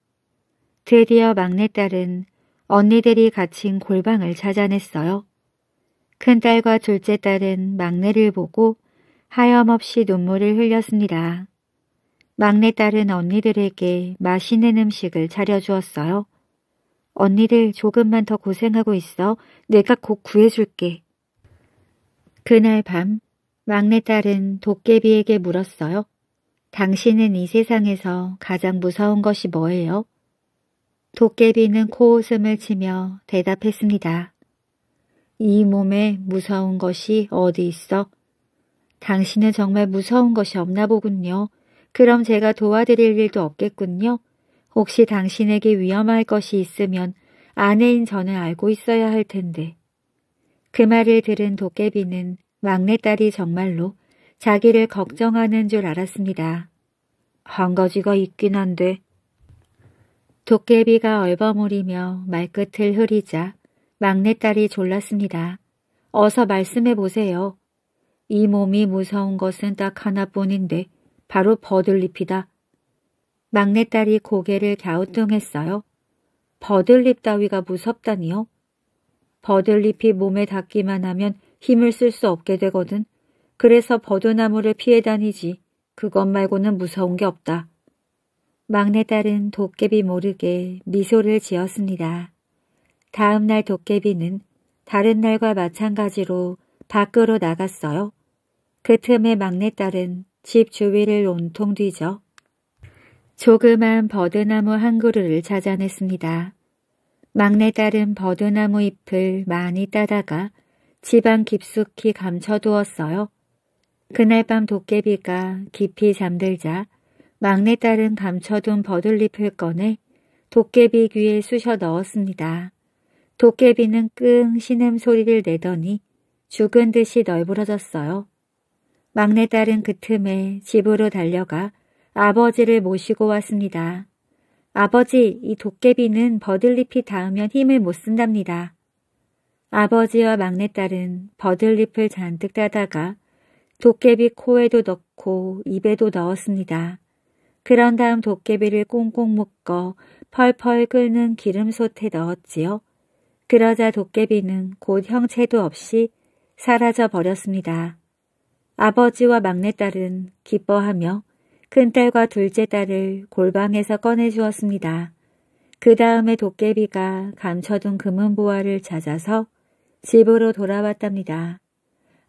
드디어 막내딸은 언니들이 갇힌 골방을 찾아냈어요. 큰딸과 둘째 딸은 막내를 보고 하염없이 눈물을 흘렸습니다. 막내딸은 언니들에게 맛있는 음식을 차려주었어요. 언니들 조금만 더 고생하고 있어. 내가 곧 구해줄게. 그날 밤 막내딸은 도깨비에게 물었어요. 당신은 이 세상에서 가장 무서운 것이 뭐예요? 도깨비는 코웃음을 치며 대답했습니다. 이 몸에 무서운 것이 어디 있어? 당신은 정말 무서운 것이 없나 보군요. 그럼 제가 도와드릴 일도 없겠군요. 혹시 당신에게 위험할 것이 있으면 아내인 저는 알고 있어야 할 텐데. 그 말을 들은 도깨비는 막내딸이 정말로 자기를 걱정하는 줄 알았습니다. 헝거지가 있긴 한데. 도깨비가 얼버무리며 말끝을 흐리자 막내딸이 졸랐습니다. 어서 말씀해 보세요. 이 몸이 무서운 것은 딱 하나뿐인데 바로 버들잎이다. 막내딸이 고개를 갸우뚱했어요. 버들잎 따위가 무섭다니요? 버들잎이 몸에 닿기만 하면 힘을 쓸 수 없게 되거든. 그래서 버드나무를 피해 다니지. 그것 말고는 무서운 게 없다. 막내딸은 도깨비 모르게 미소를 지었습니다. 다음 날 도깨비는 다른 날과 마찬가지로 밖으로 나갔어요. 그 틈에 막내딸은 집 주위를 온통 뒤져 조그만 버드나무 한 그루를 찾아냈습니다. 막내딸은 버드나무 잎을 많이 따다가 집안 깊숙이 감춰두었어요. 그날 밤 도깨비가 깊이 잠들자 막내딸은 감춰둔 버들잎을 꺼내 도깨비 귀에 쑤셔 넣었습니다. 도깨비는 끙 신음 소리를 내더니 죽은 듯이 널브러졌어요. 막내딸은 그 틈에 집으로 달려가 아버지를 모시고 왔습니다. 아버지, 이 도깨비는 버들잎이 닿으면 힘을 못 쓴답니다. 아버지와 막내딸은 버들잎을 잔뜩 따다가 도깨비 코에도 넣고 입에도 넣었습니다. 그런 다음 도깨비를 꽁꽁 묶어 펄펄 끓는 기름솥에 넣었지요. 그러자 도깨비는 곧 형체도 없이 사라져 버렸습니다. 아버지와 막내딸은 기뻐하며 큰딸과 둘째 딸을 골방에서 꺼내주었습니다. 그 다음에 도깨비가 감춰둔 금은보화를 찾아서 집으로 돌아왔답니다.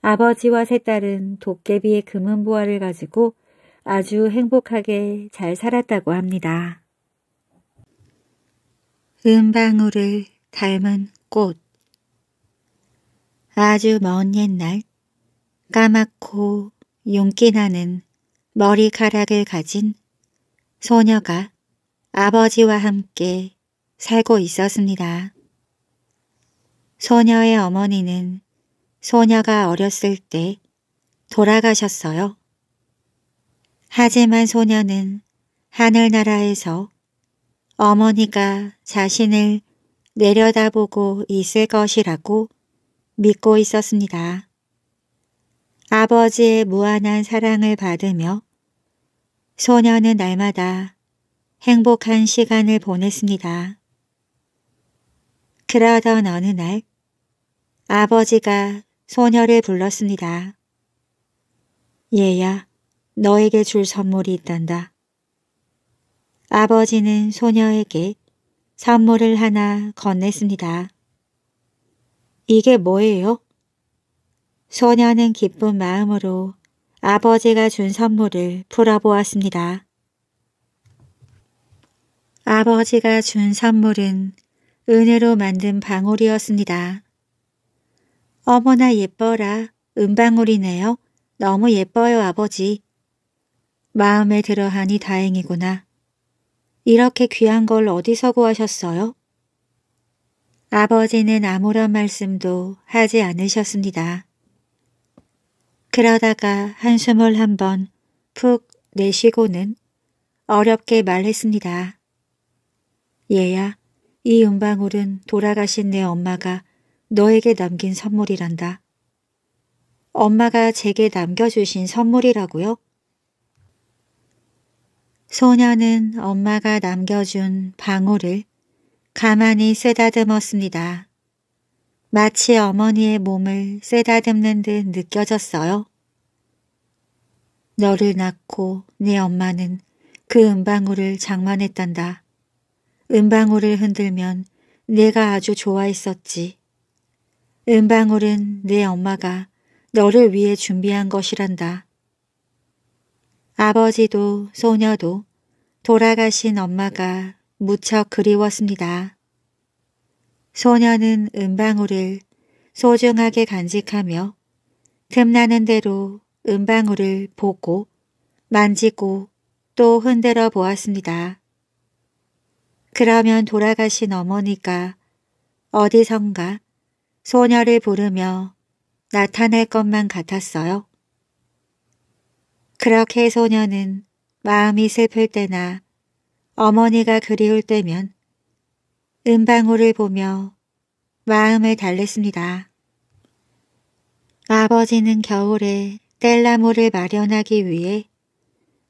아버지와 세 딸은 도깨비의 금은 보화를 가지고 아주 행복하게 잘 살았다고 합니다. 은방울을 닮은 꽃 아주 먼 옛날 까맣고 용기 나는 머리카락을 가진 소녀가 아버지와 함께 살고 있었습니다. 소녀의 어머니는 소녀가 어렸을 때 돌아가셨어요. 하지만 소녀는 하늘나라에서 어머니가 자신을 내려다보고 있을 것이라고 믿고 있었습니다. 아버지의 무한한 사랑을 받으며 소녀는 날마다 행복한 시간을 보냈습니다. 그러던 어느 날 아버지가 소녀를 불렀습니다. 얘야, 너에게 줄 선물이 있단다. 아버지는 소녀에게 선물을 하나 건넸습니다. 이게 뭐예요? 소녀는 기쁜 마음으로 아버지가 준 선물을 풀어보았습니다. 아버지가 준 선물은 은으로 만든 방울이었습니다. 어머나 예뻐라. 은방울이네요. 너무 예뻐요 아버지. 마음에 들어하니 다행이구나. 이렇게 귀한 걸 어디서 구하셨어요? 아버지는 아무런 말씀도 하지 않으셨습니다. 그러다가 한숨을 한번 푹 내쉬고는 어렵게 말했습니다. 얘야, 이 은방울은 돌아가신 내 엄마가 너에게 남긴 선물이란다. 엄마가 제게 남겨주신 선물이라고요? 소녀는 엄마가 남겨준 방울을 가만히 쓰다듬었습니다. 마치 어머니의 몸을 쓰다듬는 듯 느껴졌어요. 너를 낳고 네 엄마는 그 은방울을 장만했단다. 은방울을 흔들면 내가 아주 좋아했었지. 은방울은 내 엄마가 너를 위해 준비한 것이란다. 아버지도 소녀도 돌아가신 엄마가 무척 그리웠습니다. 소녀는 은방울을 소중하게 간직하며 틈나는 대로 은방울을 보고 만지고 또 흔들어 보았습니다. 그러면 돌아가신 어머니가 어디선가 소녀를 부르며 나타날 것만 같았어요. 그렇게 소녀는 마음이 슬플 때나 어머니가 그리울 때면 은방울을 보며 마음을 달랬습니다. 아버지는 겨울에 땔나무를 마련하기 위해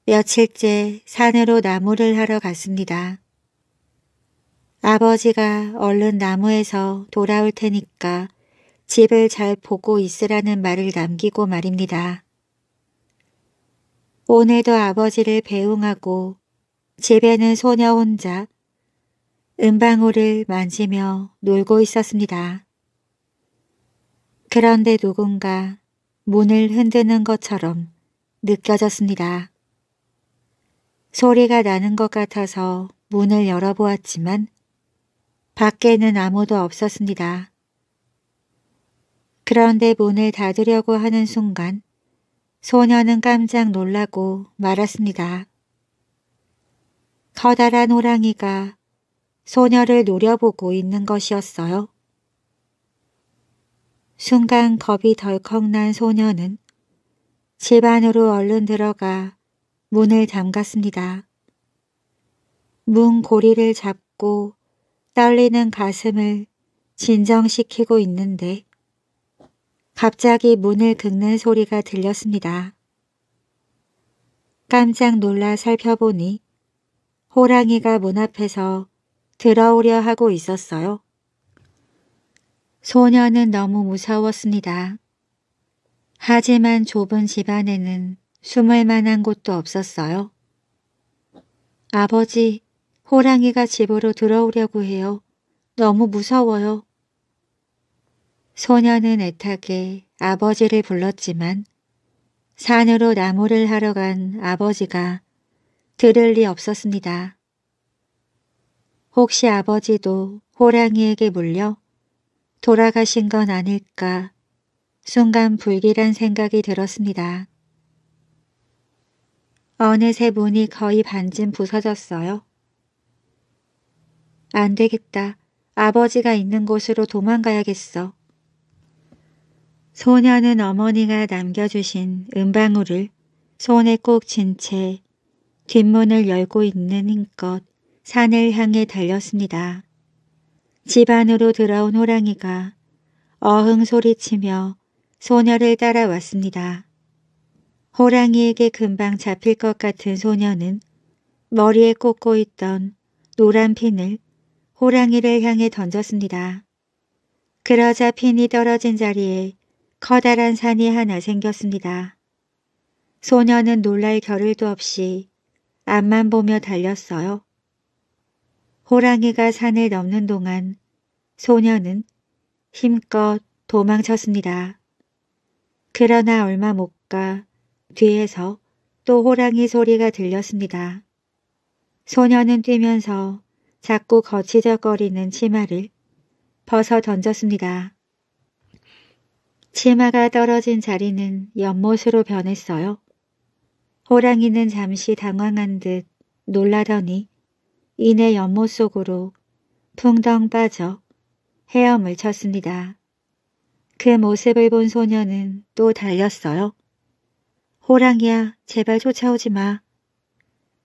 며칠째 산으로 나무를 하러 갔습니다. 아버지가 얼른 나무에서 돌아올 테니까 집을 잘 보고 있으라는 말을 남기고 말입니다. 오늘도 아버지를 배웅하고 집에는 소녀 혼자 은방울을 만지며 놀고 있었습니다. 그런데 누군가 문을 흔드는 것처럼 느껴졌습니다. 소리가 나는 것 같아서 문을 열어보았지만 밖에는 아무도 없었습니다. 그런데 문을 닫으려고 하는 순간 소녀는 깜짝 놀라고 말았습니다. 커다란 호랑이가 소녀를 노려보고 있는 것이었어요. 순간 겁이 덜컥 난 소녀는 집 안으로 얼른 들어가 문을 잠갔습니다. 문 고리를 잡고 떨리는 가슴을 진정시키고 있는데 갑자기 문을 긁는 소리가 들렸습니다. 깜짝 놀라 살펴보니 호랑이가 문 앞에서 들어오려 하고 있었어요. 소녀는 너무 무서웠습니다. 하지만 좁은 집안에는 숨을 만한 곳도 없었어요. 아버지, 호랑이가 집으로 들어오려고 해요. 너무 무서워요. 소녀는 애타게 아버지를 불렀지만 산으로 나무를 하러 간 아버지가 들을 리 없었습니다. 혹시 아버지도 호랑이에게 물려 돌아가신 건 아닐까 순간 불길한 생각이 들었습니다. 어느새 문이 거의 반쯤 부서졌어요. 안 되겠다. 아버지가 있는 곳으로 도망가야겠어. 소녀는 어머니가 남겨주신 은방울을 손에 꼭 쥔 채 뒷문을 열고 있는 힘껏 산을 향해 달렸습니다. 집 안으로 들어온 호랑이가 어흥 소리치며 소녀를 따라왔습니다. 호랑이에게 금방 잡힐 것 같은 소녀는 머리에 꽂고 있던 노란 핀을 호랑이를 향해 던졌습니다. 그러자 핀이 떨어진 자리에 커다란 산이 하나 생겼습니다. 소녀는 놀랄 겨를도 없이 앞만 보며 달렸어요. 호랑이가 산을 넘는 동안 소녀는 힘껏 도망쳤습니다. 그러나 얼마 못 가 뒤에서 또 호랑이 소리가 들렸습니다. 소녀는 뛰면서 자꾸 거치적거리는 치마를 벗어 던졌습니다. 치마가 떨어진 자리는 연못으로 변했어요. 호랑이는 잠시 당황한 듯 놀라더니 이내 연못 속으로 풍덩 빠져 헤엄을 쳤습니다. 그 모습을 본 소녀는 또 달렸어요. 호랑이야 제발 쫓아오지 마.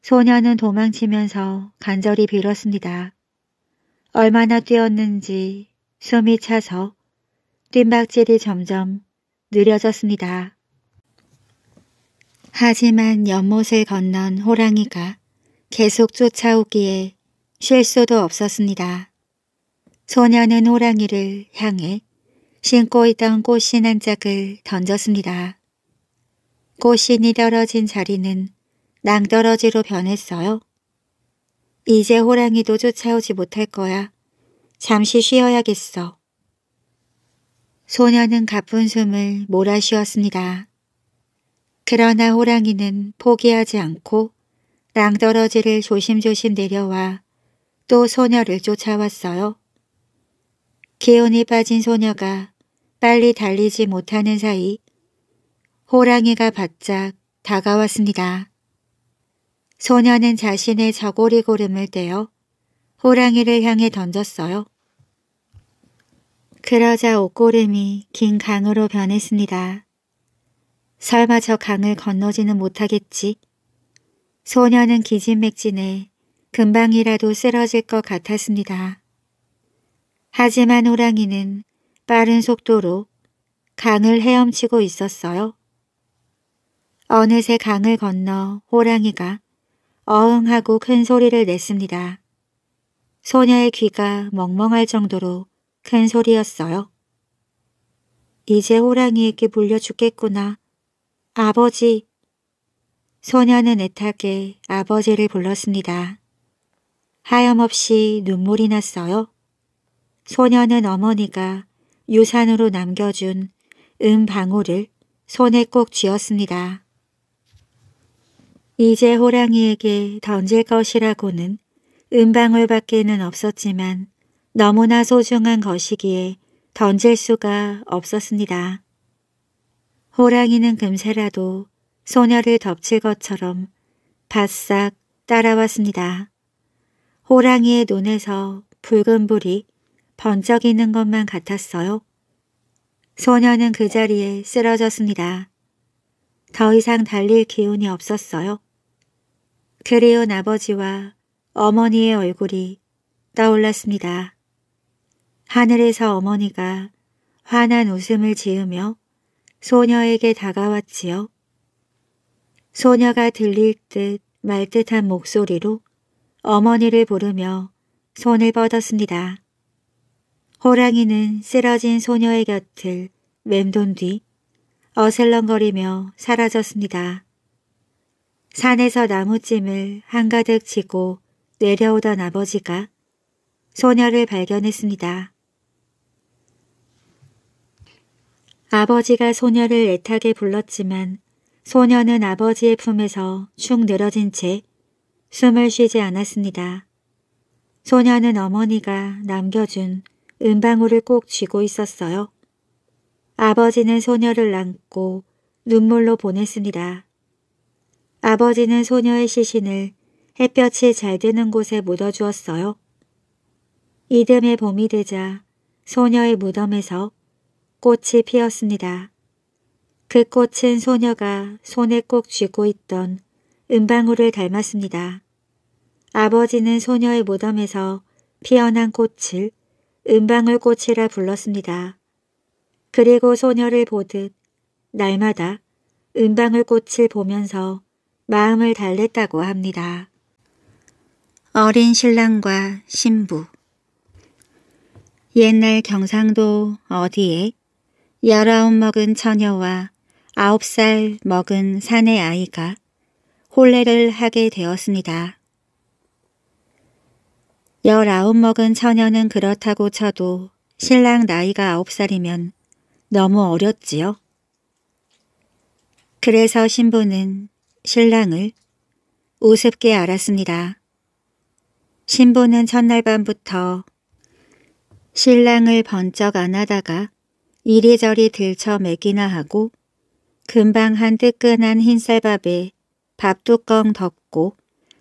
소녀는 도망치면서 간절히 빌었습니다. 얼마나 뛰었는지 숨이 차서 뜀박질이 점점 느려졌습니다. 하지만 연못을 건넌 호랑이가 계속 쫓아오기에 쉴 수도 없었습니다. 소녀는 호랑이를 향해 신고 있던 꽃신 한 짝을 던졌습니다. 꽃신이 떨어진 자리는 낭떠러지로 변했어요. 이제 호랑이도 쫓아오지 못할 거야. 잠시 쉬어야겠어. 소녀는 가쁜 숨을 몰아 쉬었습니다. 그러나 호랑이는 포기하지 않고 낭떠러지를 조심조심 내려와 또 소녀를 쫓아왔어요. 기운이 빠진 소녀가 빨리 달리지 못하는 사이 호랑이가 바짝 다가왔습니다. 소녀는 자신의 저고리 고름을 떼어 호랑이를 향해 던졌어요. 그러자 옷고름이 긴 강으로 변했습니다. 설마 저 강을 건너지는 못하겠지? 소녀는 기진맥진해 금방이라도 쓰러질 것 같았습니다. 하지만 호랑이는 빠른 속도로 강을 헤엄치고 있었어요. 어느새 강을 건너 호랑이가 어흥하고 큰 소리를 냈습니다. 소녀의 귀가 멍멍할 정도로 큰 소리였어요. 이제 호랑이에게 물려 죽겠구나. 아버지. 소녀는 애타게 아버지를 불렀습니다. 하염없이 눈물이 났어요. 소녀는 어머니가 유산으로 남겨준 은방울을 손에 꼭 쥐었습니다. 이제 호랑이에게 던질 것이라고는 은방울밖에는 없었지만 너무나 소중한 것이기에 던질 수가 없었습니다. 호랑이는 금세라도 소녀를 덮칠 것처럼 바싹 따라왔습니다. 호랑이의 눈에서 붉은 불이 번쩍이는 것만 같았어요. 소녀는 그 자리에 쓰러졌습니다. 더 이상 달릴 기운이 없었어요. 그리운 아버지와 어머니의 얼굴이 떠올랐습니다. 하늘에서 어머니가 환한 웃음을 지으며 소녀에게 다가왔지요. 소녀가 들릴 듯 말 듯한 목소리로 어머니를 부르며 손을 뻗었습니다. 호랑이는 쓰러진 소녀의 곁을 맴돈 뒤 어슬렁거리며 사라졌습니다. 산에서 나무찜을 한가득 지고 내려오던 아버지가 소녀를 발견했습니다. 아버지가 소녀를 애타게 불렀지만 소녀는 아버지의 품에서 축 늘어진 채 숨을 쉬지 않았습니다. 소녀는 어머니가 남겨준 은방울을 꼭 쥐고 있었어요. 아버지는 소녀를 안고 눈물로 보냈습니다. 아버지는 소녀의 시신을 햇볕이 잘 드는 곳에 묻어주었어요. 이듬해 봄이 되자 소녀의 무덤에서 꽃이 피었습니다. 그 꽃은 소녀가 손에 꼭 쥐고 있던 은방울을 닮았습니다. 아버지는 소녀의 무덤에서 피어난 꽃을 은방울 꽃이라 불렀습니다. 그리고 소녀를 보듯 날마다 은방울 꽃을 보면서 마음을 달랬다고 합니다. 어린 신랑과 신부 옛날 경상도 어디에 열아홉 먹은 처녀와 아홉 살 먹은 사내 아이가 혼례를 하게 되었습니다. 열아홉 먹은 처녀는 그렇다고 쳐도 신랑 나이가 아홉 살이면 너무 어렸지요. 그래서 신부는 신랑을 우습게 알았습니다. 신부는 첫날 밤부터 신랑을 번쩍 안하다가 이리저리 들쳐 매기나 하고 금방 한 뜨끈한 흰쌀밥에 밥뚜껑 덮고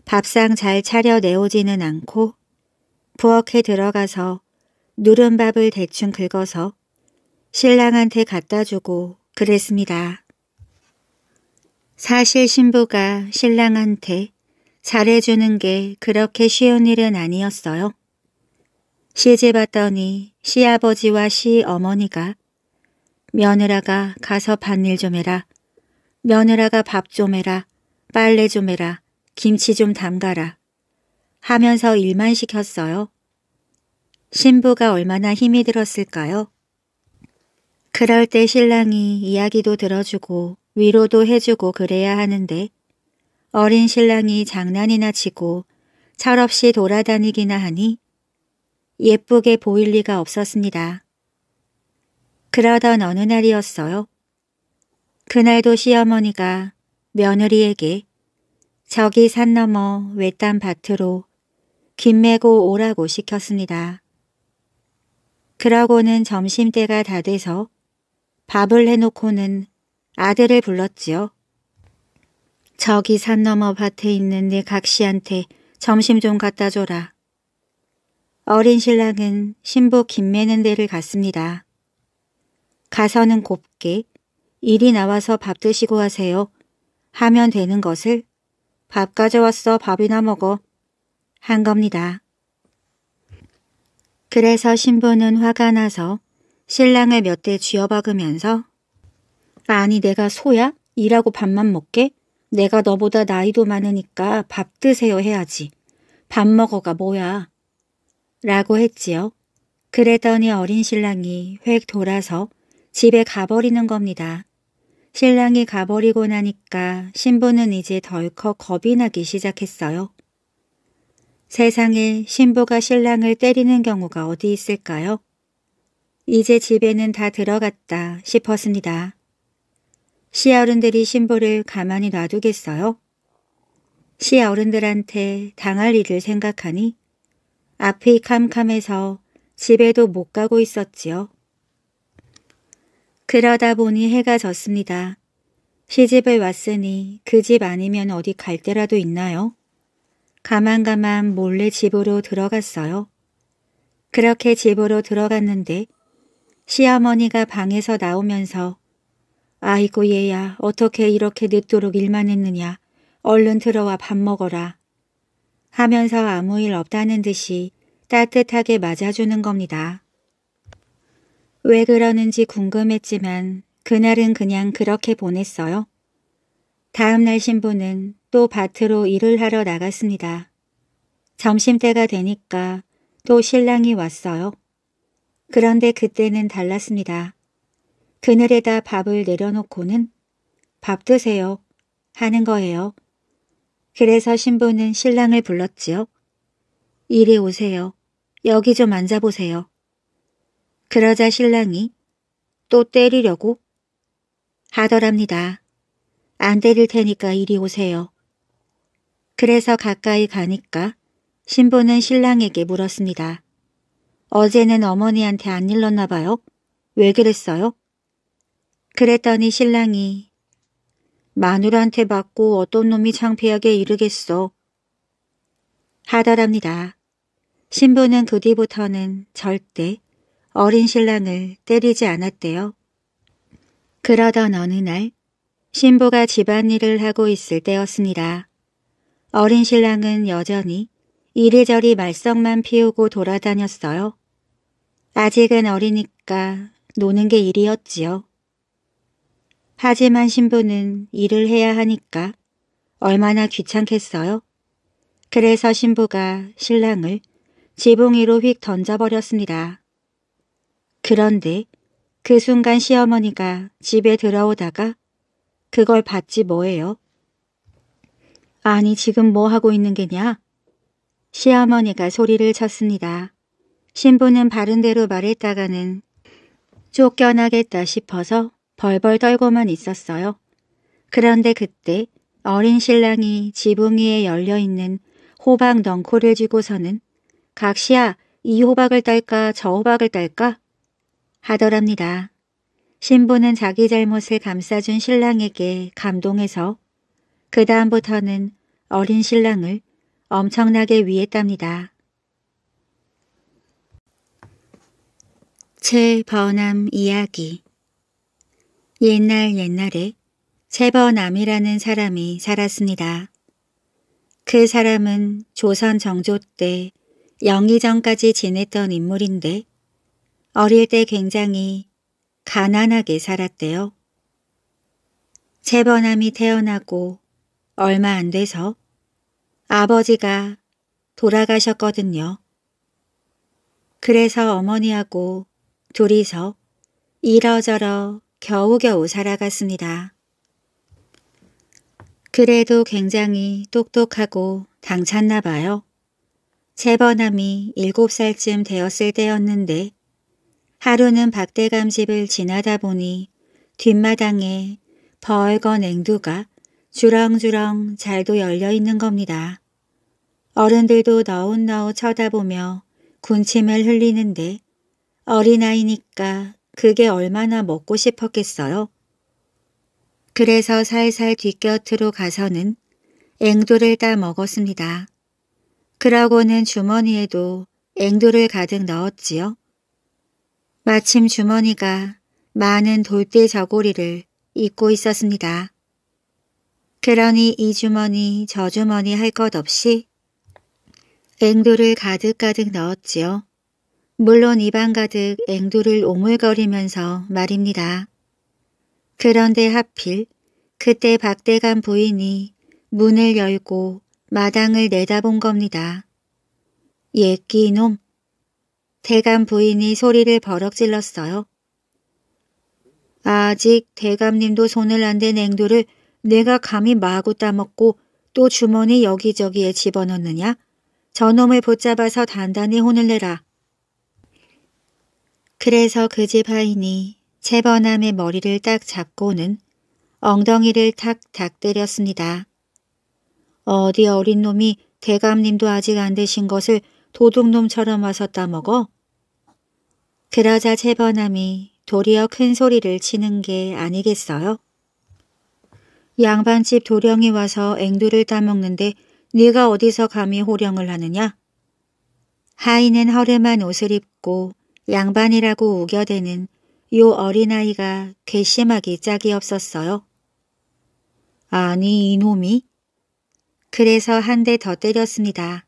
밥상 잘 차려 내오지는 않고 부엌에 들어가서 누른밥을 대충 긁어서 신랑한테 갖다 주고 그랬습니다. 사실 신부가 신랑한테 잘해주는 게 그렇게 쉬운 일은 아니었어요. 시집 왔더니 시아버지와 시어머니가 며느라가 가서 밭일 좀 해라. 며느라가 밥 좀 해라. 빨래 좀 해라. 김치 좀 담가라. 하면서 일만 시켰어요. 신부가 얼마나 힘이 들었을까요? 그럴 때 신랑이 이야기도 들어주고 위로도 해주고 그래야 하는데 어린 신랑이 장난이나 치고 철없이 돌아다니기나 하니 예쁘게 보일 리가 없었습니다. 그러던 어느 날이었어요. 그날도 시어머니가 며느리에게 저기 산 너머 외딴 밭으로 김 메고 오라고 시켰습니다. 그러고는 점심때가 다 돼서 밥을 해놓고는 아들을 불렀지요. 저기 산 너머 밭에 있는 내 네 각시한테 점심 좀 갖다 줘라. 어린 신랑은 신부 김매는 데를 갔습니다. 가서는 곱게 일이 나와서 밥 드시고 하세요. 하면 되는 것을 밥 가져왔어 밥이나 먹어 한 겁니다. 그래서 신부는 화가 나서 신랑을 몇 대 쥐어박으면서 아니 내가 소야? 일하고 밥만 먹게? 내가 너보다 나이도 많으니까 밥 드세요 해야지. 밥 먹어가 뭐야. 라고 했지요. 그랬더니 어린 신랑이 획 돌아서 집에 가버리는 겁니다. 신랑이 가버리고 나니까 신부는 이제 덜컥 겁이 나기 시작했어요. 세상에 신부가 신랑을 때리는 경우가 어디 있을까요? 이제 집에는 다 들어갔다 싶었습니다. 시 어른들이 신부를 가만히 놔두겠어요? 시 어른들한테 당할 일을 생각하니 앞이 캄캄해서 집에도 못 가고 있었지요. 그러다 보니 해가 졌습니다. 시집을 왔으니 그 집 아니면 어디 갈 데라도 있나요? 가만가만 몰래 집으로 들어갔어요. 그렇게 집으로 들어갔는데 시어머니가 방에서 나오면서 아이고 얘야 어떻게 이렇게 늦도록 일만 했느냐. 얼른 들어와 밥 먹어라. 하면서 아무 일 없다는 듯이 따뜻하게 맞아주는 겁니다. 왜 그러는지 궁금했지만 그날은 그냥 그렇게 보냈어요. 다음날 신부는 또 밭으로 일을 하러 나갔습니다. 점심때가 되니까 또 신랑이 왔어요. 그런데 그때는 달랐습니다. 그늘에다 밥을 내려놓고는 밥 드세요 하는 거예요. 그래서 신부는 신랑을 불렀지요. 이리 오세요. 여기 좀 앉아보세요. 그러자 신랑이 또 때리려고 하더랍니다. 안 때릴 테니까 이리 오세요. 그래서 가까이 가니까 신부는 신랑에게 물었습니다. 어제는 어머니한테 안 일렀나 봐요. 왜 그랬어요? 그랬더니 신랑이 마누라한테 받고 어떤 놈이 창피하게 이르겠어. 하더랍니다. 신부는 그 뒤부터는 절대 어린 신랑을 때리지 않았대요. 그러던 어느 날 신부가 집안일을 하고 있을 때였습니다. 어린 신랑은 여전히 이리저리 말썽만 피우고 돌아다녔어요. 아직은 어리니까 노는 게 일이었지요. 하지만 신부는 일을 해야 하니까 얼마나 귀찮겠어요? 그래서 신부가 신랑을 지붕 위로 휙 던져버렸습니다. 그런데 그 순간 시어머니가 집에 들어오다가 그걸 봤지 뭐예요? 아니 지금 뭐 하고 있는 게냐? 시어머니가 소리를 쳤습니다. 신부는 바른 대로 말했다가는 쫓겨나겠다 싶어서 벌벌 떨고만 있었어요. 그런데 그때 어린 신랑이 지붕 위에 열려있는 호박 넝코를 쥐고서는 각시야 이 호박을 딸까 저 호박을 딸까 하더랍니다. 신부는 자기 잘못을 감싸준 신랑에게 감동해서 그 다음부터는 어린 신랑을 엄청나게 위했답니다. 제 번암 이야기 옛날 옛날에 세버남이라는 사람이 살았습니다. 그 사람은 조선 정조 때 영의정까지 지냈던 인물인데 어릴 때 굉장히 가난하게 살았대요. 세버남이 태어나고 얼마 안 돼서 아버지가 돌아가셨거든요. 그래서 어머니하고 둘이서 이러저러 겨우겨우 살아갔습니다. 그래도 굉장히 똑똑하고 당찼나 봐요. 재번함이 7살쯤 되었을 때였는데 하루는 박대감 집을 지나다 보니 뒷마당에 벌건 앵두가 주렁주렁 잘도 열려있는 겁니다. 어른들도 너운너울 쳐다보며 군침을 흘리는데 어린아이니까 그게 얼마나 먹고 싶었겠어요. 그래서 살살 뒷곁으로 가서는 앵도를 따 먹었습니다. 그러고는 주머니에도 앵도를 가득 넣었지요. 마침 주머니가 많은 돌대 저고리를 잊고 있었습니다. 그러니 이 주머니 저 주머니 할 것 없이 앵도를 가득가득 넣었지요. 물론 입안 가득 앵두를 오물거리면서 말입니다. 그런데 하필 그때 박대감 부인이 문을 열고 마당을 내다본 겁니다. 예끼 놈! 대감 부인이 소리를 버럭 질렀어요. 아직 대감님도 손을 안 댄 앵두를 내가 감히 마구 따먹고 또 주머니 여기저기에 집어넣느냐? 저놈을 붙잡아서 단단히 혼을 내라. 그래서 그 집 하인이 채번함의 머리를 딱 잡고는 엉덩이를 탁탁 때렸습니다. 어디 어린 놈이 대감님도 아직 안 되신 것을 도둑놈처럼 와서 따먹어? 그러자 채번함이 도리어 큰 소리를 치는 게 아니겠어요? 양반집 도령이 와서 앵두를 따먹는데 네가 어디서 감히 호령을 하느냐? 하인은 허름한 옷을 입고 양반이라고 우겨대는 요 어린아이가 괘씸하기 짝이 없었어요. 아니 이놈이. 그래서 한 대 더 때렸습니다.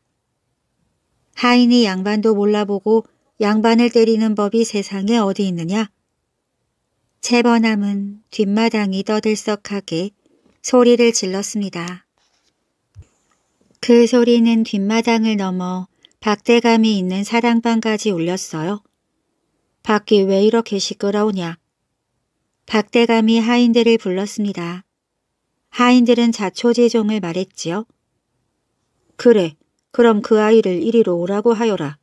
하인이 양반도 몰라보고 양반을 때리는 법이 세상에 어디 있느냐? 채번함은 뒷마당이 떠들썩하게 소리를 질렀습니다. 그 소리는 뒷마당을 넘어 박대감이 있는 사랑방까지 울렸어요. 밖이 왜 이렇게 시끄러우냐. 박대감이 하인들을 불렀습니다. 하인들은 자초재종을 말했지요. 그래, 그럼 그 아이를 이리로 오라고 하여라.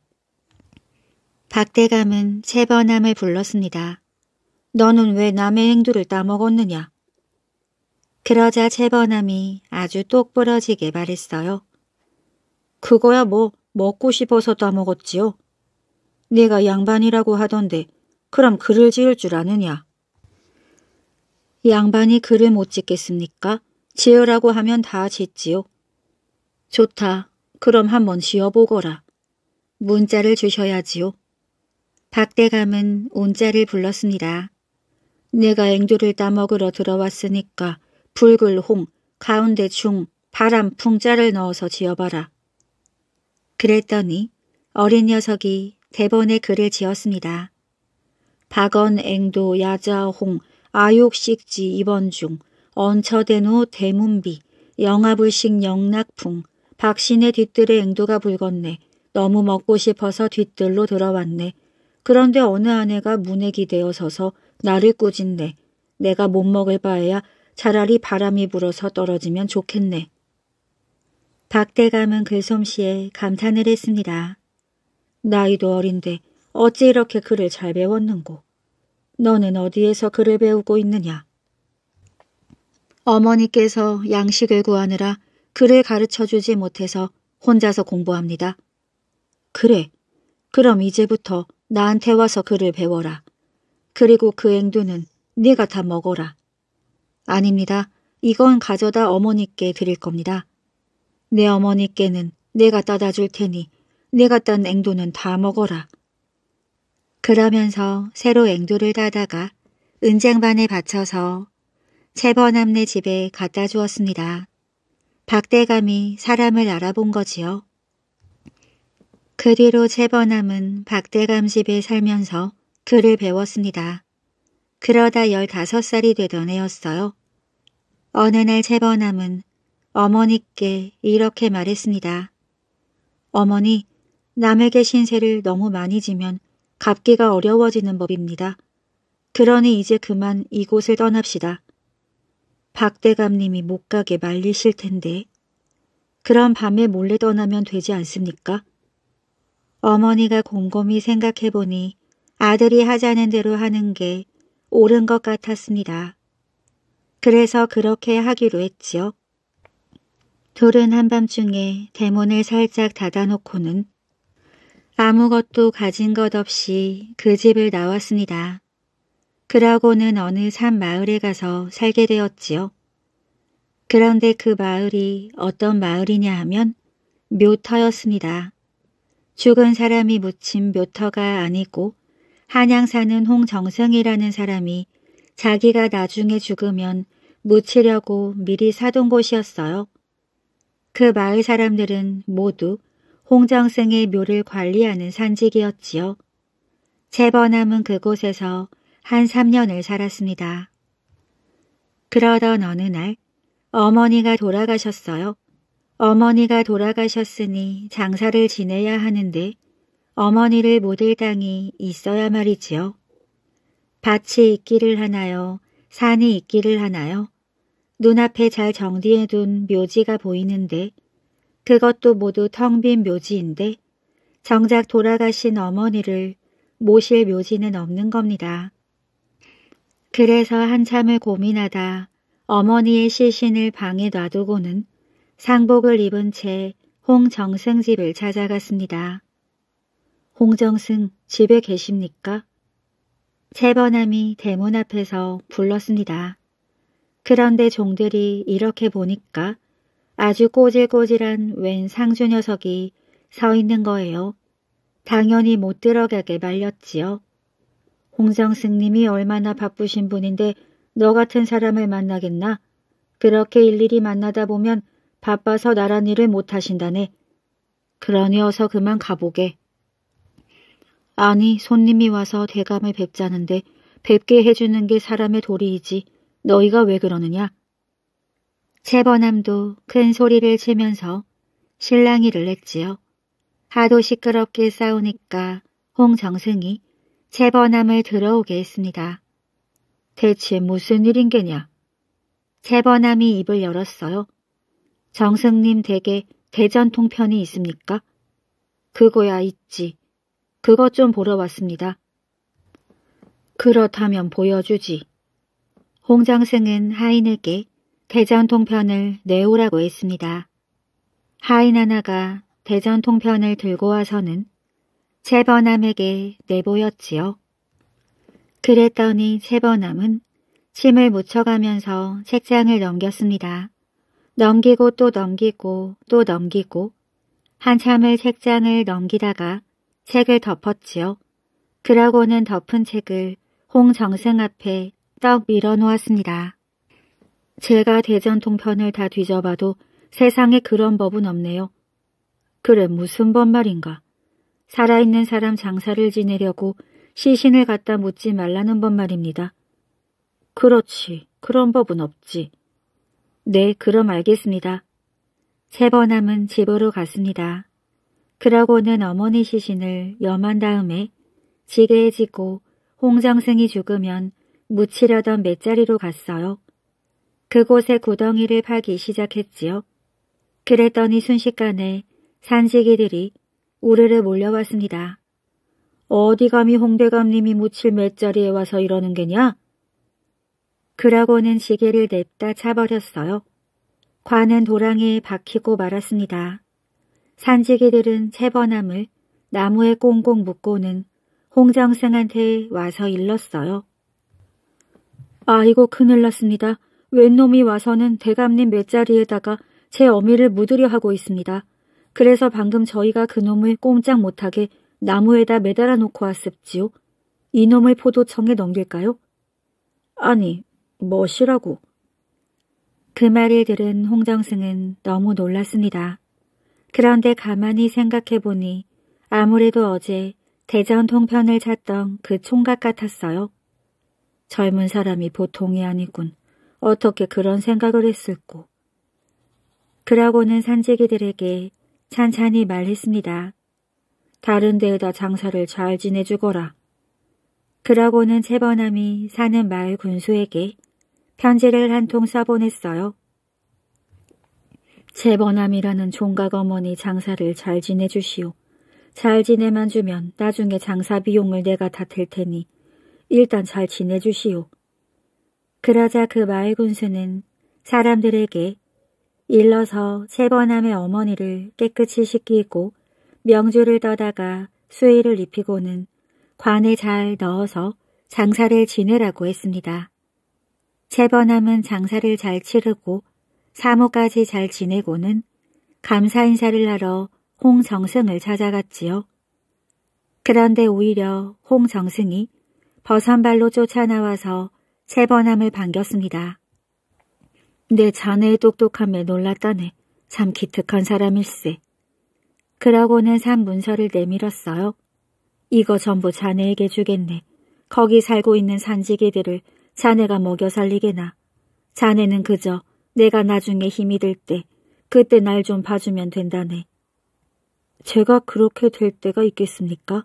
박대감은 세번함을 불렀습니다. 너는 왜 남의 행두를 따먹었느냐? 그러자 채번함이 아주 똑부러지게 말했어요. 그거야 뭐 먹고 싶어서 따먹었지요. 내가 양반이라고 하던데 그럼 글을 지을 줄 아느냐? 양반이 글을 못 짓겠습니까? 지으라고 하면 다 짓지요. 좋다. 그럼 한번 지어보거라. 문자를 주셔야지요. 박대감은 온자를 불렀습니다. 내가 앵두를 따먹으러 들어왔으니까 붉을 홍, 가운데 중, 바람 풍자를 넣어서 지어봐라. 그랬더니 어린 녀석이 대본에 글을 지었습니다. 박원, 앵도, 야자홍, 아욕식지, 이번중, 언처대노, 대문비, 영아불식, 영락풍, 박신의 뒷뜰에 앵도가 불었네 너무 먹고 싶어서 뒷뜰로 들어왔네. 그런데 어느 아내가 문에 기대어 서서 나를 꾸짖네. 내가 못 먹을 바에야 차라리 바람이 불어서 떨어지면 좋겠네. 박대감은 글솜씨에 그 감탄을 했습니다. 나이도 어린데 어찌 이렇게 글을 잘 배웠는고. 너는 어디에서 글을 배우고 있느냐? 어머니께서 양식을 구하느라 글을 가르쳐주지 못해서 혼자서 공부합니다. 그래, 그럼 이제부터 나한테 와서 글을 배워라. 그리고 그 e 두는 네가 다 먹어라. 아닙니다. 이건 가져다 어머니께 드릴 겁니다. 내 어머니께는 내가 따다 줄 테니 네가 떤 앵도는 다 먹어라. 그러면서 새로 앵도를 따다가 은쟁반에 받쳐서 채번함네 집에 갖다 주었습니다. 박대감이 사람을 알아본 거지요. 그 뒤로 채번함은 박대감 집에 살면서 글을 배웠습니다. 그러다 15살이 되던 해였어요. 어느 날 채번함은 어머니께 이렇게 말했습니다. 어머니, 남에게 신세를 너무 많이 지면 갚기가 어려워지는 법입니다. 그러니 이제 그만 이곳을 떠납시다. 박대감님이 못 가게 말리실 텐데. 그럼 밤에 몰래 떠나면 되지 않습니까? 어머니가 곰곰이 생각해보니 아들이 하자는 대로 하는 게 옳은 것 같았습니다. 그래서 그렇게 하기로 했지요. 둘은 한밤중에 대문을 살짝 닫아놓고는 아무것도 가진 것 없이 그 집을 나왔습니다. 그러고는 어느 산 마을에 가서 살게 되었지요. 그런데 그 마을이 어떤 마을이냐 하면 묘터였습니다. 죽은 사람이 묻힌 묘터가 아니고 한양 사는 홍정승이라는 사람이 자기가 나중에 죽으면 묻히려고 미리 사둔 곳이었어요. 그 마을 사람들은 모두 홍정승의 묘를 관리하는 산직이었지요. 재번함은 그곳에서 한 3년을 살았습니다. 그러던 어느 날 어머니가 돌아가셨어요. 어머니가 돌아가셨으니 장사를 지내야 하는데 어머니를 모을 땅이 있어야 말이지요. 밭이 있기를 하나요? 산이 있기를 하나요? 눈앞에 잘 정리해둔 묘지가 보이는데 그것도 모두 텅 빈 묘지인데 정작 돌아가신 어머니를 모실 묘지는 없는 겁니다. 그래서 한참을 고민하다 어머니의 시신을 방에 놔두고는 상복을 입은 채 홍정승 집을 찾아갔습니다. 홍정승 집에 계십니까? 세번함이 대문 앞에서 불렀습니다. 그런데 종들이 이렇게 보니까 아주 꼬질꼬질한 웬 상주 녀석이 서 있는 거예요. 당연히 못 들어가게 말렸지요. 홍정승님이 얼마나 바쁘신 분인데 너 같은 사람을 만나겠나? 그렇게 일일이 만나다 보면 바빠서 나란 일을 못 하신다네. 그러니 어서 그만 가보게. 아니 손님이 와서 대감을 뵙자는데 뵙게 해주는 게 사람의 도리이지 너희가 왜 그러느냐? 세번함도큰 소리를 치면서 실랑이를 했지요. 하도 시끄럽게 싸우니까 홍정승이 세번함을 들어오게 했습니다. 대체 무슨 일인 게냐? 세번함이 입을 열었어요. 정승님 댁에 대전 통편이 있습니까? 그거야 있지. 그것 좀 보러 왔습니다. 그렇다면 보여주지. 홍정승은 하인에게 대전 통편을 내오라고 했습니다. 하이나나가 대전 통편을 들고 와서는 세번함에게 내보였지요. 그랬더니 세번함은 침을 묻혀가면서 책장을 넘겼습니다. 넘기고 또 넘기고 또 넘기고 한참을 책장을 넘기다가 책을 덮었지요. 그러고는 덮은 책을 홍정승 앞에 떡 밀어놓았습니다. 제가 대전 통편을다 뒤져봐도 세상에 그런 법은 없네요. 그래 무슨 법 말인가. 살아있는 사람 장사를 지내려고 시신을 갖다 묻지 말라는 법 말입니다. 그렇지. 그런 법은 없지. 네, 그럼 알겠습니다. 세 번함은 집으로 갔습니다. 그러고는 어머니 시신을 염한 다음에 지게에 지고 홍장승이 죽으면 묻히려던 맷자리로 갔어요. 그곳에 구덩이를 파기 시작했지요. 그랬더니 순식간에 산지기들이 우르르 몰려왔습니다. 어디 감히 홍대감님이 묻힐 맷자리에 와서 이러는 게냐? 그러고는 시계를 냅다 차버렸어요. 관은 도랑에 박히고 말았습니다. 산지기들은 채번함을 나무에 꽁꽁 묶고는 홍정승한테 와서 일렀어요. 아이고 큰일 났습니다. 웬놈이 와서는 대감님 맷자리에다가 제 어미를 묻으려 하고 있습니다. 그래서 방금 저희가 그놈을 꼼짝 못하게 나무에다 매달아 놓고 왔습지요. 이놈을 포도청에 넘길까요? 아니, 멋이라고. 그 말을 들은 홍정승은 너무 놀랐습니다. 그런데 가만히 생각해 보니 아무래도 어제 대전 통편을 찾던 그 총각 같았어요. 젊은 사람이 보통이 아니군. 어떻게 그런 생각을 했을꼬. 그러고는 산재기들에게 찬찬히 말했습니다. 다른 데에다 장사를 잘 지내주거라. 그러고는 채번함이 사는 마을 군수에게 편지를 한 통 써보냈어요. 채번함이라는 종각 어머니 장사를 잘 지내주시오. 잘 지내만 주면 나중에 장사 비용을 내가 다 들 테니 일단 잘 지내주시오. 그러자 그 마을 군수는 사람들에게 일러서 세번함의 어머니를 깨끗이 씻기고 명주를 떠다가 수의를 입히고는 관에 잘 넣어서 장사를 지내라고 했습니다. 세번함은 장사를 잘 치르고 사모까지잘 지내고는 감사 인사를 하러 홍정승을 찾아갔지요. 그런데 오히려 홍정승이 버선발로 쫓아나와서 세번함을 반겼습니다. 내 자네의 똑똑함에 놀랐다네. 참 기특한 사람일세. 그러고는 산 문서를 내밀었어요. 이거 전부 자네에게 주겠네. 거기 살고 있는 산지기들을 자네가 먹여 살리게나. 자네는 그저 내가 나중에 힘이 들 때 그때 날 좀 봐주면 된다네. 제가 그렇게 될 때가 있겠습니까?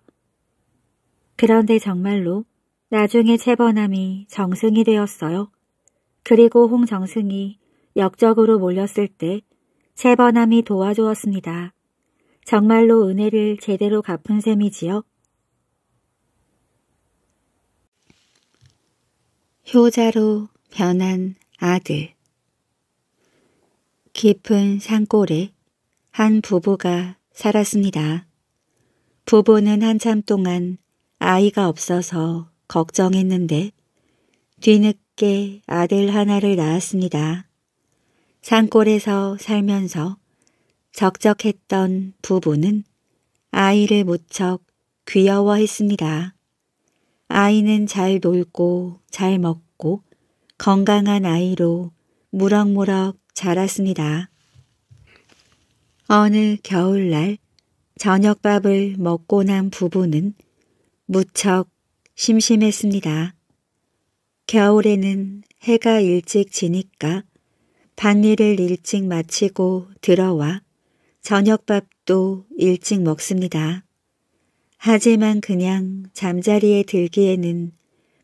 그런데 정말로 나중에 채번함이 정승이 되었어요. 그리고 홍정승이 역적으로 몰렸을 때 채번함이 도와주었습니다. 정말로 은혜를 제대로 갚은 셈이지요. 효자로 변한 아들 깊은 산골에 한 부부가 살았습니다. 부부는 한참 동안 아이가 없어서 걱정했는데 뒤늦게 아들 하나를 낳았습니다. 산골에서 살면서 적적했던 부부는 아이를 무척 귀여워했습니다. 아이는 잘 놀고 잘 먹고 건강한 아이로 무럭무럭 자랐습니다. 어느 겨울날 저녁밥을 먹고 난 부부는 무척 심심했습니다. 겨울에는 해가 일찍 지니까 밭일을 일찍 마치고 들어와 저녁밥도 일찍 먹습니다. 하지만 그냥 잠자리에 들기에는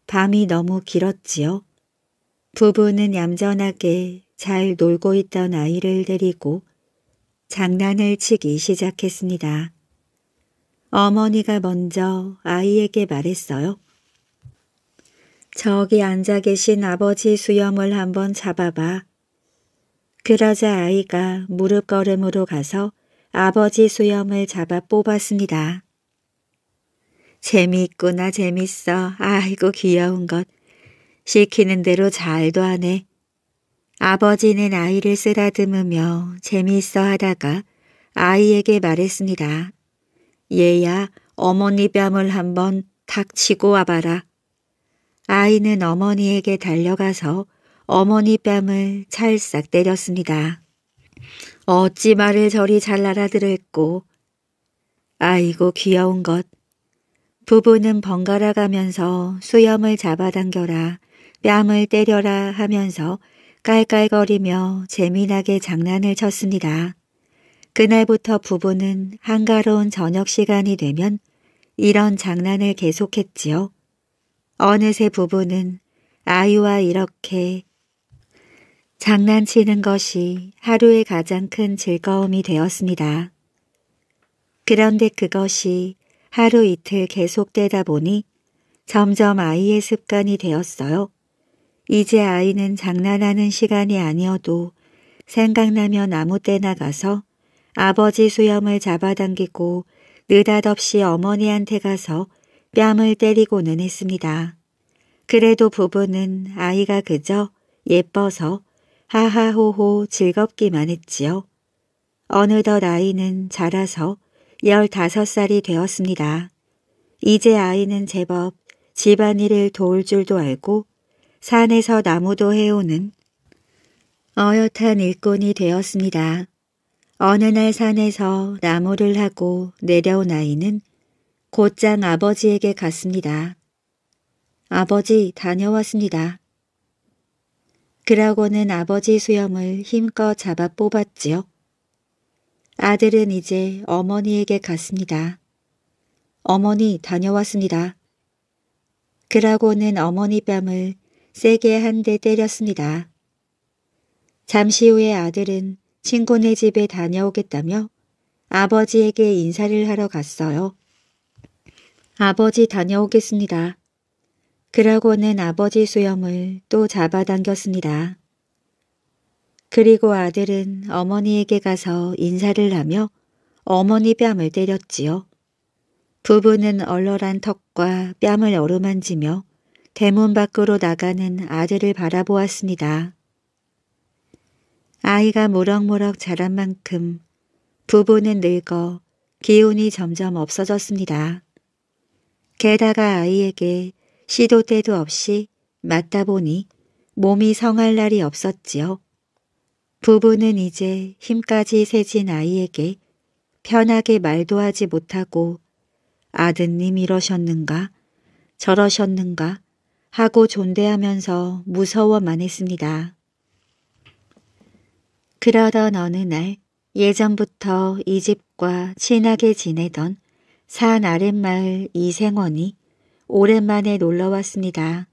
밤이 너무 길었지요. 부부는 얌전하게 잘 놀고 있던 아이를 데리고 장난을 치기 시작했습니다. 어머니가 먼저 아이에게 말했어요. 저기 앉아 계신 아버지 수염을 한번 잡아봐. 그러자 아이가 무릎걸음으로 가서 아버지 수염을 잡아 뽑았습니다. 재미있구나 재밌어. 아이고 귀여운 것. 시키는 대로 잘도 하네. 아버지는 아이를 쓰다듬으며 재미있어 하다가 아이에게 말했습니다. 얘야 어머니 뺨을 한번 탁 치고 와봐라. 아이는 어머니에게 달려가서 어머니 뺨을 찰싹 때렸습니다. 어찌 말을 저리 잘 알아들었고 아이고 귀여운 것. 부부는 번갈아 가면서 수염을 잡아당겨라 뺨을 때려라 하면서 깔깔거리며 재미나게 장난을 쳤습니다. 그날부터 부부는 한가로운 저녁 시간이 되면 이런 장난을 계속했지요. 어느새 부부는 아이와 이렇게 장난치는 것이 하루의 가장 큰 즐거움이 되었습니다. 그런데 그것이 하루 이틀 계속되다 보니 점점 아이의 습관이 되었어요. 이제 아이는 장난하는 시간이 아니어도 생각나면 아무 때나 가서 아버지 수염을 잡아당기고 느닷없이 어머니한테 가서 뺨을 때리고는 했습니다. 그래도 부부는 아이가 그저 예뻐서 하하호호 즐겁기만 했지요. 어느덧 아이는 자라서 15살이 되었습니다. 이제 아이는 제법 집안일을 도울 줄도 알고 산에서 나무도 해오는 어엿한 일꾼이 되었습니다. 어느 날 산에서 나무를 하고 내려온 아이는 곧장 아버지에게 갔습니다. 아버지 다녀왔습니다. 그러고는 아버지 수염을 힘껏 잡아 뽑았지요. 아들은 이제 어머니에게 갔습니다. 어머니 다녀왔습니다. 그러고는 어머니 뺨을 세게 한 대 때렸습니다. 잠시 후에 아들은 친구네 집에 다녀오겠다며 아버지에게 인사를 하러 갔어요. 아버지 다녀오겠습니다. 그러고는 아버지 수염을 또 잡아당겼습니다. 그리고 아들은 어머니에게 가서 인사를 하며 어머니 뺨을 때렸지요. 부부는 얼얼한 턱과 뺨을 어루만지며 대문 밖으로 나가는 아들을 바라보았습니다. 아이가 무럭무럭 자란 만큼 부부는 늙어 기운이 점점 없어졌습니다. 게다가 아이에게 시도 때도 없이 맞다 보니 몸이 성할 날이 없었지요. 부부는 이제 힘까지 세진 아이에게 편하게 말도 하지 못하고 아드님 이러셨는가 저러셨는가 하고 존대하면서 무서워만 했습니다. 그러던 어느 날 예전부터 이 집과 친하게 지내던 산 아랫마을 이생원이 오랜만에 놀러왔습니다.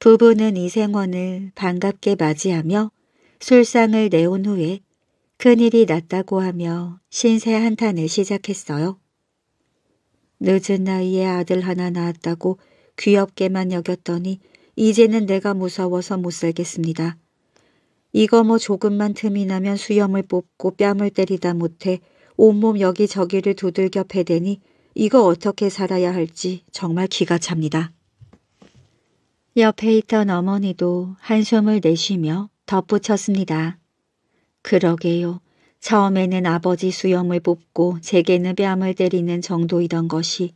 부부는 이생원을 반갑게 맞이하며 술상을 내온 후에 큰일이 났다고 하며 신세 한탄을 시작했어요. 늦은 나이에 아들 하나 낳았다고 귀엽게만 여겼더니 이제는 내가 무서워서 못 살겠습니다. 이거 뭐 조금만 틈이 나면 수염을 뽑고 뺨을 때리다 못해 온몸 여기저기를 두들겨 패대니 이거 어떻게 살아야 할지 정말 기가 찹니다. 옆에 있던 어머니도 한숨을 내쉬며 덧붙였습니다. 그러게요. 처음에는 아버지 수염을 뽑고 제게는 뺨을 때리는 정도이던 것이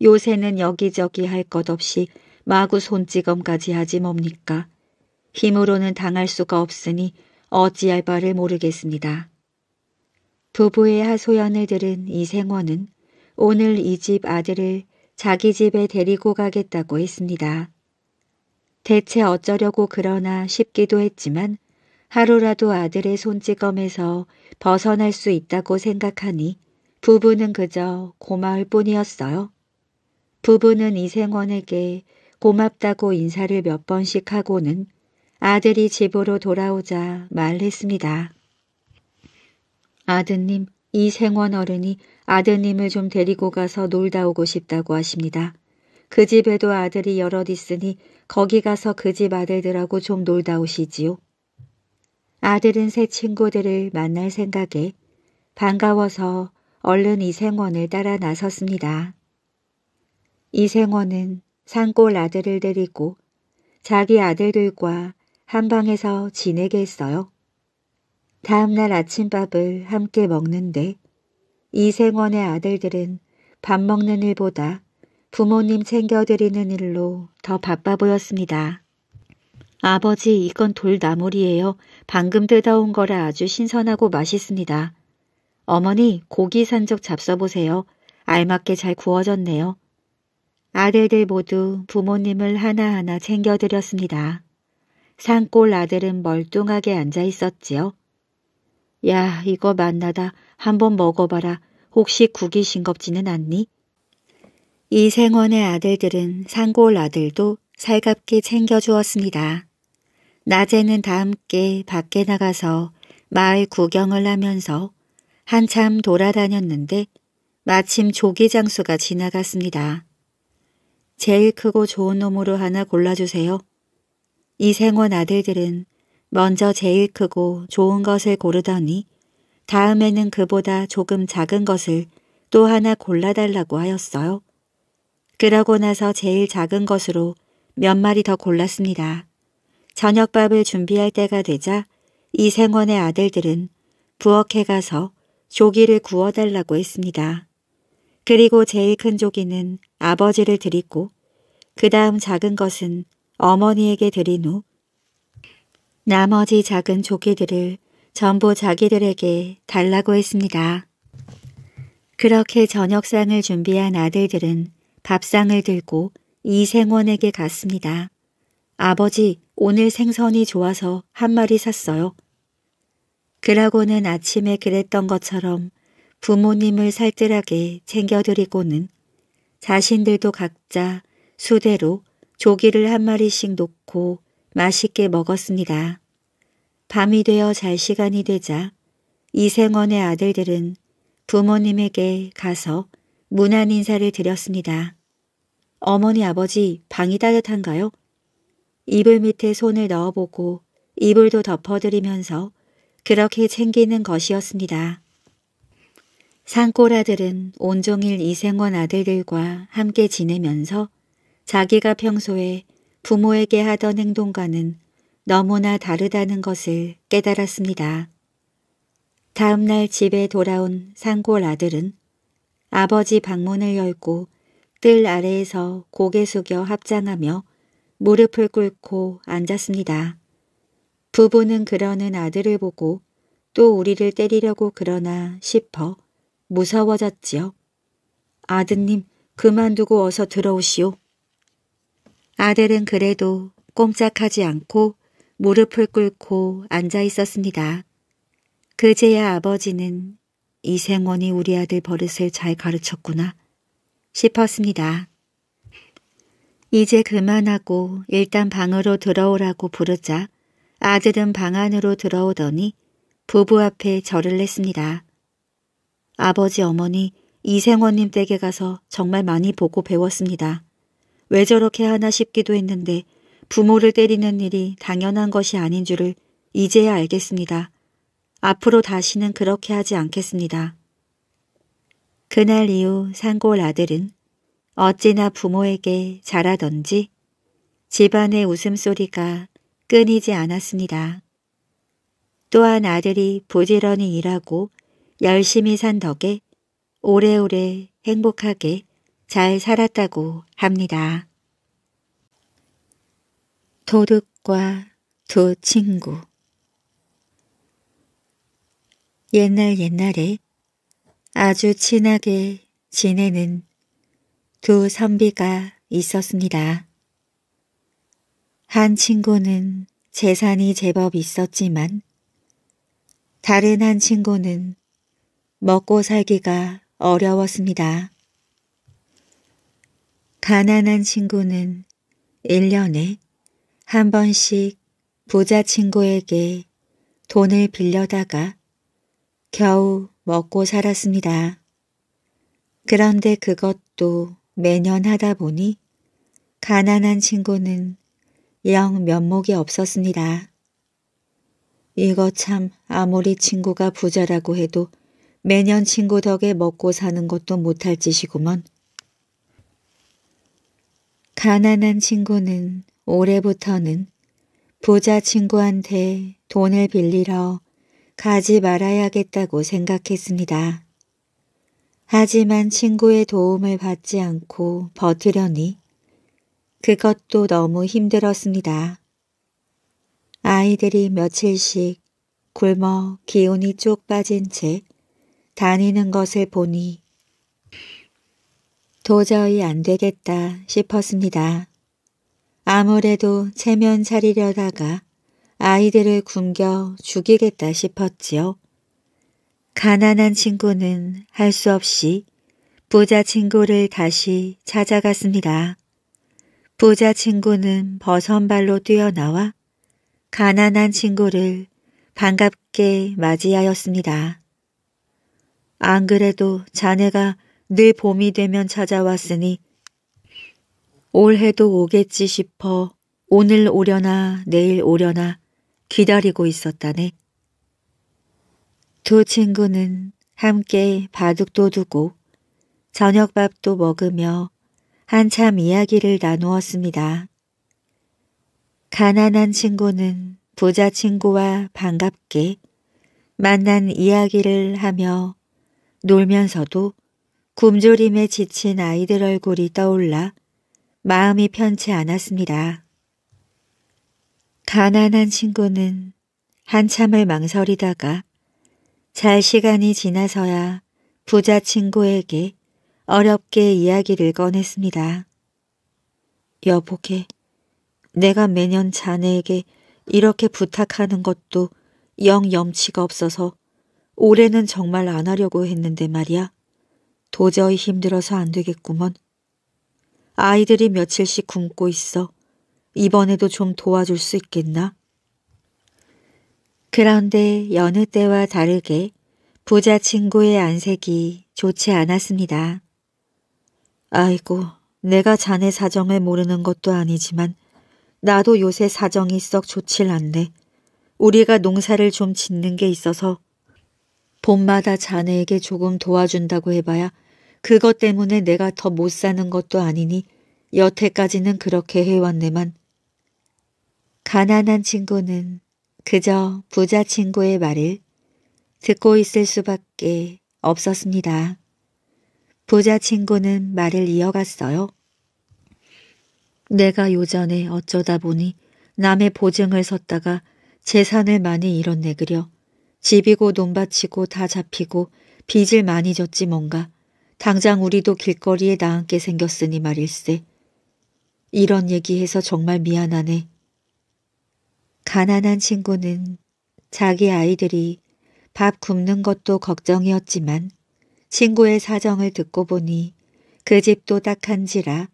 요새는 여기저기 할 것 없이 마구 손찌검까지 하지 뭡니까. 힘으로는 당할 수가 없으니 어찌할 바를 모르겠습니다. 부부의 하소연을 들은 이생원은 오늘 이 집 아들을 자기 집에 데리고 가겠다고 했습니다. 대체 어쩌려고 그러나 싶기도 했지만 하루라도 아들의 손찌검에서 벗어날 수 있다고 생각하니 부부는 그저 고마울 뿐이었어요. 부부는 이생원에게 고맙다고 인사를 몇 번씩 하고는 아들이 집으로 돌아오자 말했습니다. 아드님, 이생원 어른이 아드님을 좀 데리고 가서 놀다 오고 싶다고 하십니다. 그 집에도 아들이 여럿 있으니 거기 가서 그 집 아들들하고 좀 놀다 오시지요. 아들은 새 친구들을 만날 생각에 반가워서 얼른 이생원을 따라 나섰습니다. 이생원은 산골 아들을 데리고 자기 아들들과 한방에서 지내게 했어요. 다음날 아침밥을 함께 먹는데 이생원의 아들들은 밥 먹는 일보다 부모님 챙겨드리는 일로 더 바빠 보였습니다. 아버지 이건 돌나물이에요. 방금 뜯어온 거라 아주 신선하고 맛있습니다. 어머니 고기 산적 잡숴보세요. 알맞게 잘 구워졌네요. 아들들 모두 부모님을 하나하나 챙겨드렸습니다. 산골 아들은 멀뚱하게 앉아 있었지요. 야, 이거 맛나다. 한번 먹어봐라. 혹시 국이 싱겁지는 않니? 이생원의 아들들은 산골 아들도 살갑게 챙겨주었습니다. 낮에는 다 함께 밖에 나가서 마을 구경을 하면서 한참 돌아다녔는데 마침 조기 장수가 지나갔습니다. 제일 크고 좋은 놈으로 하나 골라주세요. 이생원 아들들은 먼저 제일 크고 좋은 것을 고르더니 다음에는 그보다 조금 작은 것을 또 하나 골라달라고 하였어요. 그러고 나서 제일 작은 것으로 몇 마리 더 골랐습니다. 저녁밥을 준비할 때가 되자 이생원의 아들들은 부엌에 가서 조기를 구워달라고 했습니다. 그리고 제일 큰 조기는 아버지를 드리고 그 다음 작은 것은 어머니에게 드린 후 나머지 작은 조끼들을 전부 자기들에게 달라고 했습니다. 그렇게 저녁상을 준비한 아들들은 밥상을 들고 이생원에게 갔습니다. 아버지, 오늘 생선이 좋아서 한 마리 샀어요. 그러고는 아침에 그랬던 것처럼 부모님을 살뜰하게 챙겨드리고는 자신들도 각자 수대로 조기를 한 마리씩 놓고 맛있게 먹었습니다. 밤이 되어 잘 시간이 되자 이생원의 아들들은 부모님에게 가서 무난 인사를 드렸습니다. 어머니 아버지 방이 따뜻한가요? 이불 밑에 손을 넣어보고 이불도 덮어드리면서 그렇게 챙기는 것이었습니다. 산골아들은 온종일 이생원 아들들과 함께 지내면서 자기가 평소에 부모에게 하던 행동과는 너무나 다르다는 것을 깨달았습니다. 다음 날 집에 돌아온 산골 아들은 아버지 방문을 열고 뜰 아래에서 고개 숙여 합장하며 무릎을 꿇고 앉았습니다. 부부는 그러는 아들을 보고 또 우리를 때리려고 그러나 싶어 무서워졌지요. 아드님 그만두고 어서 들어오시오. 아들은 그래도 꼼짝하지 않고 무릎을 꿇고 앉아 있었습니다. 그제야 아버지는 이생원이 우리 아들 버릇을 잘 가르쳤구나 싶었습니다. 이제 그만하고 일단 방으로 들어오라고 부르자 아들은 방 안으로 들어오더니 부부 앞에 절을 냈습니다 아버지 어머니 이생원님 댁에 가서 정말 많이 보고 배웠습니다. 왜 저렇게 하나 싶기도 했는데 부모를 때리는 일이 당연한 것이 아닌 줄을 이제야 알겠습니다. 앞으로 다시는 그렇게 하지 않겠습니다. 그날 이후 산골 아들은 어찌나 부모에게 잘하던지 집안의 웃음소리가 끊이지 않았습니다. 또한 아들이 부지런히 일하고 열심히 산 덕에 오래오래 행복하게 잘 살았다고 합니다. 도둑과 두 친구 옛날 옛날에 아주 친하게 지내는 두 선비가 있었습니다. 한 친구는 재산이 제법 있었지만 다른 한 친구는 먹고 살기가 어려웠습니다. 가난한 친구는 1년에 한 번씩 부자 친구에게 돈을 빌려다가 겨우 먹고 살았습니다. 그런데 그것도 매년 하다 보니 가난한 친구는 영 면목이 없었습니다. 이거 참 아무리 친구가 부자라고 해도 매년 친구 덕에 먹고 사는 것도 못할 짓이구먼. 가난한 친구는 올해부터는 부자 친구한테 돈을 빌리러 가지 말아야겠다고 생각했습니다. 하지만 친구의 도움을 받지 않고 버티려니 그것도 너무 힘들었습니다. 아이들이 며칠씩 굶어 기운이 쪽 빠진 채 다니는 것을 보니 도저히 안 되겠다 싶었습니다. 아무래도 체면 차리려다가 아이들을 굶겨 죽이겠다 싶었지요. 가난한 친구는 할 수 없이 부자 친구를 다시 찾아갔습니다. 부자 친구는 버선발로 뛰어나와 가난한 친구를 반갑게 맞이하였습니다. 안 그래도 자네가 늘 봄이 되면 찾아왔으니 올해도 오겠지 싶어 오늘 오려나 내일 오려나 기다리고 있었다네. 두 친구는 함께 바둑도 두고 저녁밥도 먹으며 한참 이야기를 나누었습니다. 가난한 친구는 부자 친구와 반갑게 만난 이야기를 하며 놀면서도 굶주림에 지친 아이들 얼굴이 떠올라 마음이 편치 않았습니다. 가난한 친구는 한참을 망설이다가 잘 시간이 지나서야 부자 친구에게 어렵게 이야기를 꺼냈습니다. 여보게, 내가 매년 자네에게 이렇게 부탁하는 것도 영 염치가 없어서 올해는 정말 안 하려고 했는데 말이야. 도저히 힘들어서 안 되겠구먼. 아이들이 며칠씩 굶고 있어. 이번에도 좀 도와줄 수 있겠나? 그런데 여느 때와 다르게 부자 친구의 안색이 좋지 않았습니다. 아이고, 내가 자네 사정을 모르는 것도 아니지만 나도 요새 사정이 썩 좋질 않네. 우리가 농사를 좀 짓는 게 있어서 봄마다 자네에게 조금 도와준다고 해봐야 그것 때문에 내가 더 못 사는 것도 아니니 여태까지는 그렇게 해왔네만. 가난한 친구는 그저 부자 친구의 말을 듣고 있을 수밖에 없었습니다. 부자 친구는 말을 이어갔어요. 내가 요전에 어쩌다 보니 남의 보증을 섰다가 재산을 많이 잃었네 그려. 집이고 논밭이고 다 잡히고 빚을 많이 졌지 뭔가 당장 우리도 길거리에 나앉게 생겼으니 말일세. 이런 얘기해서 정말 미안하네. 가난한 친구는 자기 아이들이 밥 굶는 것도 걱정이었지만 친구의 사정을 듣고 보니 그 집도 딱한지라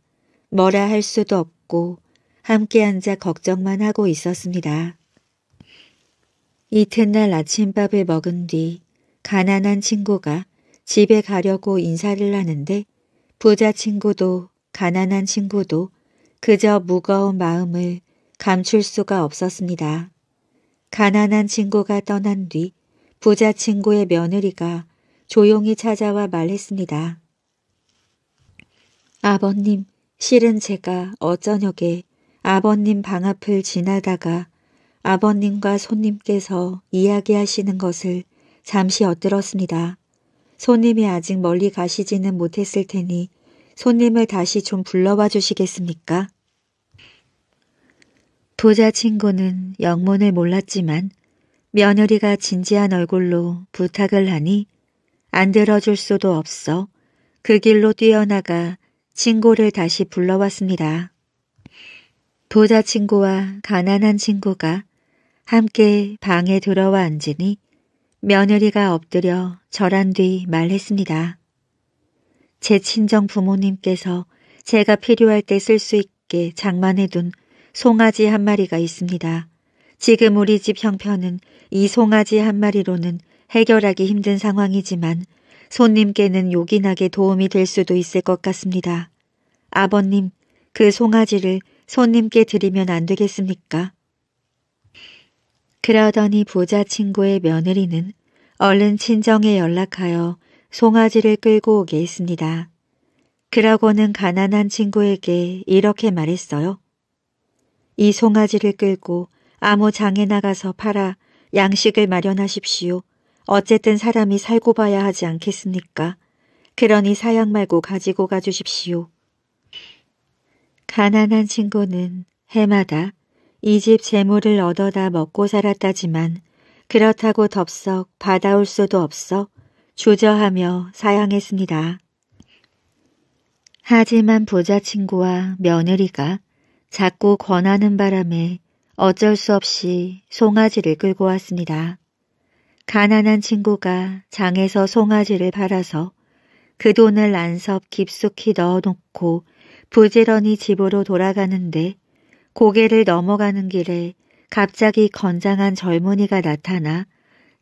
뭐라 할 수도 없고 함께 앉아 걱정만 하고 있었습니다. 이튿날 아침밥을 먹은 뒤 가난한 친구가 집에 가려고 인사를 하는데 부자 친구도 가난한 친구도 그저 무거운 마음을 감출 수가 없었습니다. 가난한 친구가 떠난 뒤 부자 친구의 며느리가 조용히 찾아와 말했습니다. 아버님, 실은 제가 어저녁에 아버님 방 앞을 지나다가 아버님과 손님께서 이야기하시는 것을 잠시 엿들었습니다. 손님이 아직 멀리 가시지는 못했을 테니 손님을 다시 좀 불러와 주시겠습니까? 부자 친구는 영문을 몰랐지만 며느리가 진지한 얼굴로 부탁을 하니 안 들어줄 수도 없어 그 길로 뛰어나가 친구를 다시 불러왔습니다. 부자 친구와 가난한 친구가 함께 방에 들어와 앉으니 며느리가 엎드려 절한 뒤 말했습니다. 제 친정 부모님께서 제가 필요할 때 쓸 수 있게 장만해둔 송아지 한 마리가 있습니다. 지금 우리 집 형편은 이 송아지 한 마리로는 해결하기 힘든 상황이지만 손님께는 요긴하게 도움이 될 수도 있을 것 같습니다. 아버님, 그 송아지를 손님께 드리면 안 되겠습니까? 그러더니 부자 친구의 며느리는 얼른 친정에 연락하여 송아지를 끌고 오게 했습니다. 그러고는 가난한 친구에게 이렇게 말했어요. 이 송아지를 끌고 아무 장에 나가서 팔아 양식을 마련하십시오. 어쨌든 사람이 살고 봐야 하지 않겠습니까? 그러니 사양 말고 가지고 가주십시오. 가난한 친구는 해마다 이집 재물을 얻어다 먹고 살았다지만 그렇다고 덥석 받아올 수도 없어 조저하며 사양했습니다. 하지만 부자친구와 며느리가 자꾸 권하는 바람에 어쩔 수 없이 송아지를 끌고 왔습니다. 가난한 친구가 장에서 송아지를 팔아서 그 돈을 안섭 깊숙이 넣어놓고 부지런히 집으로 돌아가는데 고개를 넘어가는 길에 갑자기 건장한 젊은이가 나타나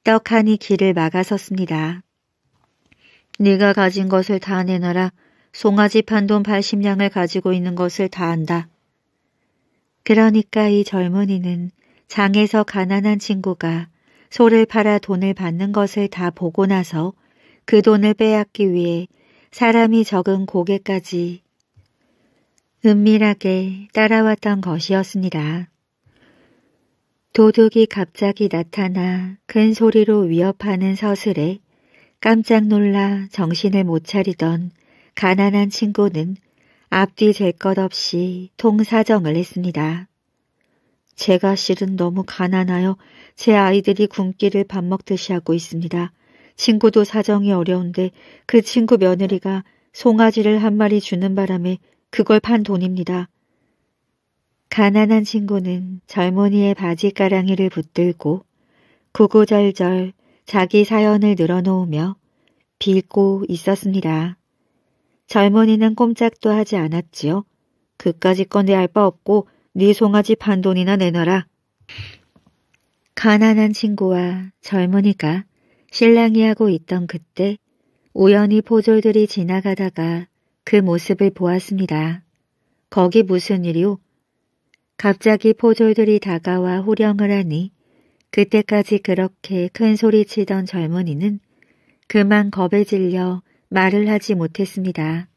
떡하니 길을 막아섰습니다. 네가 가진 것을 다 내놔라. 송아지 판돈 80냥을 가지고 있는 것을 다 안다. 그러니까 이 젊은이는 장에서 가난한 친구가 소를 팔아 돈을 받는 것을 다 보고 나서 그 돈을 빼앗기 위해 사람이 적은 고개까지 은밀하게 따라왔던 것이었습니다. 도둑이 갑자기 나타나 큰 소리로 위협하는 서슬에 깜짝 놀라 정신을 못 차리던 가난한 친구는 앞뒤 될 것 없이 통사정을 했습니다. 제가 실은 너무 가난하여 제 아이들이 굶기를 밥 먹듯이 하고 있습니다. 친구도 사정이 어려운데 그 친구 며느리가 송아지를 한 마리 주는 바람에 그걸 판 돈입니다. 가난한 친구는 젊은이의 바지가랑이를 붙들고 구구절절 자기 사연을 늘어놓으며 빌고 있었습니다. 젊은이는 꼼짝도 하지 않았지요. 그까지 건데 알바 없고 네 송아지 판 돈이나 내놔라. 가난한 친구와 젊은이가 실랑이하고 있던 그때 우연히 포졸들이 지나가다가 그 모습을 보았습니다. 거기 무슨 일이오? 갑자기 포졸들이 다가와 호령을 하니 그때까지 그렇게 큰 소리치던 젊은이는 그만 겁에 질려 말을 하지 못했습니다.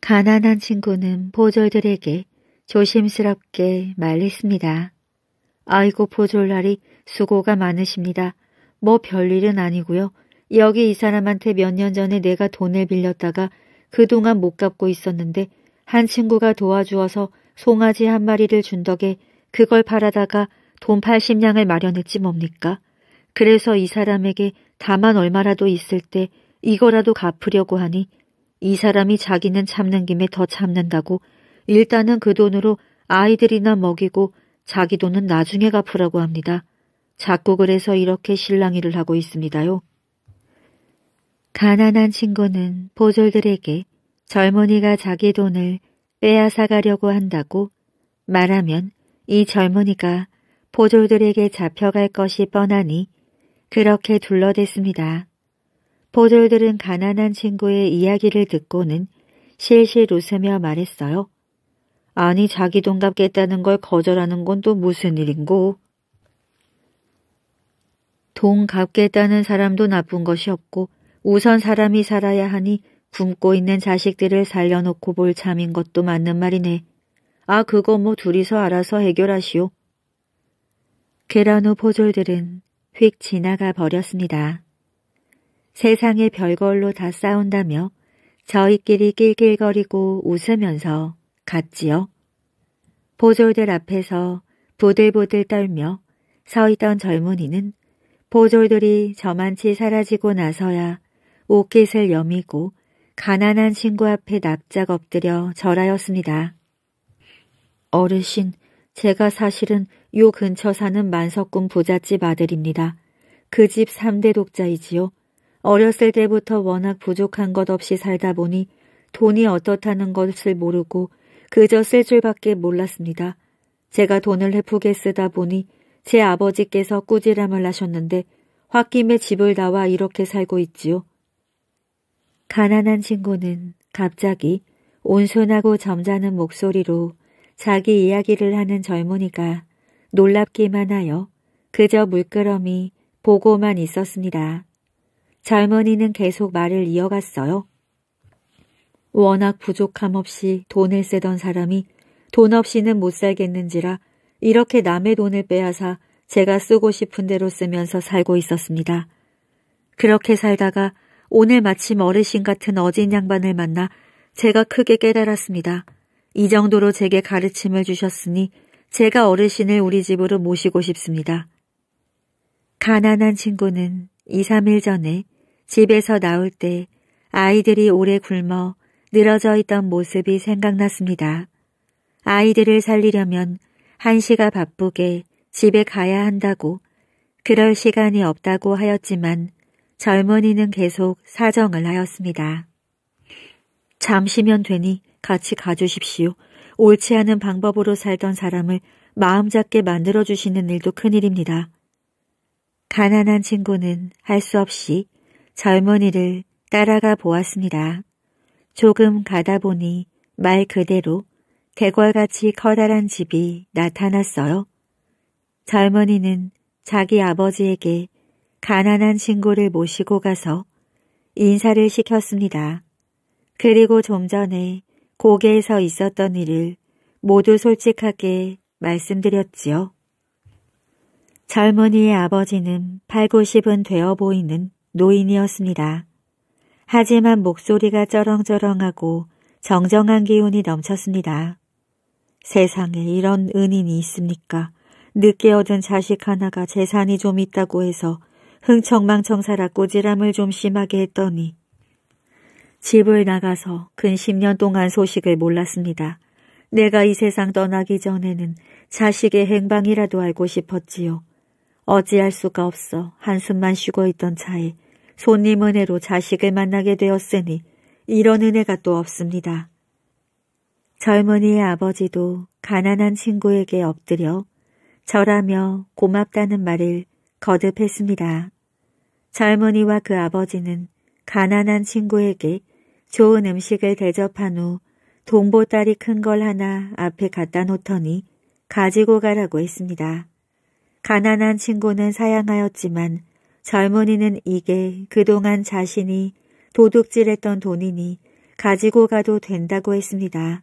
가난한 친구는 포졸들에게 조심스럽게 말했습니다. 아이고 포졸날이 수고가 많으십니다. 뭐 별일은 아니고요. 여기 이 사람한테 몇 년 전에 내가 돈을 빌렸다가 그동안 못 갚고 있었는데 한 친구가 도와주어서 송아지 한 마리를 준 덕에 그걸 팔아다가 돈 80냥을 마련했지 뭡니까? 그래서 이 사람에게 다만 얼마라도 있을 때 이거라도 갚으려고 하니 이 사람이 자기는 참는 김에 더 참는다고 일단은 그 돈으로 아이들이나 먹이고 자기 돈은 나중에 갚으라고 합니다. 자꾸 그래서 이렇게 실랑이를 하고 있습니다요. 가난한 친구는 보졸들에게 젊은이가 자기 돈을 빼앗아 가려고 한다고 말하면 이 젊은이가 보졸들에게 잡혀갈 것이 뻔하니 그렇게 둘러댔습니다. 보졸들은 가난한 친구의 이야기를 듣고는 실실 웃으며 말했어요. 아니 자기 돈 갚겠다는 걸 거절하는 건 또 무슨 일인고? 돈 갚겠다는 사람도 나쁜 것이 없고 우선 사람이 살아야 하니 굶고 있는 자식들을 살려놓고 볼 참인 것도 맞는 말이네. 아 그거 뭐 둘이서 알아서 해결하시오. 계란 후 포졸들은 휙 지나가 버렸습니다. 세상에 별걸로 다 싸운다며 저희끼리 낄낄거리고 웃으면서 갔지요. 보졸들 앞에서 부들부들 떨며 서 있던 젊은이는 보졸들이 저만치 사라지고 나서야 옷깃을 여미고 가난한 친구 앞에 납작 엎드려 절하였습니다. 어르신, 제가 사실은 요 근처 사는 만석군 부잣집 아들입니다. 그 집 3대 독자이지요. 어렸을 때부터 워낙 부족한 것 없이 살다 보니 돈이 어떻다는 것을 모르고 그저 쓸 줄밖에 몰랐습니다. 제가 돈을 헤프게 쓰다 보니 제 아버지께서 꾸지람을 하셨는데 홧김에 집을 나와 이렇게 살고 있지요. 가난한 친구는 갑자기 온순하고 점잖은 목소리로 자기 이야기를 하는 젊은이가 놀랍기만 하여 그저 물끄러미 보고만 있었습니다. 젊은이는 계속 말을 이어갔어요. 워낙 부족함 없이 돈을 쓰던 사람이 돈 없이는 못 살겠는지라 이렇게 남의 돈을 빼앗아 제가 쓰고 싶은 대로 쓰면서 살고 있었습니다. 그렇게 살다가 오늘 마침 어르신 같은 어진 양반을 만나 제가 크게 깨달았습니다. 이 정도로 제게 가르침을 주셨으니 제가 어르신을 우리 집으로 모시고 싶습니다. 가난한 친구는 2, 3일 전에 집에서 나올 때 아이들이 오래 굶어 늘어져 있던 모습이 생각났습니다. 아이들을 살리려면 한시가 바쁘게 집에 가야 한다고 그럴 시간이 없다고 하였지만 젊은이는 계속 사정을 하였습니다. 잠시면 되니 같이 가주십시오. 옳지 않은 방법으로 살던 사람을 마음 잡게 만들어주시는 일도 큰일입니다. 가난한 친구는 할 수 없이 젊은이를 따라가 보았습니다. 조금 가다 보니 말 그대로 개과같이 커다란 집이 나타났어요. 젊은이는 자기 아버지에게 가난한 친구를 모시고 가서 인사를 시켰습니다. 그리고 좀 전에 고개에서 있었던 일을 모두 솔직하게 말씀드렸지요. 젊은이의 아버지는 8, 90은 되어 보이는 노인이었습니다. 하지만 목소리가 쩌렁쩌렁하고 정정한 기운이 넘쳤습니다. 세상에 이런 은인이 있습니까? 늦게 얻은 자식 하나가 재산이 좀 있다고 해서 흥청망청 살아 꼬지람을 좀 심하게 했더니 집을 나가서 근 10년 동안 소식을 몰랐습니다. 내가 이 세상 떠나기 전에는 자식의 행방이라도 알고 싶었지요. 어찌할 수가 없어 한숨만 쉬고 있던 차에 손님 은혜로 자식을 만나게 되었으니 이런 은혜가 또 없습니다. 젊은이의 아버지도 가난한 친구에게 엎드려 절하며 고맙다는 말을 거듭했습니다. 젊은이와 그 아버지는 가난한 친구에게 좋은 음식을 대접한 후 동보따리 큰 걸 하나 앞에 갖다 놓더니 가지고 가라고 했습니다. 가난한 친구는 사양하였지만 젊은이는 이게 그동안 자신이 도둑질했던 돈이니 가지고 가도 된다고 했습니다.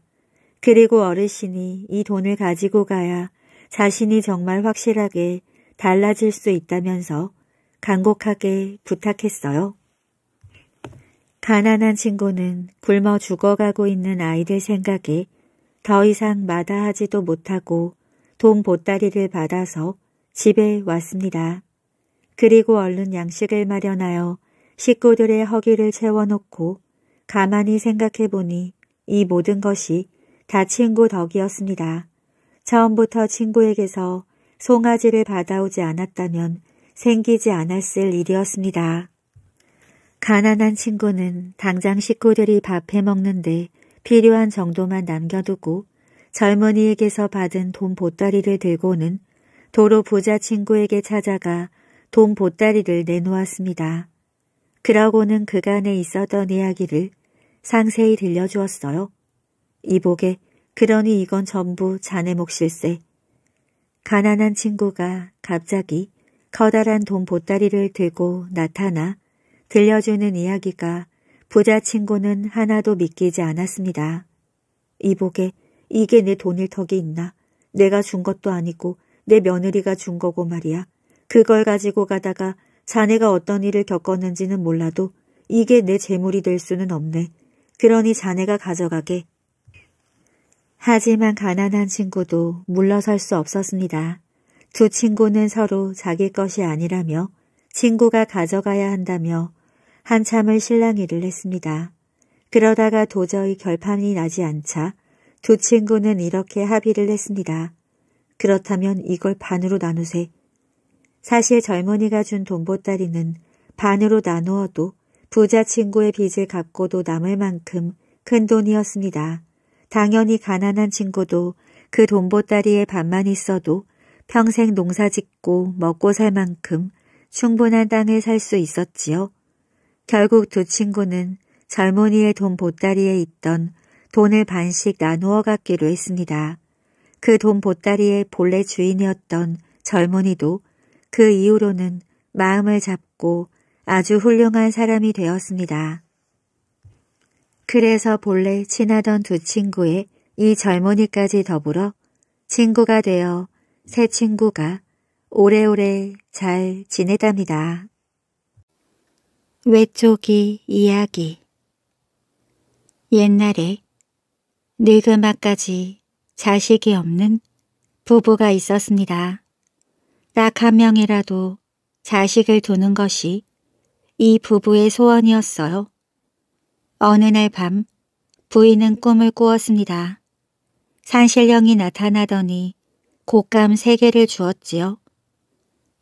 그리고 어르신이 이 돈을 가지고 가야 자신이 정말 확실하게 달라질 수 있다면서 간곡하게 부탁했어요. 가난한 친구는 굶어 죽어가고 있는 아이들 생각에 더 이상 마다하지도 못하고 돈 보따리를 받아서 집에 왔습니다. 그리고 얼른 양식을 마련하여 식구들의 허기를 채워놓고 가만히 생각해보니 이 모든 것이 다 친구 덕이었습니다. 처음부터 친구에게서 송아지를 받아오지 않았다면 생기지 않았을 일이었습니다. 가난한 친구는 당장 식구들이 밥해 먹는데 필요한 정도만 남겨두고 젊은이에게서 받은 돈 보따리를 들고는 도로 부자 친구에게 찾아가 돈 보따리를 내놓았습니다. 그러고는 그간에 있었던 이야기를 상세히 들려주었어요. 이보게 그러니 이건 전부 자네 몫일세. 가난한 친구가 갑자기 커다란 돈 보따리를 들고 나타나 들려주는 이야기가 부자 친구는 하나도 믿기지 않았습니다. 이보게 이게 내 돈일 턱이 있나? 내가 준 것도 아니고 내 며느리가 준 거고 말이야. 그걸 가지고 가다가 자네가 어떤 일을 겪었는지는 몰라도 이게 내 재물이 될 수는 없네. 그러니 자네가 가져가게 하지만 가난한 친구도 물러설 수 없었습니다. 두 친구는 서로 자기 것이 아니라며 친구가 가져가야 한다며 한참을 실랑이를 했습니다. 그러다가 도저히 결판이 나지 않자 두 친구는 이렇게 합의를 했습니다. 그렇다면 이걸 반으로 나누세. 사실 젊은이가 준 돈보따리는 반으로 나누어도 부자 친구의 빚을 갚고도 남을 만큼 큰 돈이었습니다. 당연히 가난한 친구도 그 돈보따리에 밥만 있어도 평생 농사 짓고 먹고 살 만큼 충분한 땅을 살 수 있었지요. 결국 두 친구는 젊은이의 돈 보따리에 있던 돈을 반씩 나누어 갖기로 했습니다. 그 돈 보따리의 본래 주인이었던 젊은이도 그 이후로는 마음을 잡고 아주 훌륭한 사람이 되었습니다. 그래서 본래 친하던 두 친구의 이 젊은이까지 더불어 친구가 되어 새 친구가 오래오래 잘 지내답니다. 외쪽이 이야기 옛날에 늙음아까지 자식이 없는 부부가 있었습니다. 딱 한 명이라도 자식을 두는 것이 이 부부의 소원이었어요. 어느 날 밤 부인은 꿈을 꾸었습니다. 산신령이 나타나더니 곶감 세 개를 주었지요.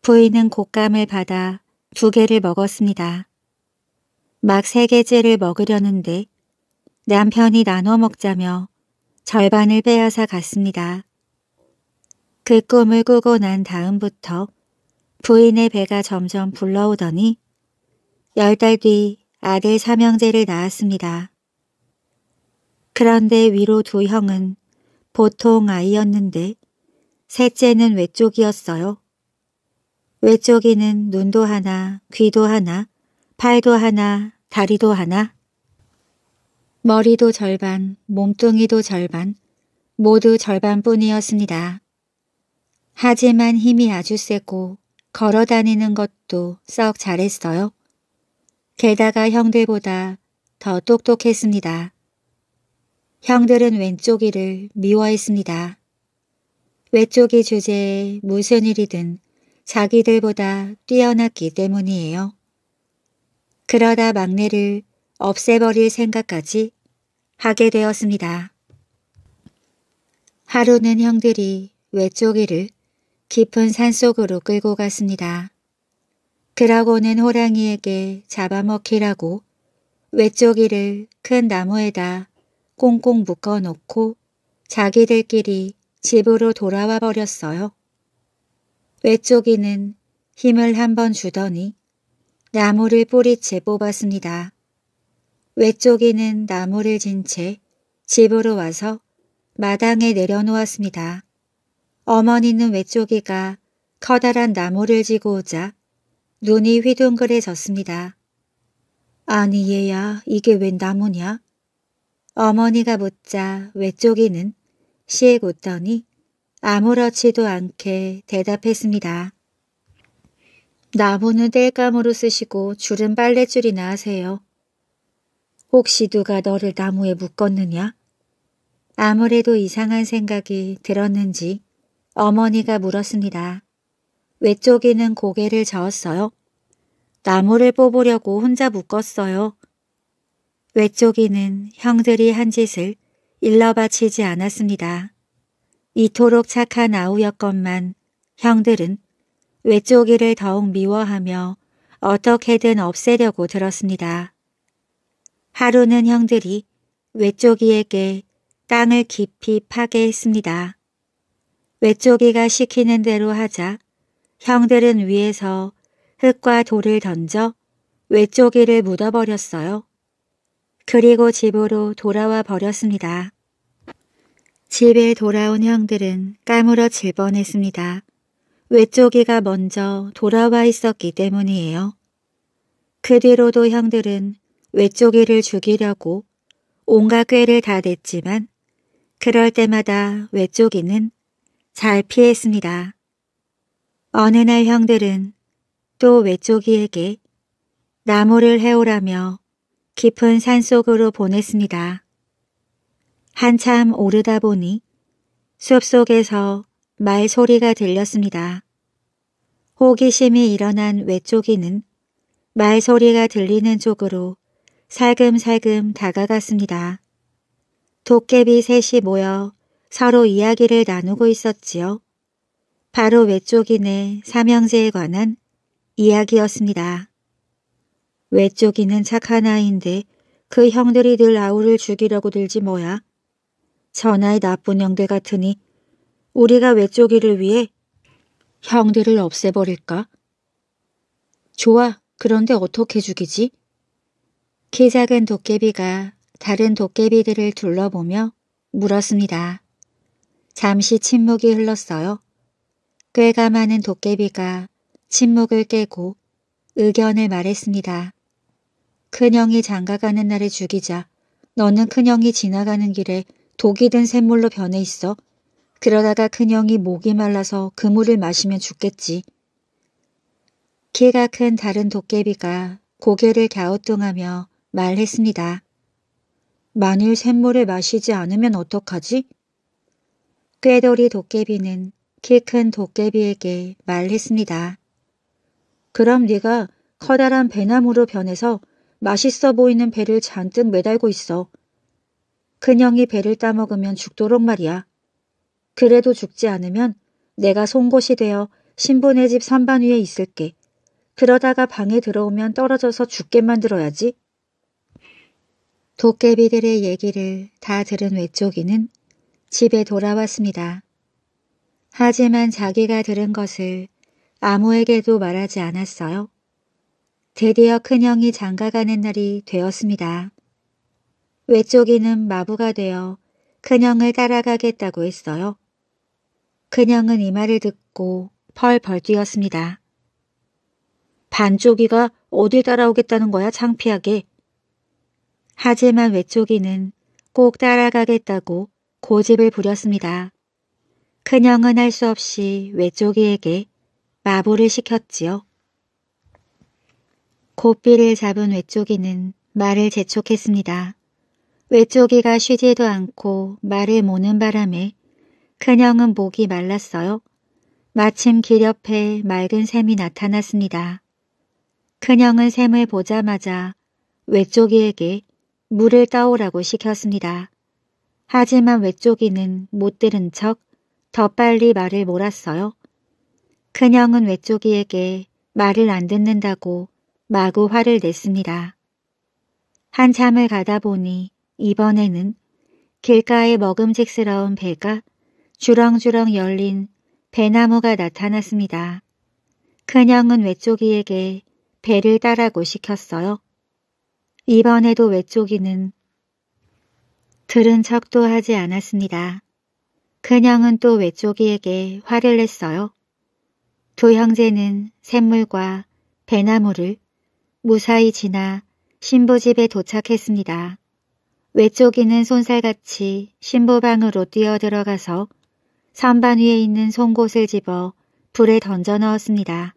부인은 곶감을 받아 두 개를 먹었습니다. 막 세 개째를 먹으려는데 남편이 나눠 먹자며 절반을 빼앗아 갔습니다. 그 꿈을 꾸고 난 다음부터 부인의 배가 점점 불러오더니 열달뒤 아들 삼형제를 낳았습니다. 그런데 위로 두 형은 보통 아이였는데 셋째는 외쪽이었어요. 외쪽이는 눈도 하나, 귀도 하나, 팔도 하나, 다리도 하나, 머리도 절반, 몸뚱이도 절반, 모두 절반뿐이었습니다. 하지만 힘이 아주 세고 걸어다니는 것도 썩 잘했어요. 게다가 형들보다 더 똑똑했습니다. 형들은 왼쪽이를 미워했습니다. 왼쪽이 주제에 무슨 일이든 자기들보다 뛰어났기 때문이에요. 그러다 막내를 없애버릴 생각까지 하게 되었습니다. 하루는 형들이 외쪽이를 깊은 산속으로 끌고 갔습니다. 그러고는 호랑이에게 잡아먹히라고 외쪽이를 큰 나무에다 꽁꽁 묶어놓고 자기들끼리 집으로 돌아와 버렸어요. 외쪽이는 힘을 한 번 주더니 나무를 뿌리채 뽑았습니다. 외쪽이는 나무를 진채 집으로 와서 마당에 내려놓았습니다. 어머니는 외쪽이가 커다란 나무를 지고 오자 눈이 휘둥그레졌습니다. 아니 얘야 이게 웬 나무냐? 어머니가 묻자 외쪽이는 시에 웃더니 아무렇지도 않게 대답했습니다. 나무는 땔감으로 쓰시고 줄은 빨래줄이나 하세요. 혹시 누가 너를 나무에 묶었느냐? 아무래도 이상한 생각이 들었는지 어머니가 물었습니다. 외쪽이는 고개를 저었어요. 나무를 뽑으려고 혼자 묶었어요. 외쪽이는 형들이 한 짓을 일러 바치지 않았습니다. 이토록 착한 아우였건만 형들은 외쪽이를 더욱 미워하며 어떻게든 없애려고 들었습니다. 하루는 형들이 외쪽이에게 땅을 깊이 파괴했습니다. 외쪽이가 시키는 대로 하자 형들은 위에서 흙과 돌을 던져 외쪽이를 묻어버렸어요. 그리고 집으로 돌아와 버렸습니다. 집에 돌아온 형들은 까무러질 뻔했습니다. 외쪽이가 먼저 돌아와 있었기 때문이에요. 그 뒤로도 형들은 외쪽이를 죽이려고 온갖 꾀를 다 냈지만 그럴 때마다 외쪽이는 잘 피했습니다. 어느 날 형들은 또외쪽이에게 나무를 해오라며 깊은 산속으로 보냈습니다. 한참 오르다 보니 숲속에서 말소리가 들렸습니다. 호기심이 일어난 외쪽이는 말소리가 들리는 쪽으로 살금살금 다가갔습니다. 도깨비 셋이 모여 서로 이야기를 나누고 있었지요. 바로 외쪽인의 사명제에 관한 이야기였습니다. 외쪽이는 착한 아이인데 그 형들이 늘 아우를 죽이려고 들지 뭐야. 전하의 나쁜 형들 같으니 우리가 외쪽이를 위해 형들을 없애버릴까? 좋아, 그런데 어떻게 죽이지? 키 작은 도깨비가 다른 도깨비들을 둘러보며 물었습니다. 잠시 침묵이 흘렀어요. 꾀가 많은 도깨비가 침묵을 깨고 의견을 말했습니다. 큰형이 장가가는 날에 죽이자 너는 큰형이 지나가는 길에 독이 든 샘물로 변해 있어 그러다가 큰형이 목이 말라서 그 물을 마시면 죽겠지. 키가 큰 다른 도깨비가 고개를 갸우뚱하며 말했습니다. 만일 샘물을 마시지 않으면 어떡하지? 꾀돌이 도깨비는 키큰 도깨비에게 말했습니다. 그럼 네가 커다란 배나무로 변해서 맛있어 보이는 배를 잔뜩 매달고 있어. 큰형이 배를 따먹으면 죽도록 말이야. 그래도 죽지 않으면 내가 송곳이 되어 신부네 집 선반 위에 있을게. 그러다가 방에 들어오면 떨어져서 죽게 만들어야지. 도깨비들의 얘기를 다 들은 외쪽이는 집에 돌아왔습니다. 하지만 자기가 들은 것을 아무에게도 말하지 않았어요. 드디어 큰형이 장가가는 날이 되었습니다. 외쪽이는 마부가 되어 큰형을 따라가겠다고 했어요. 큰형은 이 말을 듣고 펄펄 뛰었습니다. 반쪽이가 어디 따라오겠다는 거야 창피하게. 하지만 외쪽이는 꼭 따라가겠다고 고집을 부렸습니다. 큰형은 할 수 없이 외쪽이에게 마부를 시켰지요. 고삐를 잡은 외쪽이는 말을 재촉했습니다. 외쪽이가 쉬지도 않고 말을 모는 바람에 큰형은 목이 말랐어요. 마침 길 옆에 맑은 샘이 나타났습니다. 큰형은 샘을 보자마자 외쪽이에게 물을 떠오라고 시켰습니다. 하지만 외쪽이는못 들은 척더 빨리 말을 몰았어요. 큰형은 외쪽이에게 말을 안 듣는다고 마구 화를 냈습니다. 한참을 가다 보니 이번에는 길가에 먹음직스러운 배가 주렁주렁 열린 배나무가 나타났습니다. 큰형은 외쪽이에게 배를 따라고 시켰어요. 이번에도 외쪽이는 들은 척도 하지 않았습니다. 그냥은 또외쪽이에게 화를 냈어요. 두 형제는 샘물과 배나무를 무사히 지나 신부집에 도착했습니다. 외쪽이는 손살같이 신부방으로 뛰어들어가서 선반 위에 있는 송곳을 집어 불에 던져 넣었습니다.